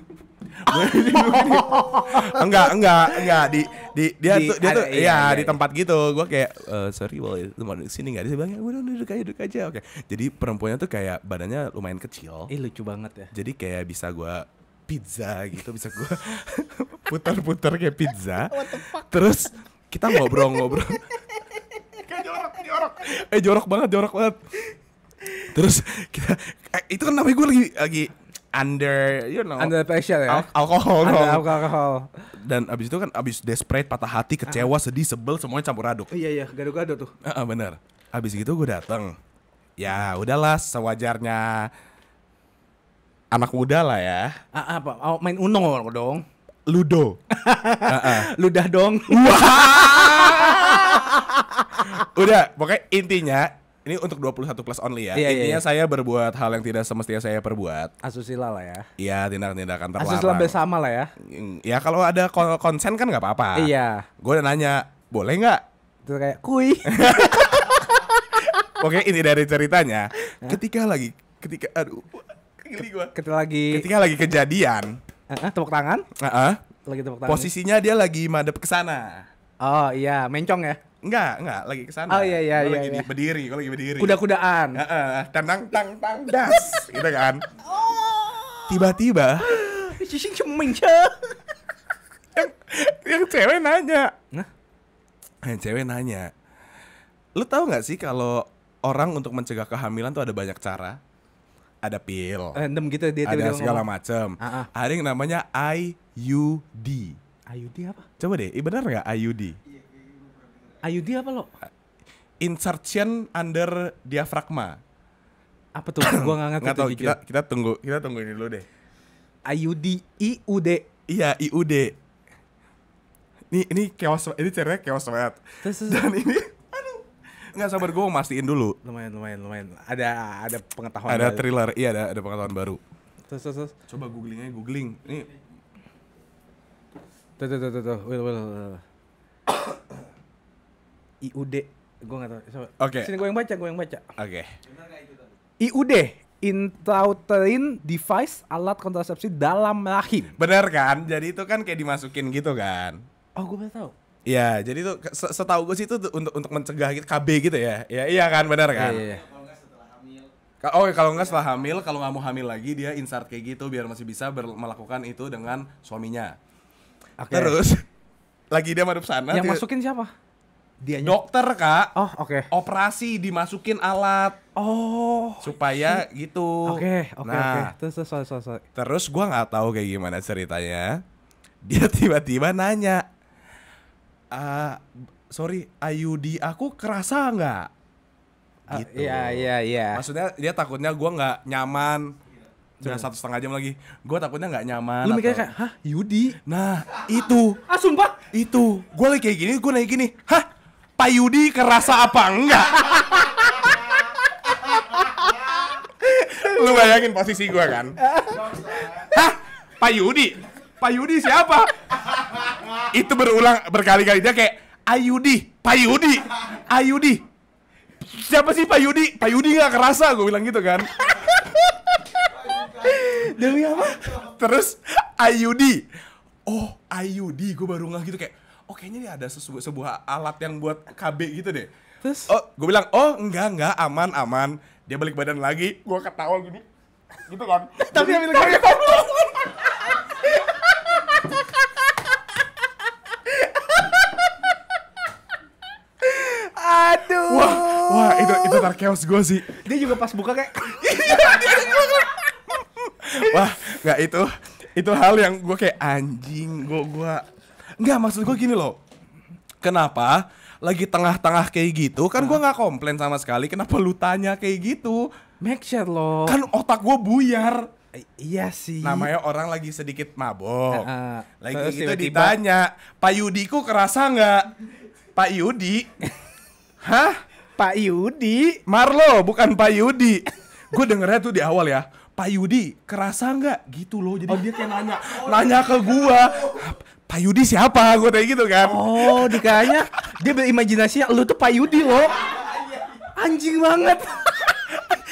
enggak enggak enggak di di dia di, tuh dia tuh iya, ya iya, di iya. tempat gitu Gua kayak uh, sorry boleh di sini nggak dia bilang ya udah duduk aja duduk aja oke jadi perempuannya tuh kayak badannya lumayan kecil Ih, lucu banget ya jadi kayak bisa gua pizza gitu bisa gua putar-putar kayak pizza terus kita ngobrol-ngobrol jorok, Eh jorok banget, jorok banget. Terus kita eh, itu kan namanya gue lagi lagi under you know under pressure ya al alkohol under alkohol dan abis itu kan abis desperate patah hati kecewa ah. sedih sebel semuanya campur aduk iya iya gaduh-gaduh tuh uh, uh, bener abis gitu gue dateng ya udahlah sewajarnya anak muda lah ya ah, ah apa oh, main uno dong ludo uh, uh. ludah dong wow Udah, pokoknya intinya ini untuk 21 plus only ya. Iya, iya, Intinya iya. saya berbuat hal yang tidak semestinya saya perbuat. Asusila lah ya. Iya, tindakan-tindakan terlarang. Asusila bersama lah ya. Mm, ya kalau ada konsen kan nggak apa-apa. Iya. Gue udah nanya, boleh nggak? itu kayak kui. Oke, ini dari ceritanya. Ya. Ketika lagi, ketika, aduh, gua. Ketika lagi, ketika lagi kejadian. Uh -uh, tepuk tangan. Uh -uh. Lagi tepuk tangan. Posisinya dia lagi madep ke sana. Oh iya, mencong ya? Enggak, enggak, lagi ke sana. Oh iya iya iya. Lagi iya. berdiri, gua lagi berdiri. Kuda-kudaan. Heeh, uh, uh, tang tang tang das gitu kan. Oh. Tiba-tiba Cicing cemeng yang, yang cewek nanya. Nah. Yang cewek nanya. Lu tahu nggak sih kalau orang untuk mencegah kehamilan tuh ada banyak cara? Ada pil. Random gitu dia Ada segala macam. Uh -uh. Ada yang namanya IUD. IUD apa? Coba deh, benar nggak Ayudi? Ayudi apa lo? Insertion under diafragma. Apa tuh? gua nggak ngerti. Gak Kita, kita tunggu, kita tunggu ini dulu deh. Ayudi IUD. Iya IUD. Ini ini kewas, ini ceritanya kewas banget. Dan ini nggak sabar gue mastiin dulu. Lumayan, lumayan, lumayan. Ada ada pengetahuan. Ada baru. thriller, iya ada ada pengetahuan baru. Terus, terus, Coba googling aja googling. Ini Tuh tuh tuh tuh, tuh. Will, Will, Will. IUD. Gue gak tau. Oke. Okay. Sini gue yang baca, gue yang baca. Oke. Okay. IUD. Intrauterine device alat kontrasepsi dalam rahim. benar kan? Jadi itu kan kayak dimasukin gitu kan? Oh gue baru tahu. Iya, jadi itu setahu gue sih itu untuk untuk mencegah gitu, KB gitu ya. Ya iya kan, benar kan? Iya, iya. Oh, kalau nggak setelah hamil, kalau nggak mau hamil lagi dia insert kayak gitu biar masih bisa melakukan itu dengan suaminya. Okay. Terus lagi dia madep sana. Yang masukin siapa? dia Dokter kak. Oh oke. Okay. Operasi dimasukin alat. Oh. Supaya shit. gitu. Oke okay, oke okay, nah, Okay. Terus terus Terus gue nggak tahu kayak gimana ceritanya. Dia tiba-tiba nanya, uh, sorry, ayudi aku kerasa nggak? Ah, gitu. Iya uh, iya iya. Maksudnya dia takutnya gue nggak nyaman sudah satu setengah jam lagi gue takutnya nggak nyaman lu mikirnya kayak hah Yudi nah itu ah sumpah itu gue lagi kayak gini gue naik gini hah Pak Yudi kerasa apa enggak lu bayangin posisi gue kan hah Pak Yudi Pak Yudi siapa itu berulang berkali-kali dia kayak Ayudi Pak Yudi Ayudi siapa sih Pak Yudi Pak Yudi nggak kerasa gue bilang gitu kan Demi apa? Terus IUD. Oh, IUD. Gue baru ngeh gitu kayak, oh kayaknya ini ada sesuatu sebuah alat yang buat KB gitu deh. Terus? Oh, gue bilang, oh enggak, enggak, aman, aman. Dia balik badan lagi, gue ketawa gini. Gitu kan. Tapi ambil kaget. Aduh. Wah, wah itu itu chaos gue sih. Dia juga pas buka kayak. Iya, kan wah nggak itu itu hal yang gue kayak anjing gue gue nggak maksud gue gini loh kenapa lagi tengah-tengah kayak gitu kan gue nggak komplain sama sekali kenapa lu tanya kayak gitu make sure lo kan otak gue buyar Iya sih. Namanya orang lagi sedikit mabok. Uh, lagi itu tiba -tiba. ditanya, Pak Yudi ku kerasa nggak? Pak Yudi? Hah? Pak Yudi? Marlo, bukan Pak Yudi. Gue dengernya tuh di awal ya. Pak Yudi kerasa nggak gitu loh jadi oh, dia kayak nanya oh, nanya ke gua Pak Yudi siapa gua kayak gitu kan oh dikanya dia berimajinasinya, lu tuh Pak Yudi loh anjing banget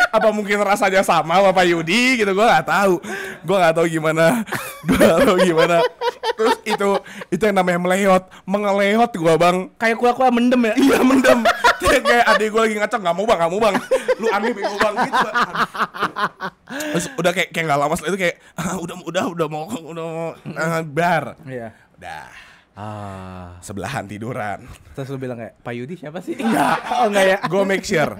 apa mungkin rasanya sama Bapak Yudi gitu gue nggak tahu gue nggak tahu gimana gue nggak tahu gimana terus itu itu yang namanya meleot mengeleot gue bang kayak kue kue mendem ya iya mendem kayak adik gue lagi ngacak nggak mau bang nggak mau bang lu aneh bego bang gitu bang. terus udah kayak kayak nggak lama setelah itu kayak ah, udah udah udah mau udah mau uh, bar iya udah Ah. Sebelahan tiduran. Terus lu bilang kayak, Pak Yudi siapa sih? Enggak. oh enggak ya. Gue make sure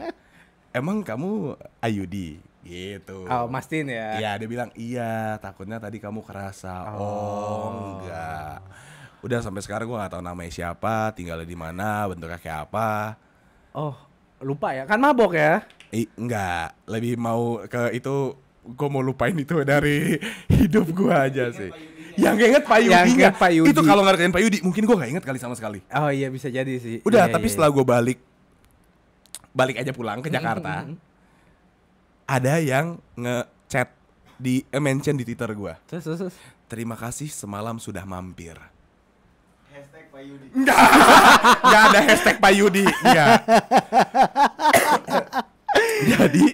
emang kamu Ayudi gitu. Oh, mastiin ya. Iya, dia bilang iya, takutnya tadi kamu kerasa. Oh, oh enggak. Udah sampai sekarang gua nggak tahu namanya siapa, tinggalnya di mana, bentuknya kayak apa. Oh, lupa ya. Kan mabok ya? I, enggak, lebih mau ke itu gua mau lupain itu dari hidup gua aja sih. Yang gak inget Pak Yudi. Itu kalau ngerjain Pak Yudi mungkin gue gak inget kali sama sekali. Oh iya bisa jadi sih. Udah, ya, tapi ya. setelah iya. gue balik balik aja pulang ke hmm, Jakarta hmm, -hmm. ada yang ngechat di eh, mention di Twitter gue terima kasih semalam sudah mampir hashtag Pak Yudi nggak nggak ada hashtag Pak Yudi jadi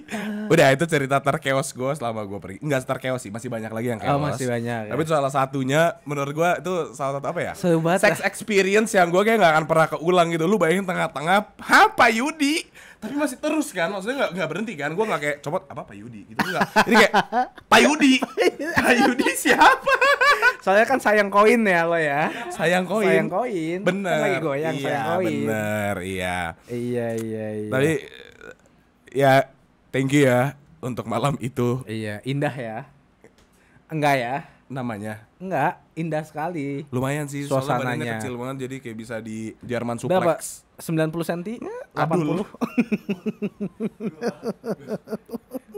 udah itu cerita terkeos gue selama gue pergi nggak terkeos sih masih banyak lagi yang oh, keos oh, masih banyak tapi ya. itu salah satunya menurut gue itu salah satu apa ya Sebat sex experience yang gue kayak nggak akan pernah keulang gitu lu bayangin tengah-tengah apa Yudi tapi masih terus kan maksudnya nggak nggak berhenti kan gue nggak kayak copot apa Pak Yudi gitu nggak ini kayak Pak Yudi Pak Yudi siapa soalnya kan sayang koin ya lo ya sayang koin sayang koin kan bener kan lagi goyang iya, sayang koin bener iya iya iya, iya. tapi ya thank you ya untuk malam itu iya indah ya enggak ya namanya? Enggak, indah sekali. Lumayan sih, suasananya kecil banget jadi kayak bisa di Jerman suplex. 90 cm 80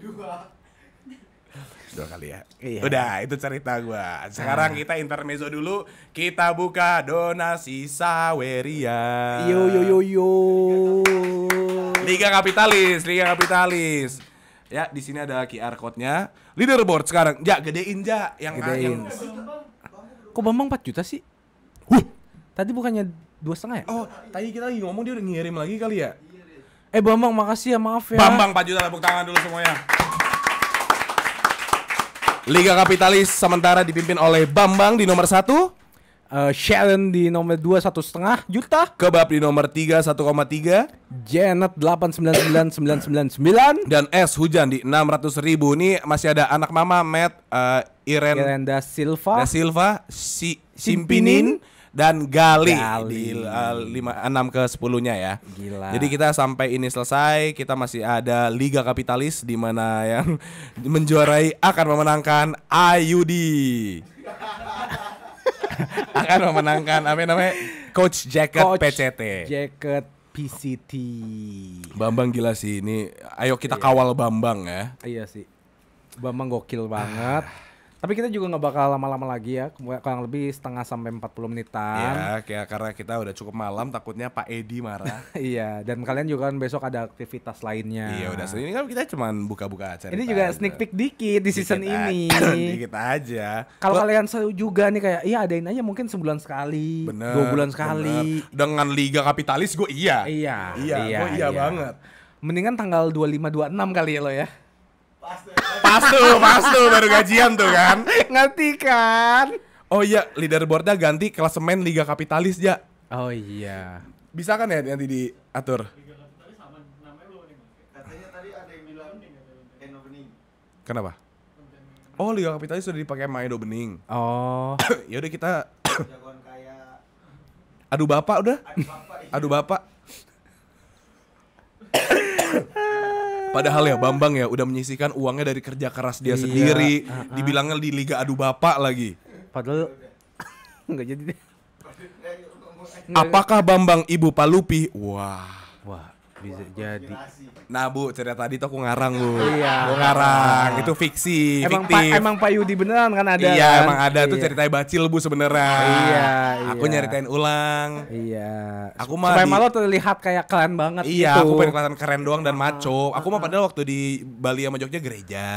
Dua dua kali ya. Iya. Udah, itu cerita gua. Ah. Sekarang kita intermezzo dulu. Kita buka donasi Saweria. Yo yo yo yo. Liga Kapitalis, Liga Kapitalis. Ya, di sini ada QR code-nya. Leaderboard sekarang. Ja, gedein Ja yang gedein. Yang... Kok Bambang 4 juta sih? Huh. Tadi bukannya dua setengah ya? Oh, tadi kita lagi ngomong dia udah ngirim lagi kali ya? Eh Bambang makasih ya maaf ya. Bambang Pak juta tepuk tangan dulu semuanya. Liga Kapitalis sementara dipimpin oleh Bambang di nomor satu, uh, eh, Sharon di nomor dua satu setengah juta, Kebab di nomor tiga satu koma tiga, Janet delapan sembilan sembilan sembilan sembilan sembilan, dan S Hujan di enam ratus ribu. Ini masih ada anak mama Matt, uh, eh, Iren, Irenda Silva, Da Silva, si Simpinin, Simpinin dan Gali, Gali. di uh, lima, enam ke sepuluhnya ya. Gila. Jadi kita sampai ini selesai, kita masih ada Liga Kapitalis di mana yang menjuarai akan memenangkan Ayudi. akan memenangkan apa namanya? Coach Jacket Coach PCT. Jacket PCT. Bambang gila sih ini. Ayo kita iya. kawal Bambang ya. Iya sih. Bambang gokil banget. Ah. Tapi kita juga nggak bakal lama-lama lagi ya, kurang lebih setengah sampai 40 menitan. Iya, kayak karena kita udah cukup malam, takutnya Pak Edi marah. iya, dan kalian juga kan besok ada aktivitas lainnya. Iya, udah ini kan kita cuman buka-buka aja. Ini juga sneak peek dikit di season ini. dikit aja. Kalau kalian juga nih kayak, iya adain aja mungkin sebulan sekali, bener, dua bulan sekali. Bener. Dengan liga kapitalis gue iya. Iya, iya, iya, iya, iya banget. Mendingan tanggal 25 26 kali ya lo ya. Pas tuh, pas tuh, baru gajian tuh kan. Ngerti kan? Oh iya, leaderboardnya ganti klasemen Liga Kapitalis ya. Oh iya. Bisa kan ya nanti diatur? Liga Kapitalis Kenapa? Oh, Liga Kapitalis sudah dipakai sama Edo Bening. Oh. yaudah kita Aduh bapak udah. Aduh Aduh bapak. Iya. Padahal ya Bambang ya udah menyisihkan uangnya dari kerja keras dia iya, sendiri. Uh ah, -huh. Ah. Dibilangnya di Liga Adu Bapak lagi. Padahal nggak jadi. Apakah Bambang Ibu Palupi? Wah bisa jadi. Nah bu, cerita tadi tuh aku ngarang bu. Iya. Aku ngarang, itu fiksi, emang fiktif. emang Pak Yudi beneran kan ada. Iya, kan? emang ada iya. tuh ceritanya bacil bu sebenarnya. Iya. Aku iya. nyeritain ulang. Iya. Aku mah supaya di... malu terlihat kayak keren banget. Iya, gitu. aku pengen kelihatan keren doang dan ah, maco. Aku mah ah. padahal waktu di Bali sama Jogja gereja.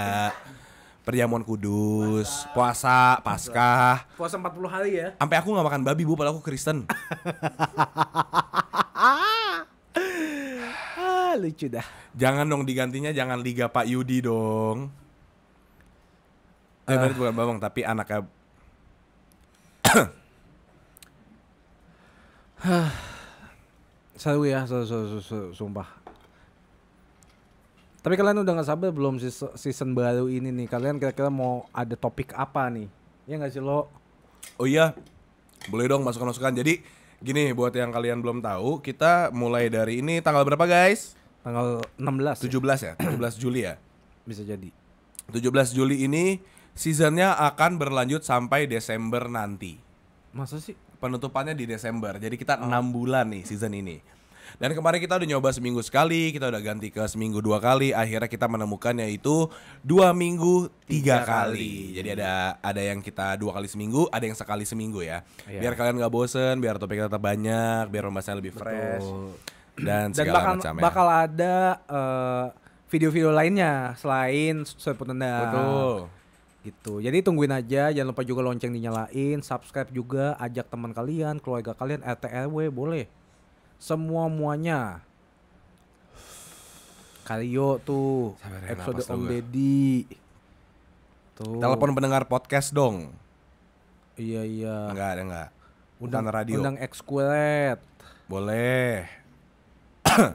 Perjamuan kudus, puasa, paskah. Puasa 40 hari ya. Sampai aku gak makan babi bu, padahal aku Kristen. lucu dah. Jangan dong digantinya jangan Liga Pak Yudi dong. Ya, bukan bawang tapi anaknya Saya ya, so, so, so, so, sumpah. Tapi kalian udah gak sabar belum season baru ini nih? Kalian kira-kira mau ada topik apa nih? Ya gak sih lo? Oh iya, boleh dong masukan-masukan. Jadi Gini buat yang kalian belum tahu, kita mulai dari ini tanggal berapa guys? Tanggal 16. 17 ya, ya? 17 Juli ya. Bisa jadi. 17 Juli ini seasonnya akan berlanjut sampai Desember nanti. Masa sih? Penutupannya di Desember. Jadi kita enam 6 bulan nih season ini. Dan kemarin kita udah nyoba seminggu sekali, kita udah ganti ke seminggu dua kali. Akhirnya kita menemukan yaitu dua minggu tiga, tiga kali. kali. Jadi ada ada yang kita dua kali seminggu, ada yang sekali seminggu ya. Yeah. Biar kalian gak bosen, biar topiknya tetap banyak, biar pembahasannya lebih fresh. Betul. Dan, dan bakal, macamnya. bakal ada video eh, video-video lainnya selain sesuai penendang. Betul gitu. Jadi tungguin aja, jangan lupa juga lonceng dinyalain, subscribe juga, ajak teman kalian, keluarga kalian, RT RW boleh semua muanya Kalio tuh Sabar, episode Om Deddy tuh telepon pendengar podcast dong iya iya enggak ada enggak undang Bukan radio undang ekskulet boleh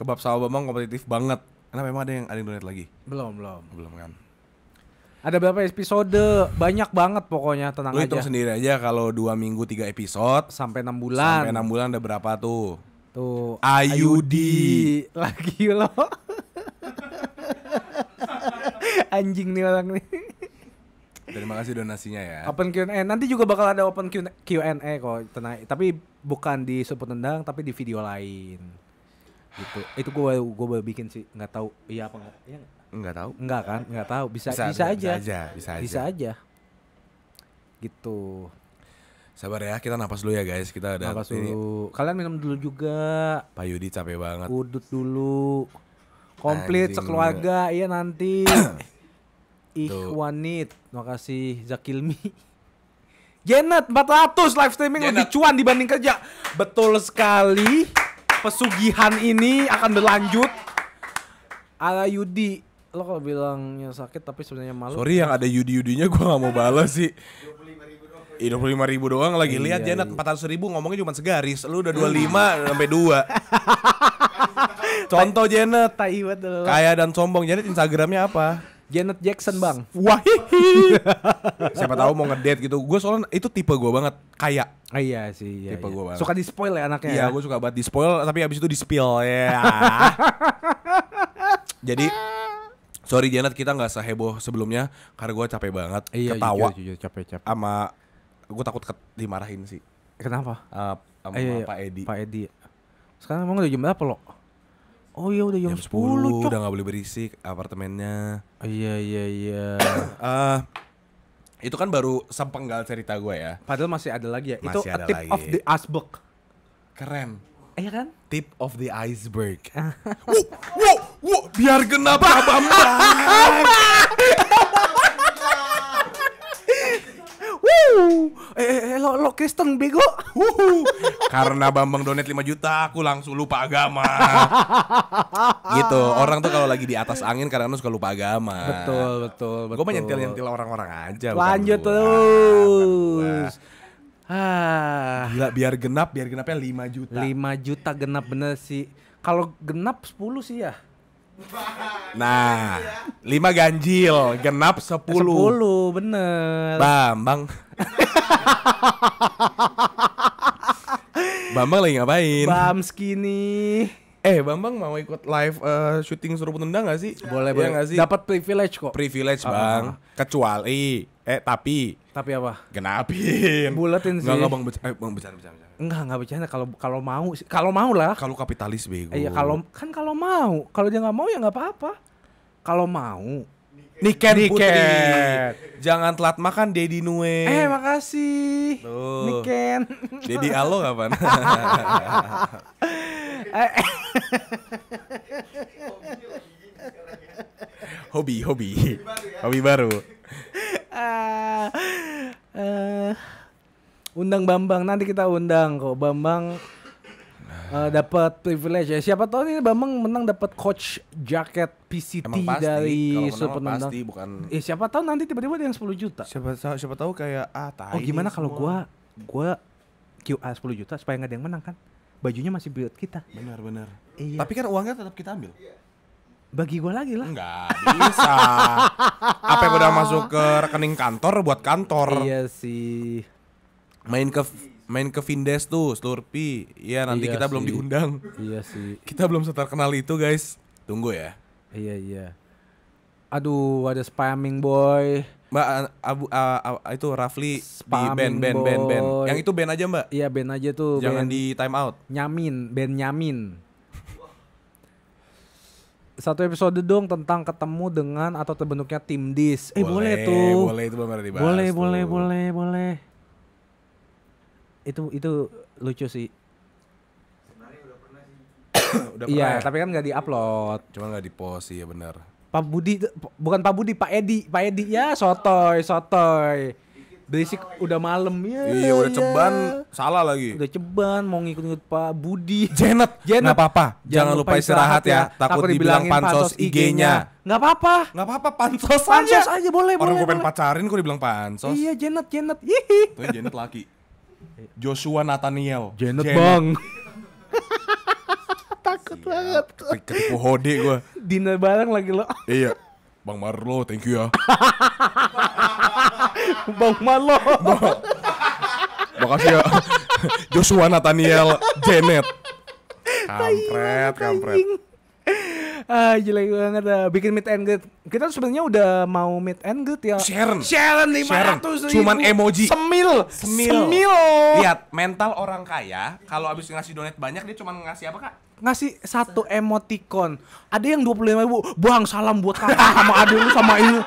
kebab sawo bambang kompetitif banget Kenapa emang ada yang ada yang donate lagi? Belum, belum. Belum kan. Ada berapa episode? Banyak banget pokoknya, tenang Lu hitung sendiri aja kalau dua minggu tiga episode sampai enam bulan. Sampai enam bulan ada berapa tuh? Tuh. Ayudi lagi loh. Anjing nih orang nih. Terima kasih donasinya ya. Open Q&A. Nanti juga bakal ada open Q&A kok. Tenang, tapi bukan di Super Tendang tapi di video lain. Gitu. Itu gue gue baru bikin sih, nggak tahu iya apa enggak. Iya nggak tahu. nggak kan? Enggak tahu. Bisa bisa, bisa, aja. bisa aja. Bisa aja. Bisa aja. Gitu. Sabar ya, kita napas dulu ya guys. Kita ada napas ini. dulu. Kalian minum dulu juga. Pak Yudi capek banget. Udut dulu. Komplit sekeluarga iya nanti. Ikhwanit, makasih Zakilmi. Janet 400 live streaming Janet. lebih cuan dibanding kerja. Betul sekali. Pesugihan ini akan berlanjut. Ala Yudi lo kalau bilangnya sakit tapi sebenarnya malu sorry yang ada yudi yudinya gue nggak mau balas sih dua puluh lima ribu doang lagi lihat iya, Janet iya. empat ratus ribu ngomongnya cuma segaris lu udah dua lima sampai dua contoh Janet kaya dan sombong Janet Instagramnya apa Janet Jackson bang wah siapa tahu mau ngedate gitu gue soalnya itu tipe gue banget kaya oh, iya sih iya, tipe iya. gue banget suka di spoil ya anaknya iya ya? gue suka banget di spoil tapi abis itu di spill ya jadi Sorry Janet, kita nggak seheboh sebelumnya karena gue capek banget iya, ketawa iya, iya, capek capek sama gue takut ket, dimarahin sih kenapa uh, sama eh, iya, iya, Pak Edi Pak Edi sekarang emang udah jam berapa lo Oh iya udah jam, jam 10, 10 udah gak boleh berisik apartemennya. Oh, iya iya iya. uh, itu kan baru sempenggal cerita gue ya. Padahal masih ada lagi ya. Masih itu ada tip lagi. of the iceberg. Keren. Iya kan? Tip of the iceberg. wuh, wuh, wuh, biar genap abang. Wuh, eh, eh, lo, lo Kristen bego. Wuh, karena Bambang donet 5 juta, aku langsung lupa agama. gitu, orang tuh kalau lagi di atas angin kadang-kadang suka lupa agama. Betul, betul, betul. Gue menyentil-nyentil orang-orang aja. Lanjut terus. Ah. Gila biar genap, biar genapnya 5 juta. 5 juta genap bener sih. Kalau genap 10 sih ya. Nah, 5 ganjil, genap 10. 10 bener. Bambang. Bambang lagi ngapain? Bam skinny. Eh Bambang mau ikut live uh, syuting suruh tendang gak sih? Boleh ya, boleh. sih? Dapat privilege kok. Privilege ah. bang. Uh Kecuali eh tapi. Tapi apa? Genapin. Buletin sih. Enggak bang, eh, bang bercanda bercanda. Enggak enggak bercanda. Kalau kalau mau kalau mau lah. Kalau kapitalis bego. Iya eh, kalau kan kalau mau. Kalau dia nggak mau ya nggak apa-apa. Kalau mau. Niken, Niken Putri. Jangan telat makan Dedi Nue. Eh, makasih. Tuh. Niken. Dedi Alo kapan? Eh, eh hobi hobi hobi baru uh, undang Bambang nanti kita undang kok Bambang uh, dapat privilege ya. Siapa tahu nih Bambang menang dapat coach jaket PCT Emang pasti, dari Superman. Pasti bukan. Eh siapa tahu nanti tiba-tiba ada yang 10 juta. Siapa tahu siapa tahu kayak ah oh, tai. Oh gimana kalau gua gua QA 10 juta supaya nggak ada yang menang kan? Bajunya masih buat kita. Benar benar. Iya. Tapi kan uangnya tetap kita ambil. Iya. Bagi gue lagi lah. Enggak bisa. Apa yang udah masuk ke rekening kantor buat kantor. Iya sih. Main ke main ke Vindes tuh, Slurpee. Iya, nanti iya kita sih. belum diundang. Iya sih. Kita belum kenal itu, guys. Tunggu ya. Iya, iya. Aduh, ada spamming boy. Mbak abu, uh, uh, itu Rafli Spamming di band band band band. Yang itu band aja, Mbak. Iya, band aja tuh. Jangan band di time out. Nyamin, band Nyamin satu episode dong tentang ketemu dengan atau terbentuknya tim dis. Eh boleh, boleh tuh. Boleh itu belum dibahas. Boleh, tuh. boleh, boleh, boleh. Itu itu lucu sih. udah Iya, ya? tapi kan nggak diupload. Cuma nggak dipost sih, ya benar. Pak Budi bukan Pak Budi, Pak Edi, Pak Edi ya sotoy, sotoy berisik oh, udah malam ya. Iya, udah ceban iya. ceban, salah lagi. Udah ceban mau ngikut-ngikut Pak Budi. Janet, Jenet. Gak apa-apa. Jangan, Jangan lupa istirahat, ya. ya. Takut, Takut dibilang pansos, pansos IG-nya. IG Gak apa-apa. Gak apa-apa, pansos, pansos aja. aja boleh, Orang boleh, gue pengen pacarin kok dibilang pansos. Iya, Janet, Janet. Hihi. Tuh Janet laki. Joshua Nathaniel. Janet, Jenet. Bang. Takut Siap. banget. Ketipu hode gue. Dina bareng lagi lo. iya. Bang Marlo, thank you ya. Bang Malo. Makasih ya Joshua Nathaniel Janet. Kampret, kampret. Ah, jelek banget dah. Bikin meet and greet. Kita sebenarnya udah mau meet and greet ya. Sharon. Sharon 500 ribu. Cuman emoji. Semil. Semil. Semil. Lihat, mental orang kaya kalau abis ngasih donat banyak dia cuma ngasih apa, Kak? ngasih satu emoticon ada yang dua puluh lima ribu bang salam buat kakak sama adik lu sama ini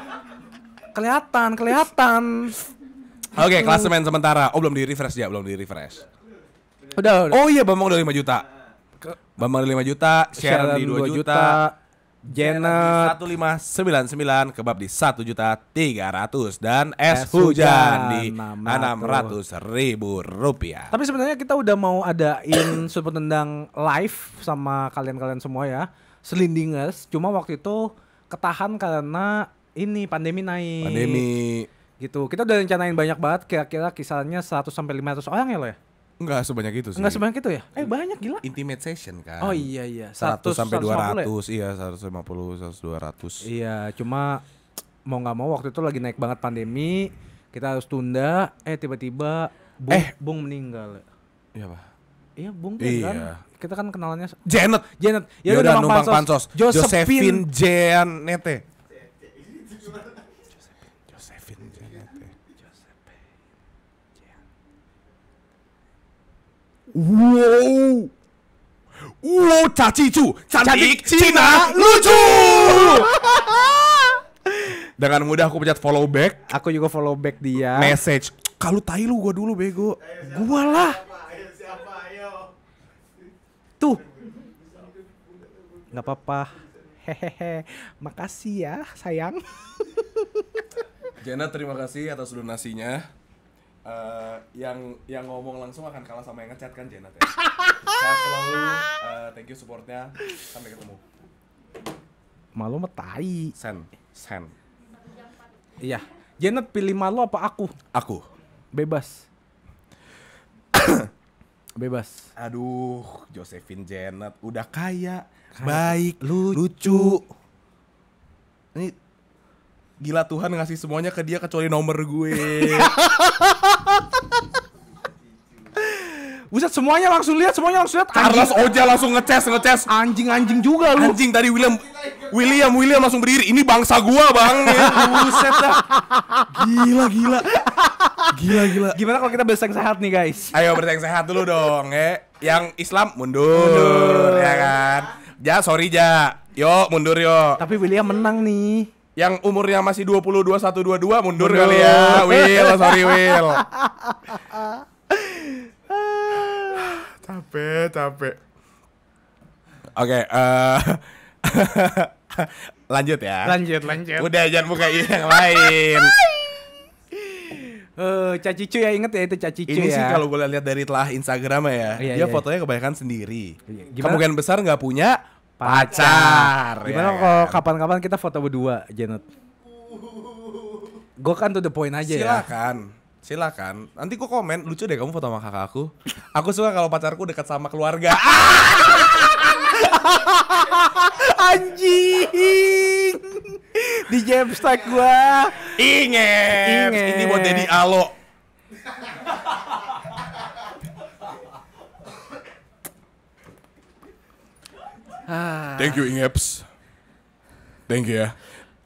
kelihatan, kelihatan. Oke, okay, klasemen sementara. Oh, belum di refresh ya, belum di refresh. Udah, udah. Oh iya, Bambang udah 5 juta. Bambang udah 5 juta, share di 2, 2 juta. lima sembilan sembilan, kebab di satu juta tiga ratus dan es, es hujan, hujan di 600 ribu rupiah. Tapi sebenarnya kita udah mau adain super tendang live sama kalian-kalian semua ya, Selindingers, Cuma waktu itu ketahan karena ini pandemi naik. Pandemi. Gitu. Kita udah rencanain banyak banget kira-kira kisarannya 100 sampai 500 orang ya lo ya? Enggak sebanyak itu sih. Enggak sebanyak itu ya? Eh banyak gila. Intimate session kan. Oh iya iya. 100, sampai 200 ya? iya 150 100 200. Iya, cuma mau nggak mau waktu itu lagi naik banget pandemi, kita harus tunda eh tiba-tiba Bung, eh Bung meninggal. Iya, Pak. Iya, Bung kan. Iya. Kan? Kita kan kenalannya Janet. Janet. Ya, ya udah Bang Pansos. Pansos. Josephine, Josephine Janete. Wow. Wow, cacicu, cantik, cantik Cina, Cina lucu. Dengan mudah aku pencet follow back. Aku juga follow back dia. Message. Kalau tai lu gua dulu bego. gua lah. siapa, Tuh. Gak apa-apa. Hehehe. Makasih ya, sayang. Jena terima kasih atas donasinya uh, yang yang ngomong langsung akan kalah sama yang ngechat kan Jenat ya. selalu, uh, thank you supportnya, sampai ketemu. Malu metai. Sen, sen. Iya, Janet pilih malu apa aku? Aku. Bebas. Bebas. Aduh, Josephine Janet udah kaya, kaya. baik, lucu. lucu. Ini gila Tuhan ngasih semuanya ke dia kecuali nomor gue. Buset semuanya langsung lihat, semuanya langsung lihat. Carlos Oja langsung ngeces ngeces. Anjing anjing juga lu. Anjing tadi William William William langsung berdiri. Ini bangsa gua bang. Buset dah. Gila gila. Gila gila. Gimana kalau kita bersaing sehat nih guys? Ayo bersaing sehat dulu dong ya. Yang Islam mundur, mundur. ya kan. Ja sorry Ja. Yuk mundur yuk. Tapi William menang nih yang umurnya masih 20, 21, 22 mundur, mundur. kali ya. Will, oh, sorry Will. capek, capek. Oke, okay, uh, eh, lanjut ya. Lanjut, lanjut. Udah jangan buka yang lain. Eh, Uh, Cacicu ya inget ya itu caci Ini ya. sih kalau gue lihat dari telah Instagram ya, iya, dia iya. fotonya kebanyakan sendiri. Iya, gimana? Kemungkinan besar nggak punya, pacar. Gimana ya, kalau ya. kapan-kapan kita foto berdua, Janet? Gue kan tuh the point aja Silakan. ya. Silakan. Silakan. Nanti gue komen, lucu deh kamu foto sama kakak aku. Aku suka kalau pacarku dekat sama keluarga. Anjing. Di jamstack gua. Inget. Ini buat jadi alo. Ah. Thank you Ingeps. Thank you ya.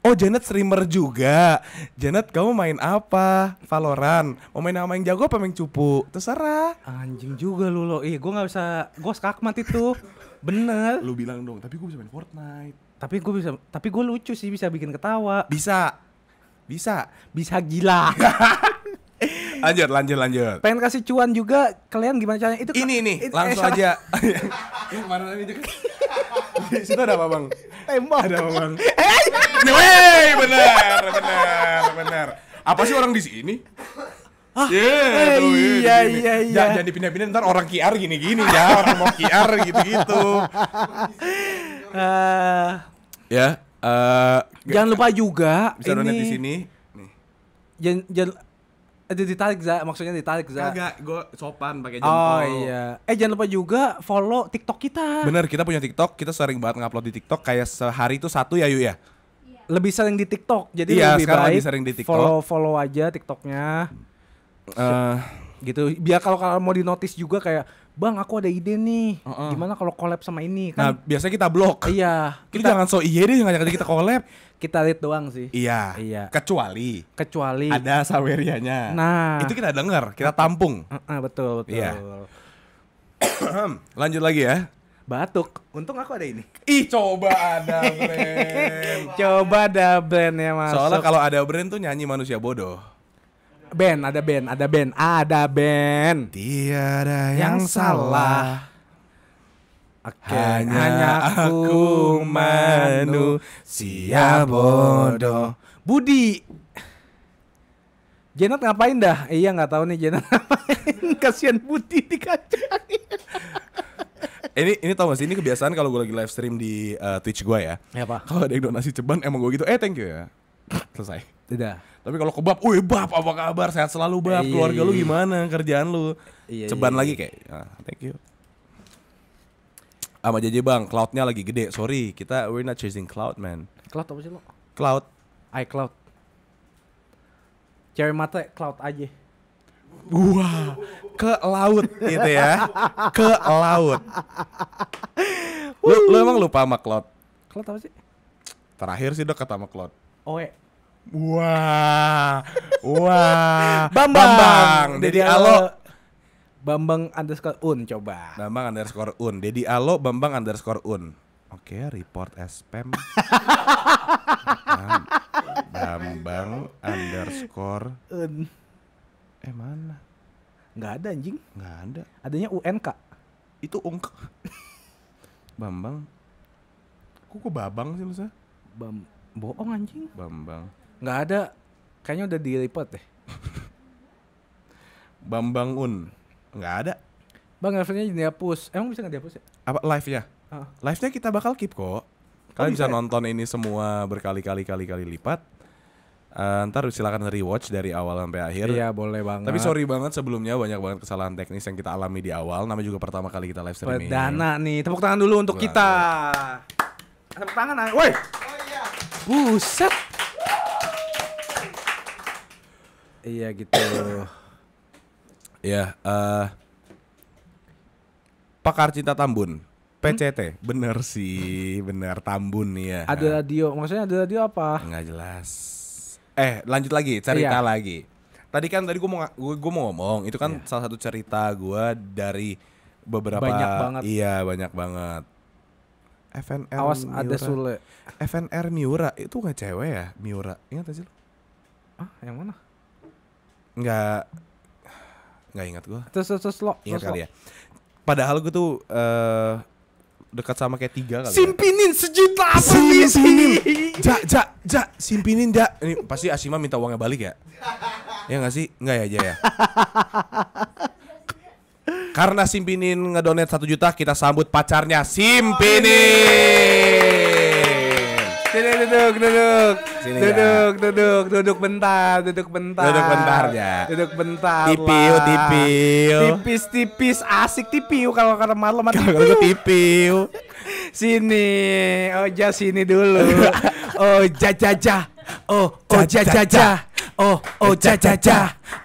Oh Janet streamer juga. Janet kamu main apa? Valorant. Mau main sama yang jago apa main cupu? Terserah. Anjing juga lu lo. Ih, gua nggak bisa. Gua skakmat itu. Bener. Lu bilang dong, tapi gue bisa main Fortnite. Tapi gue bisa, tapi gue lucu sih bisa bikin ketawa. Bisa. Bisa. Bisa gila. lanjut, lanjut, lanjut. Pengen kasih cuan juga, kalian gimana caranya? Itu ini ini langsung eh, aja. Ini tadi juga. Di situ ada apa bang? Tembak. Ada apa bang? Hei, eh! benar, benar, benar. Apa sih orang di sini? Ah, yeah, eh, tuh, iya, gini. iya, iya. Jangan, jangan dipindah-pindah ntar orang kiar gini-gini ya, orang mau kiar gitu-gitu. Uh, ya, uh, jangan lupa juga bisa ini, di sini. Nih. Jangan, jangan Eh, jadi ditarik za, maksudnya ditarik za. Enggak, gue sopan pakai oh, jempol. Oh iya. Eh jangan lupa juga follow TikTok kita. Bener, kita punya TikTok, kita sering banget ngupload di TikTok kayak sehari itu satu ya Yu ya. Iya. Lebih sering di TikTok, jadi iya, lebih sekarang baik. Lebih sering di TikTok. Follow follow aja TikToknya. Uh, gitu. Biar kalau kalau mau di notice juga kayak bang aku ada ide nih uh -uh. gimana kalau collab sama ini kan nah biasanya kita blok iya kita jangan so iya deh ngajak kita collab kita lihat doang sih iya iya kecuali kecuali ada sawerianya nah itu kita dengar, kita tampung uh -uh, betul betul iya. lanjut lagi ya batuk untung aku ada ini ih coba ada brand coba ada brand ya mas soalnya kalau ada brand tuh nyanyi manusia bodoh Ben, ada Ben, ada Ben, ada Ben. Tiada yang, yang salah. Okay. Hanya, Hanya aku manusia bodoh. Budi. Jenat ngapain dah? Eh, iya nggak tahu nih Jenat ngapain. Kasihan Budi dikacangin. ini ini tau gak sih ini kebiasaan kalau gue lagi live stream di uh, Twitch gue ya. Ya apa? Kalau ada yang donasi ceban emang gue gitu, eh thank you ya. Selesai. Tidak. Tapi kalau kebab, bab, "Wih, bab, apa kabar? Sehat selalu, bab. Iya. Keluarga lu gimana? Kerjaan lu?" Iya, Ceban iya, lagi kayak, ah, "Thank you." Sama JJ Bang, cloudnya lagi gede. Sorry, kita we're not chasing cloud, man. Cloud apa sih lo? Cloud. iCloud. Cewek mata cloud aja. Wah, ke laut gitu ya. Ke laut. Lu, lu emang lupa sama cloud? Cloud apa sih? Terakhir sih kata sama cloud. Oe. Wah, wah. Bambang, Bambang. Dedi Alo, Bambang underscore un coba. Bambang underscore un, Dedi Alo, Bambang underscore un. Oke, okay, report spam. Bambang, underscore un. Eh mana? Gak ada anjing. Gak ada. Adanya UNK. Itu unk. Bambang. Kok kok babang sih lu Bam bohong anjing. Bambang nggak ada kayaknya udah dilipat deh Bambang Un nggak ada Bang live jadi dihapus. Emang bisa nggak dihapus ya? Apa live-nya? Uh. Live-nya kita bakal keep kok. Kalian oh, bisa, bisa ya? nonton ini semua berkali-kali kali-kali lipat. Uh, ntar silakan rewatch dari awal sampai akhir. Iya boleh banget. Tapi sorry banget sebelumnya banyak banget kesalahan teknis yang kita alami di awal. Namanya juga pertama kali kita live streaming. Perdana nih. Tepuk tangan dulu untuk Bukan. kita. Tepuk tangan, woi. Oh iya. Buset. Iya gitu. Iya. uh, Pakar Cinta Tambun. PCT, hmm? bener sih, bener Tambun ya. Ada radio, maksudnya ada radio apa? Enggak jelas. Eh, lanjut lagi, cerita iya. lagi. Tadi kan tadi gue mau gue mau ngomong, itu kan iya. salah satu cerita gue dari beberapa banyak banget. Iya, banyak banget. FNR Awas Miura. ada Sule. FNR Miura itu nggak cewek ya, Miura. Ingat aja lo. Ah, yang mana? nggak nggak ingat gue terus terus, lo ingat kali lo. ya padahal gue tuh uh, dekat sama kayak tiga kali ya. simpinin ya. sejuta simpinin ja ja ja simpinin ja ini pasti Asima minta uangnya balik ya ya nggak sih nggak ya aja ya karena simpinin ngedonate satu juta kita sambut pacarnya simpinin Duduk, duduk, duduk. Sini duduk, ya. duduk, duduk bentar, duduk bentar. Duduk bentar ya. Duduk bentar. Tipiu, tipiu. Tipis-tipis, asik tipiu kalau kata malam Kalau tipiu. tipiu. Sini, oja sini dulu. oh, jaja. Oh, oh jaja. Oh, oh jaja.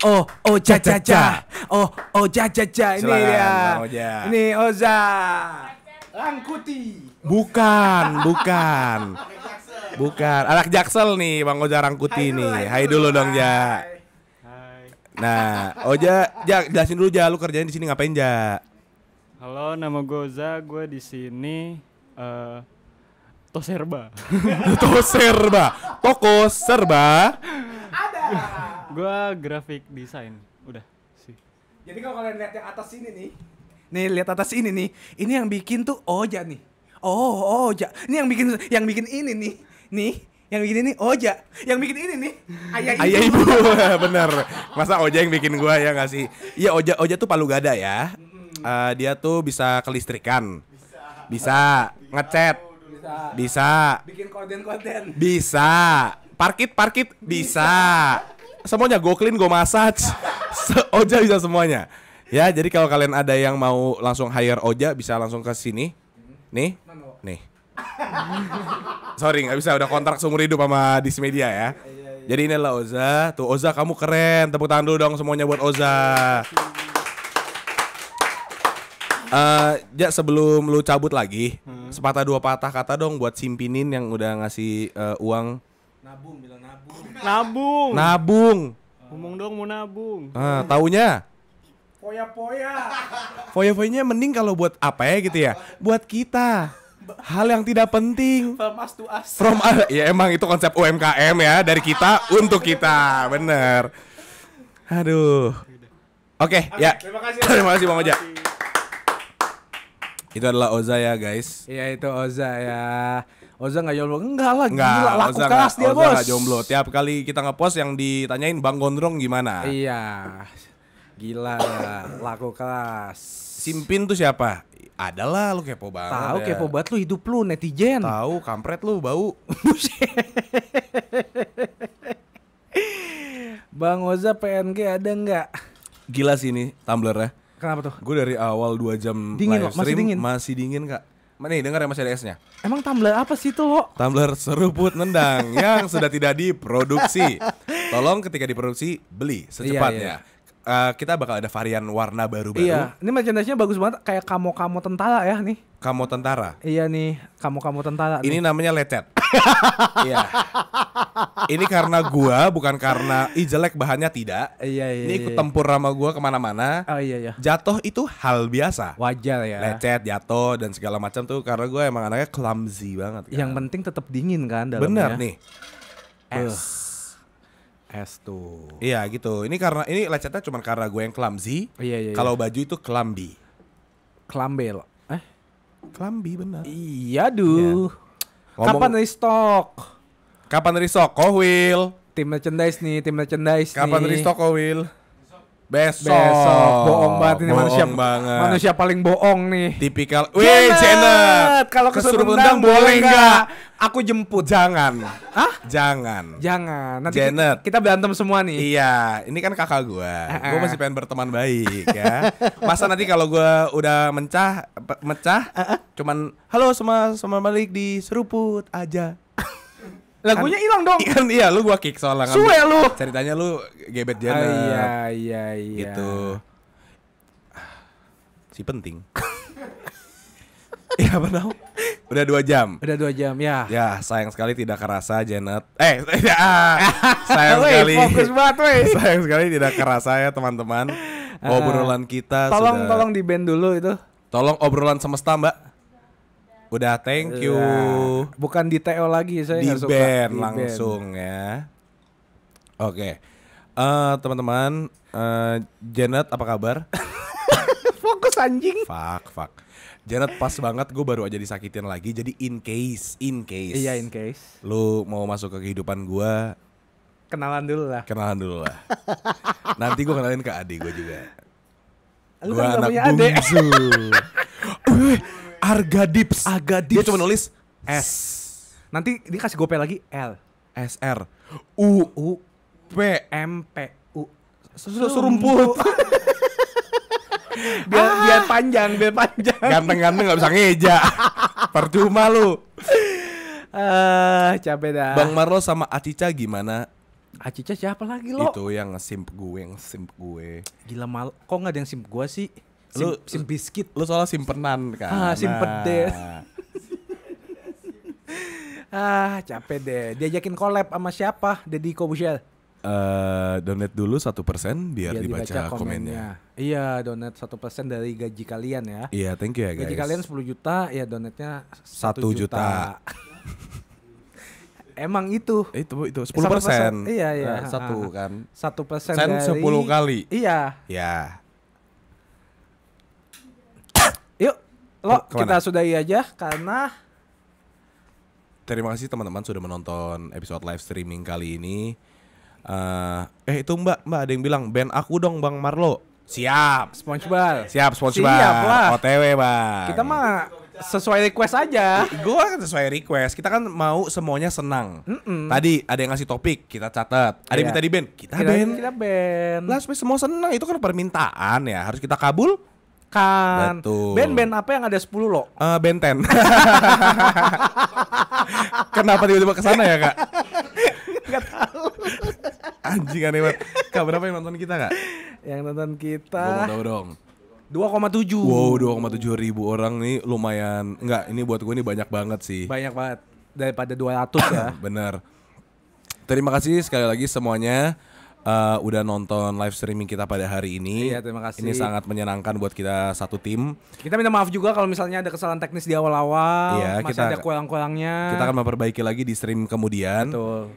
Oh, oh jaja. Oh, oh jaja. Ini Ya. Ini oja Langkuti. Bukan, bukan. Bukan, anak Jaksel nih Bang Oja Rangkuti hai nih. Hai dulu, hai dulu dong, Ja. Hai. Nah, Oja, Ja, jelasin dulu Ja, lu kerjain di sini ngapain, Ja? Halo, nama gue Oza, gue di sini uh, eh, Toserba. Toserba. Toko serba. Ada. gue graphic design. Udah sih. Jadi kalau kalian lihat yang atas sini nih, nih lihat atas ini nih, ini yang bikin tuh Oja nih. Oh, oh, Oja, ini yang bikin yang bikin ini nih nih yang bikin ini Oja yang bikin ini nih ayah ibu, ayah ibu. bener masa Oja yang bikin gua ya ngasih sih iya Oja Oja tuh palu gada ya uh, dia tuh bisa kelistrikan bisa, ngecat bisa. bikin konten-konten bisa parkit parkit bisa, bisa. semuanya go clean go massage Se Oja bisa semuanya ya jadi kalau kalian ada yang mau langsung hire Oja bisa langsung ke sini nih nih Sorry gak bisa udah kontrak seumur hidup sama Dis Media ya. Iya, iya, iya. Jadi ini adalah Oza. Tuh Oza kamu keren. Tepuk tangan dulu dong semuanya buat Oza. Uh, ya sebelum lu cabut lagi, hmm. sepatah dua patah kata dong buat simpinin yang udah ngasih uh, uang. Nabung bilang nabung. Nabung. Nabung. Ngomong dong mau nabung. Ah, taunya Foya-foya. Poya-poyanya mending kalau buat apa ya gitu ya? Buat kita hal yang tidak penting from us to us from us ya emang itu konsep UMKM ya dari kita ah. untuk kita bener aduh oke okay, ya terima kasih terima kasih bang Oja itu adalah Oza ya guys iya itu Oza ya Oza nggak jomblo enggak lah enggak, gila laku Oza keras dia Oza bos gak jomblo tiap kali kita ngepost yang ditanyain Bang Gondrong gimana iya gila laku keras Simpin tuh siapa adalah lu kepo banget. Tahu ya. kepo banget lu hidup lu netizen. Tahu kampret lu bau. Bang Oza PNG ada nggak? Gila sih ini tumblernya. Kenapa tuh? Gue dari awal dua jam dingin live stream masih dingin, masih dingin kak. Mana nih denger ya masih ada esnya. Emang tumbler apa sih itu lo? Tumbler seruput nendang yang sudah tidak diproduksi. Tolong ketika diproduksi beli secepatnya. Iya, iya uh, kita bakal ada varian warna baru-baru. Iya, ini merchandise-nya bagus banget kayak kamu-kamu tentara ya nih. Kamu tentara. Iya nih, kamu-kamu tentara. Ini nih. namanya lecet. iya. Ini karena gua bukan karena ijelek jelek bahannya tidak. Iya iya. Ini ikut iya. tempur sama gua kemana-mana. Oh iya iya. Jatuh itu hal biasa. Wajar ya. Lecet, jatuh dan segala macam tuh karena gua emang anaknya clumsy banget. Kan? Yang penting tetap dingin kan dalamnya. Bener nih. Eh. S tuh. Iya gitu. Ini karena ini lecetnya cuma karena gue yang clumsy. Oh, iya iya. Kalau iya. baju itu klambi Klambel. Eh? klambi benar. Iya duh. Iya. Ngomong, Kapan restock? Kapan restock? Kohwil. Tim merchandise nih, tim merchandise Kapan nih. restock will Besok. Besok. Bohong banget ini manusia. Banget. Manusia paling bohong nih. Tipikal. Wih, Janet. Kalau kesurupan boleh nggak? aku jemput. Jangan. ah? Jangan. Jangan. Nanti Janet. Kita berantem semua nih. Iya, ini kan kakak gua. Uh-uh. Gua masih pengen berteman baik ya. Masa nanti kalau gua udah mencah mecah uh-uh. cuman halo semua semua balik di seruput aja. Lagunya hilang dong. Kan iya lu gua kick soalnya. Suwe lu. Ceritanya lu gebet ah, Janet. Uh, iya iya iya. Gitu. Si penting. Iya benar. Udah dua jam. Udah dua jam ya. Ya sayang sekali tidak kerasa Janet. Eh tidak. Ya. sayang wey, sekali. Fokus banget wey. sayang sekali tidak kerasa ya teman-teman. Ah. Obrolan kita. Tolong sudah... tolong di band dulu itu. Tolong obrolan semesta mbak. Udah thank iya. you. Ya. Bukan di TO lagi saya. Di band langsung ya. Oke. Okay. Uh, eh, teman-teman, uh, Janet apa kabar? Fokus anjing. Fuck, fuck. Janet pas banget gue baru aja disakitin lagi jadi in case in case iya in case lu mau masuk ke kehidupan gue kenalan dulu lah kenalan dulu lah nanti gue kenalin ke adik gue juga Gue kan anak punya bungsu dips harga dia cuma nulis S nanti dia kasih gope lagi L S R U U P M P U serumput biar, ah. biar panjang, biar panjang. Ganteng-ganteng nggak -ganteng bisa ngeja. Percuma lu. eh capek dah. Bang Marlo sama Acica gimana? Acica siapa lagi lo? Itu yang simp gue, yang simp gue. Gila mal, kok nggak ada yang simp gue sih? Sim, lu simp biskuit. Lu soalnya simpenan kan. Ah, simpede. Nah. pedes ah, capek deh. Diajakin collab sama siapa? Deddy Kobusel. Uh, donate dulu satu persen biar, biar dibaca, dibaca komennya. komennya. Iya, donate satu persen dari gaji kalian ya. Iya, thank you ya guys. Gaji kalian 10 juta, ya donatnya satu juta. juta. Emang itu. Itu itu sepuluh persen. Iya iya. Eh, satu satu kan. Satu persen dari. sepuluh kali. Iya. Ya. Yuk, lo Kemana? kita sudahi aja karena. Terima kasih teman-teman sudah menonton episode live streaming kali ini. Eh, eh itu mbak mbak ada yang bilang band aku dong bang Marlo siap SpongeBob siap SpongeBob siap lah OTW bang kita mah sesuai request aja gue kan sesuai request kita kan mau semuanya senang mm -mm. tadi ada yang ngasih topik kita catat ada yang iya. minta di band kita, kita band kita band lah supaya semua senang itu kan permintaan ya harus kita kabul kan band-band apa yang ada 10 lo? Uh, band ten Kenapa tiba-tiba kesana ya kak? Anjing aneh banget. Kak berapa yang nonton kita kak? Yang nonton kita. Gua mau tahu dong. 2,7 Wow 2,7 ribu orang nih lumayan Enggak ini buat gue ini banyak banget sih Banyak banget Daripada 200 ya Bener Terima kasih sekali lagi semuanya uh, udah nonton live streaming kita pada hari ini. Iya, terima kasih. Ini sangat menyenangkan buat kita satu tim. Kita minta maaf juga kalau misalnya ada kesalahan teknis di awal-awal. Iya, masih kita, ada kurang-kurangnya. Kita akan memperbaiki lagi di stream kemudian. Betul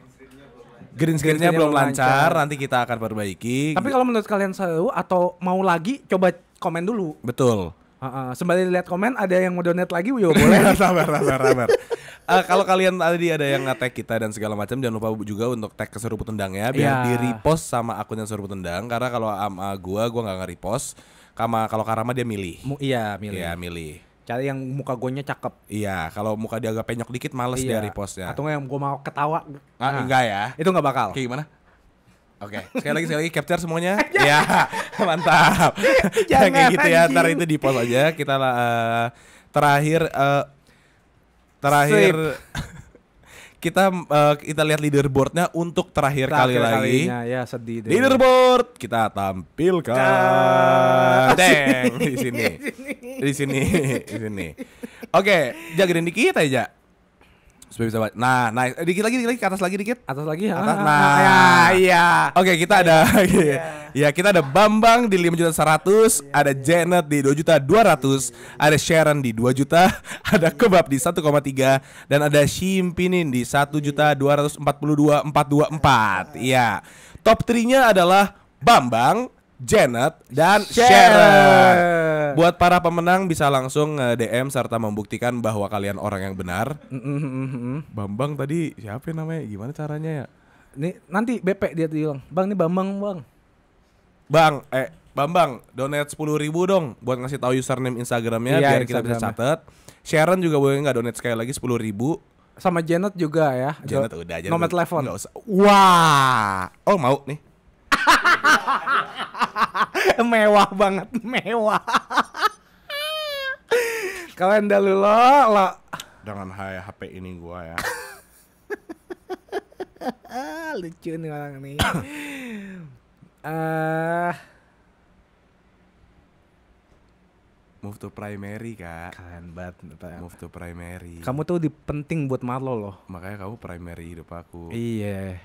green screennya belum lancar, lancar, nanti kita akan perbaiki. Tapi kalau menurut kalian selalu atau mau lagi, coba komen dulu. Betul. Uh, uh, sembari lihat komen, ada yang mau donate lagi, ya boleh. sabar, sabar, sabar. uh, kalau kalian tadi ada yang nge kita dan segala macam jangan lupa juga untuk tag ke seruput tendang ya biar yeah. di repost sama yang seruput tendang karena kalau sama gue gue gua gua nggak nge-repost kalau Karama dia milih. iya, milih. Iya, milih cari yang muka gonya cakep iya kalau muka dia agak penyok dikit males iya. dia repost ya atau yang gue mau ketawa ah, nah, enggak ya itu nggak bakal kayak gimana Oke, okay. sekali lagi sekali lagi capture semuanya. Iya, mantap. Jangan kayak gitu ya, ntar itu di post aja. Kita uh, terakhir uh, terakhir kita uh, kita lihat leaderboardnya untuk terakhir, terakhir kali lagi. Ya sedih deh. Leaderboard kita tampilkan. Deng di sini. Di sini. Di sini. Oke, okay, jagain dikit aja bisa sahabat. Nah, nah, eh, dikit lagi, dikit lagi, ke atas lagi dikit. Atas lagi, atas, nah. nah, ya, iya. Oke, kita iya, ada, iya. iya, ya kita ada Bambang di lima juta seratus, iya. ada Janet di dua juta dua ratus, ada Sharon di dua juta, ada Kebab di satu koma tiga, dan ada Shimpinin di satu juta dua ratus empat puluh dua empat dua empat. Iya. Top 3-nya adalah Bambang, Janet, dan Sharon. Sharon. Buat para pemenang bisa langsung eh, DM serta membuktikan bahwa kalian orang yang benar. Mm, mm, mm, Bambang tadi siapa ya namanya? Gimana caranya ya? Nih nanti BP dia tuh bilang, "Bang, ini Bambang, Bang." Bang, eh Bambang, donate sepuluh ribu dong buat ngasih tahu username Instagramnya iya, biar Instagram kita bisa catat. Sharon juga boleh nggak donate sekali lagi sepuluh ribu. Sama Janet juga ya. Janet udah aja. Nomor telepon. Wah, oh mau nih. mewah banget, mewah. Kalian dulu lo, lo. Dengan HP ini gua ya. Lucu nih orang nih. uh, move to primary kak keren banget move to primary kamu tuh penting buat Marlo loh makanya kamu primary hidup aku iya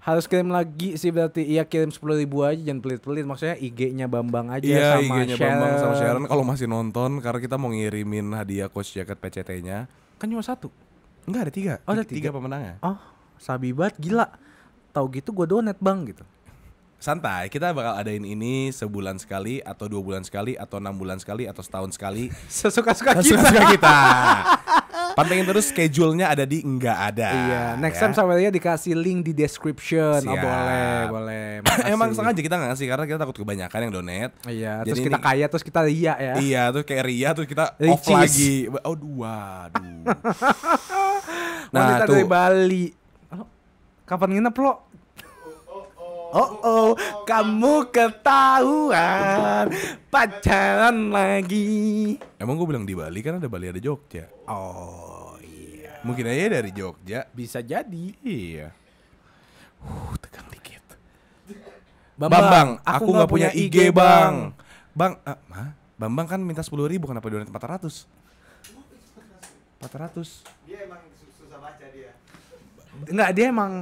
harus kirim lagi sih berarti iya kirim sepuluh ribu aja jangan pelit-pelit maksudnya IG-nya Bambang aja iya, sama IG-nya Sharon. Bambang sama Sharon kalau masih nonton karena kita mau ngirimin hadiah coach jacket PCT-nya kan cuma satu enggak ada tiga oh, ada tiga, tiga pemenangnya oh sabi banget gila tau gitu gue donet bang gitu santai kita bakal adain ini sebulan sekali atau dua bulan sekali atau enam bulan sekali atau setahun sekali sesuka suka kita sesuka kita Pantengin terus schedule-nya ada di enggak ada. Iya, next ya. time dia dikasih link di description. Oh, Siap. Oh, boleh, boleh. Emang sengaja kita nggak sih karena kita takut kebanyakan yang donate. Iya, Jadi terus kita ini, kaya terus kita ria ya. Iya, terus kayak ria terus kita Ricis. off lagi. Oh, dua, aduh. nah, tuh. dari Bali. kapan nginep lo? Oh oh, kamu ketahuan pacaran lagi. Emang gue bilang di Bali kan ada Bali ada Jogja. Oh. Mungkin aja dari Jogja. Bisa jadi. Iya. Uh, tegang dikit. Bambang, Bambang aku nggak punya IG, Bang. Bang, uh, ah, Bambang kan minta sepuluh ribu kenapa donat empat ratus? Empat ratus. Dia emang susah baca dia. Enggak, dia emang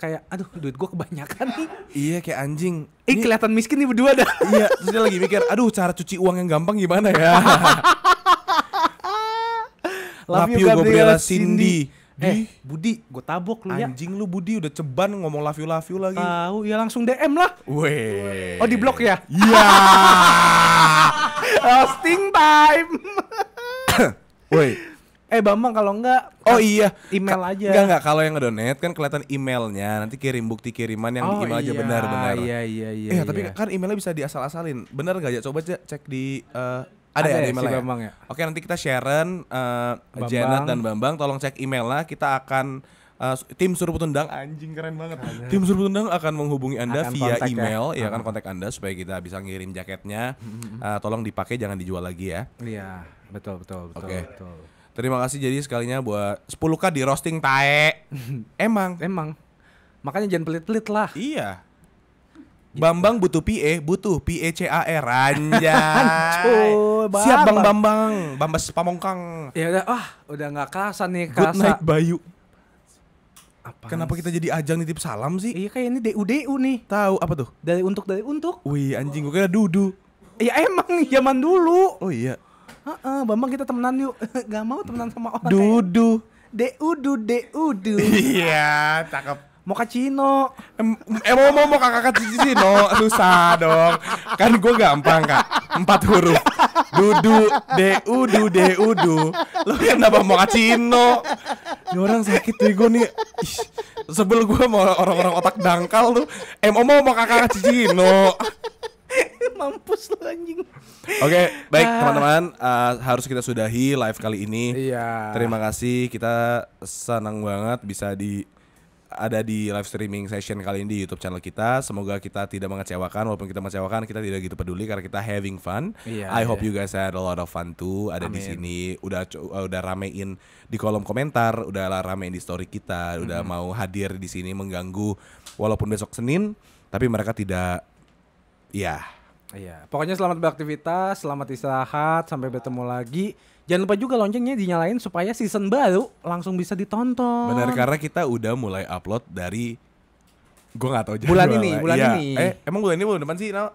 kayak aduh duit gue kebanyakan nih iya kayak anjing ih eh, kelihatan miskin nih berdua dah iya terus dia lagi mikir aduh cara cuci uang yang gampang gimana ya Love, Love you Gabriela Cindy. Cindy. Di? Eh, Budi, gue tabok lu Anjing ya. Anjing lu Budi udah ceban ngomong love you love you lagi. Tahu, ya langsung DM lah. Weh. Oh, di blok ya? Iya. Hosting time. Woi. Eh Bambang kalau enggak Oh kan iya email Ka aja Enggak enggak kalau yang ngedonate kan kelihatan emailnya Nanti kirim bukti kiriman yang oh, di email iya, aja benar-benar Iya iya iya, eh, iya Tapi kan emailnya bisa diasal-asalin Bener gak ya coba cek di uh, ada, ya ada ya, email si ya? Bambang ya. Oke, nanti kita Sharon, uh, eh, Janet dan Bambang tolong cek email lah. Kita akan uh, tim Suruh Tundang anjing keren banget. Ada. Tim Suruh Tundang akan menghubungi Anda akan via ya? email ya, ya kan kontak Anda supaya kita bisa ngirim jaketnya. uh, tolong dipakai jangan dijual lagi ya. Iya, betul betul betul okay. Terima kasih jadi sekalinya buat 10k di roasting tae. Emang. Emang. Makanya jangan pelit-pelit lah. Iya. Gitu. Bambang butuh PE, butuh PECAR anjay. Siap Bang Bambang, Bambas Pamongkang. Ya udah, ah udah nggak kerasa nih kerasa. Good night Bayu. Apa? Kenapa kita jadi ajang nitip salam sih? Iya kayak ini DUDU nih. Tahu apa tuh? Dari untuk dari untuk. Wih anjing gue kira dudu. Ya emang zaman dulu. Oh iya. Heeh, Bambang kita temenan yuk. Gak mau temenan sama orang. Dudu. DUDU DUDU. Iya, cakep. Mau Cino, Eh mau mau mau kakak Cino susah dong. Kan gue gampang kak. Empat huruf. Dudu, du, du, du, du. Lo kenapa Cino? Ini orang sakit nih gue nih. Ish. sebel gue mau orang-orang otak dangkal lu. Eh mau mau mau kakak Cino. Mampus lu anjing. Oke, okay, baik ah. teman-teman, ah. uh, harus kita sudahi live kali ini. Iya. Terima kasih, kita senang banget bisa di ada di live streaming session kali ini di YouTube channel kita. Semoga kita tidak mengecewakan walaupun kita mengecewakan kita tidak gitu peduli karena kita having fun. Yeah, I yeah. hope iya. you guys had a lot of fun too. Ada Amin. di sini udah uh, udah ramein di kolom komentar, udah ramein di story kita, udah mm -hmm. mau hadir di sini mengganggu walaupun besok Senin tapi mereka tidak ya. Yeah. Iya. Pokoknya selamat beraktivitas, selamat istirahat, sampai bertemu lagi. Jangan lupa juga loncengnya dinyalain supaya season baru langsung bisa ditonton. Benar karena kita udah mulai upload dari gue nggak tahu bulan ini, lah. bulan iya. ini. Eh, emang bulan ini bulan depan sih, no?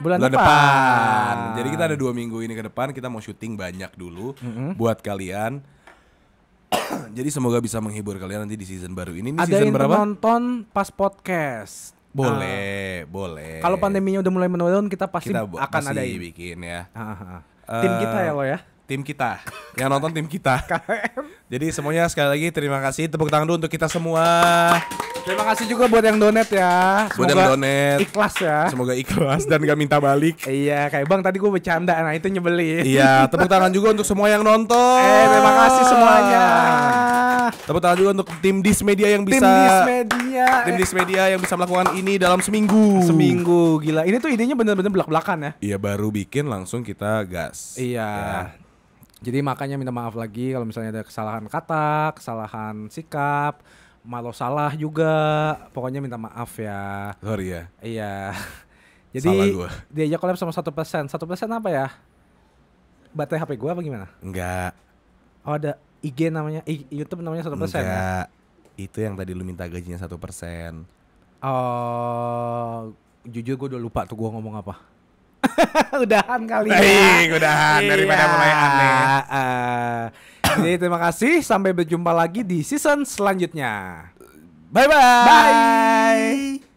Bulan, bulan depan. depan. Jadi kita ada dua minggu ini ke depan kita mau syuting banyak dulu mm-hmm. buat kalian. Jadi semoga bisa menghibur kalian nanti di season baru ini. ini ada season yang berapa? nonton pas podcast. Boleh, nah. boleh. Kalau pandeminya udah mulai menurun, kita pasti kita akan ada ada bikin ya. uh, Tim kita ya lo ya tim kita. Yang nonton tim kita. Jadi semuanya sekali lagi terima kasih tepuk tangan dulu untuk kita semua. Terima kasih juga buat yang donat ya. Semoga buat yang donat. Ikhlas ya. Semoga ikhlas dan gak minta balik. iya, kayak Bang tadi gue bercanda nah itu nyebelin. iya, tepuk tangan juga untuk semua yang nonton. Eh, terima kasih semuanya. Tepuk tangan juga untuk tim Dismedia yang bisa Tim Dismedia. Tim Dismedia yang bisa melakukan ini dalam seminggu. Seminggu, gila. Ini tuh idenya bener-bener belak-belakan ya. Iya, baru bikin langsung kita gas. Iya. Ya. Jadi makanya minta maaf lagi kalau misalnya ada kesalahan kata, kesalahan sikap, malu salah juga. Pokoknya minta maaf ya. Sorry ya. Iya. Jadi dia gua. diajak collab sama satu persen. Satu persen apa ya? Baterai HP gua apa gimana? Enggak. Oh ada IG namanya, I, YouTube namanya satu persen. Ya? Enggak. Ya? Itu yang tadi lu minta gajinya satu persen. Oh, jujur gue udah lupa tuh gue ngomong apa. udahan kali ya. Baik, udahan iya. daripada iya. mulai aneh. Uh, jadi terima kasih, sampai berjumpa lagi di season selanjutnya. Bye bye. Bye.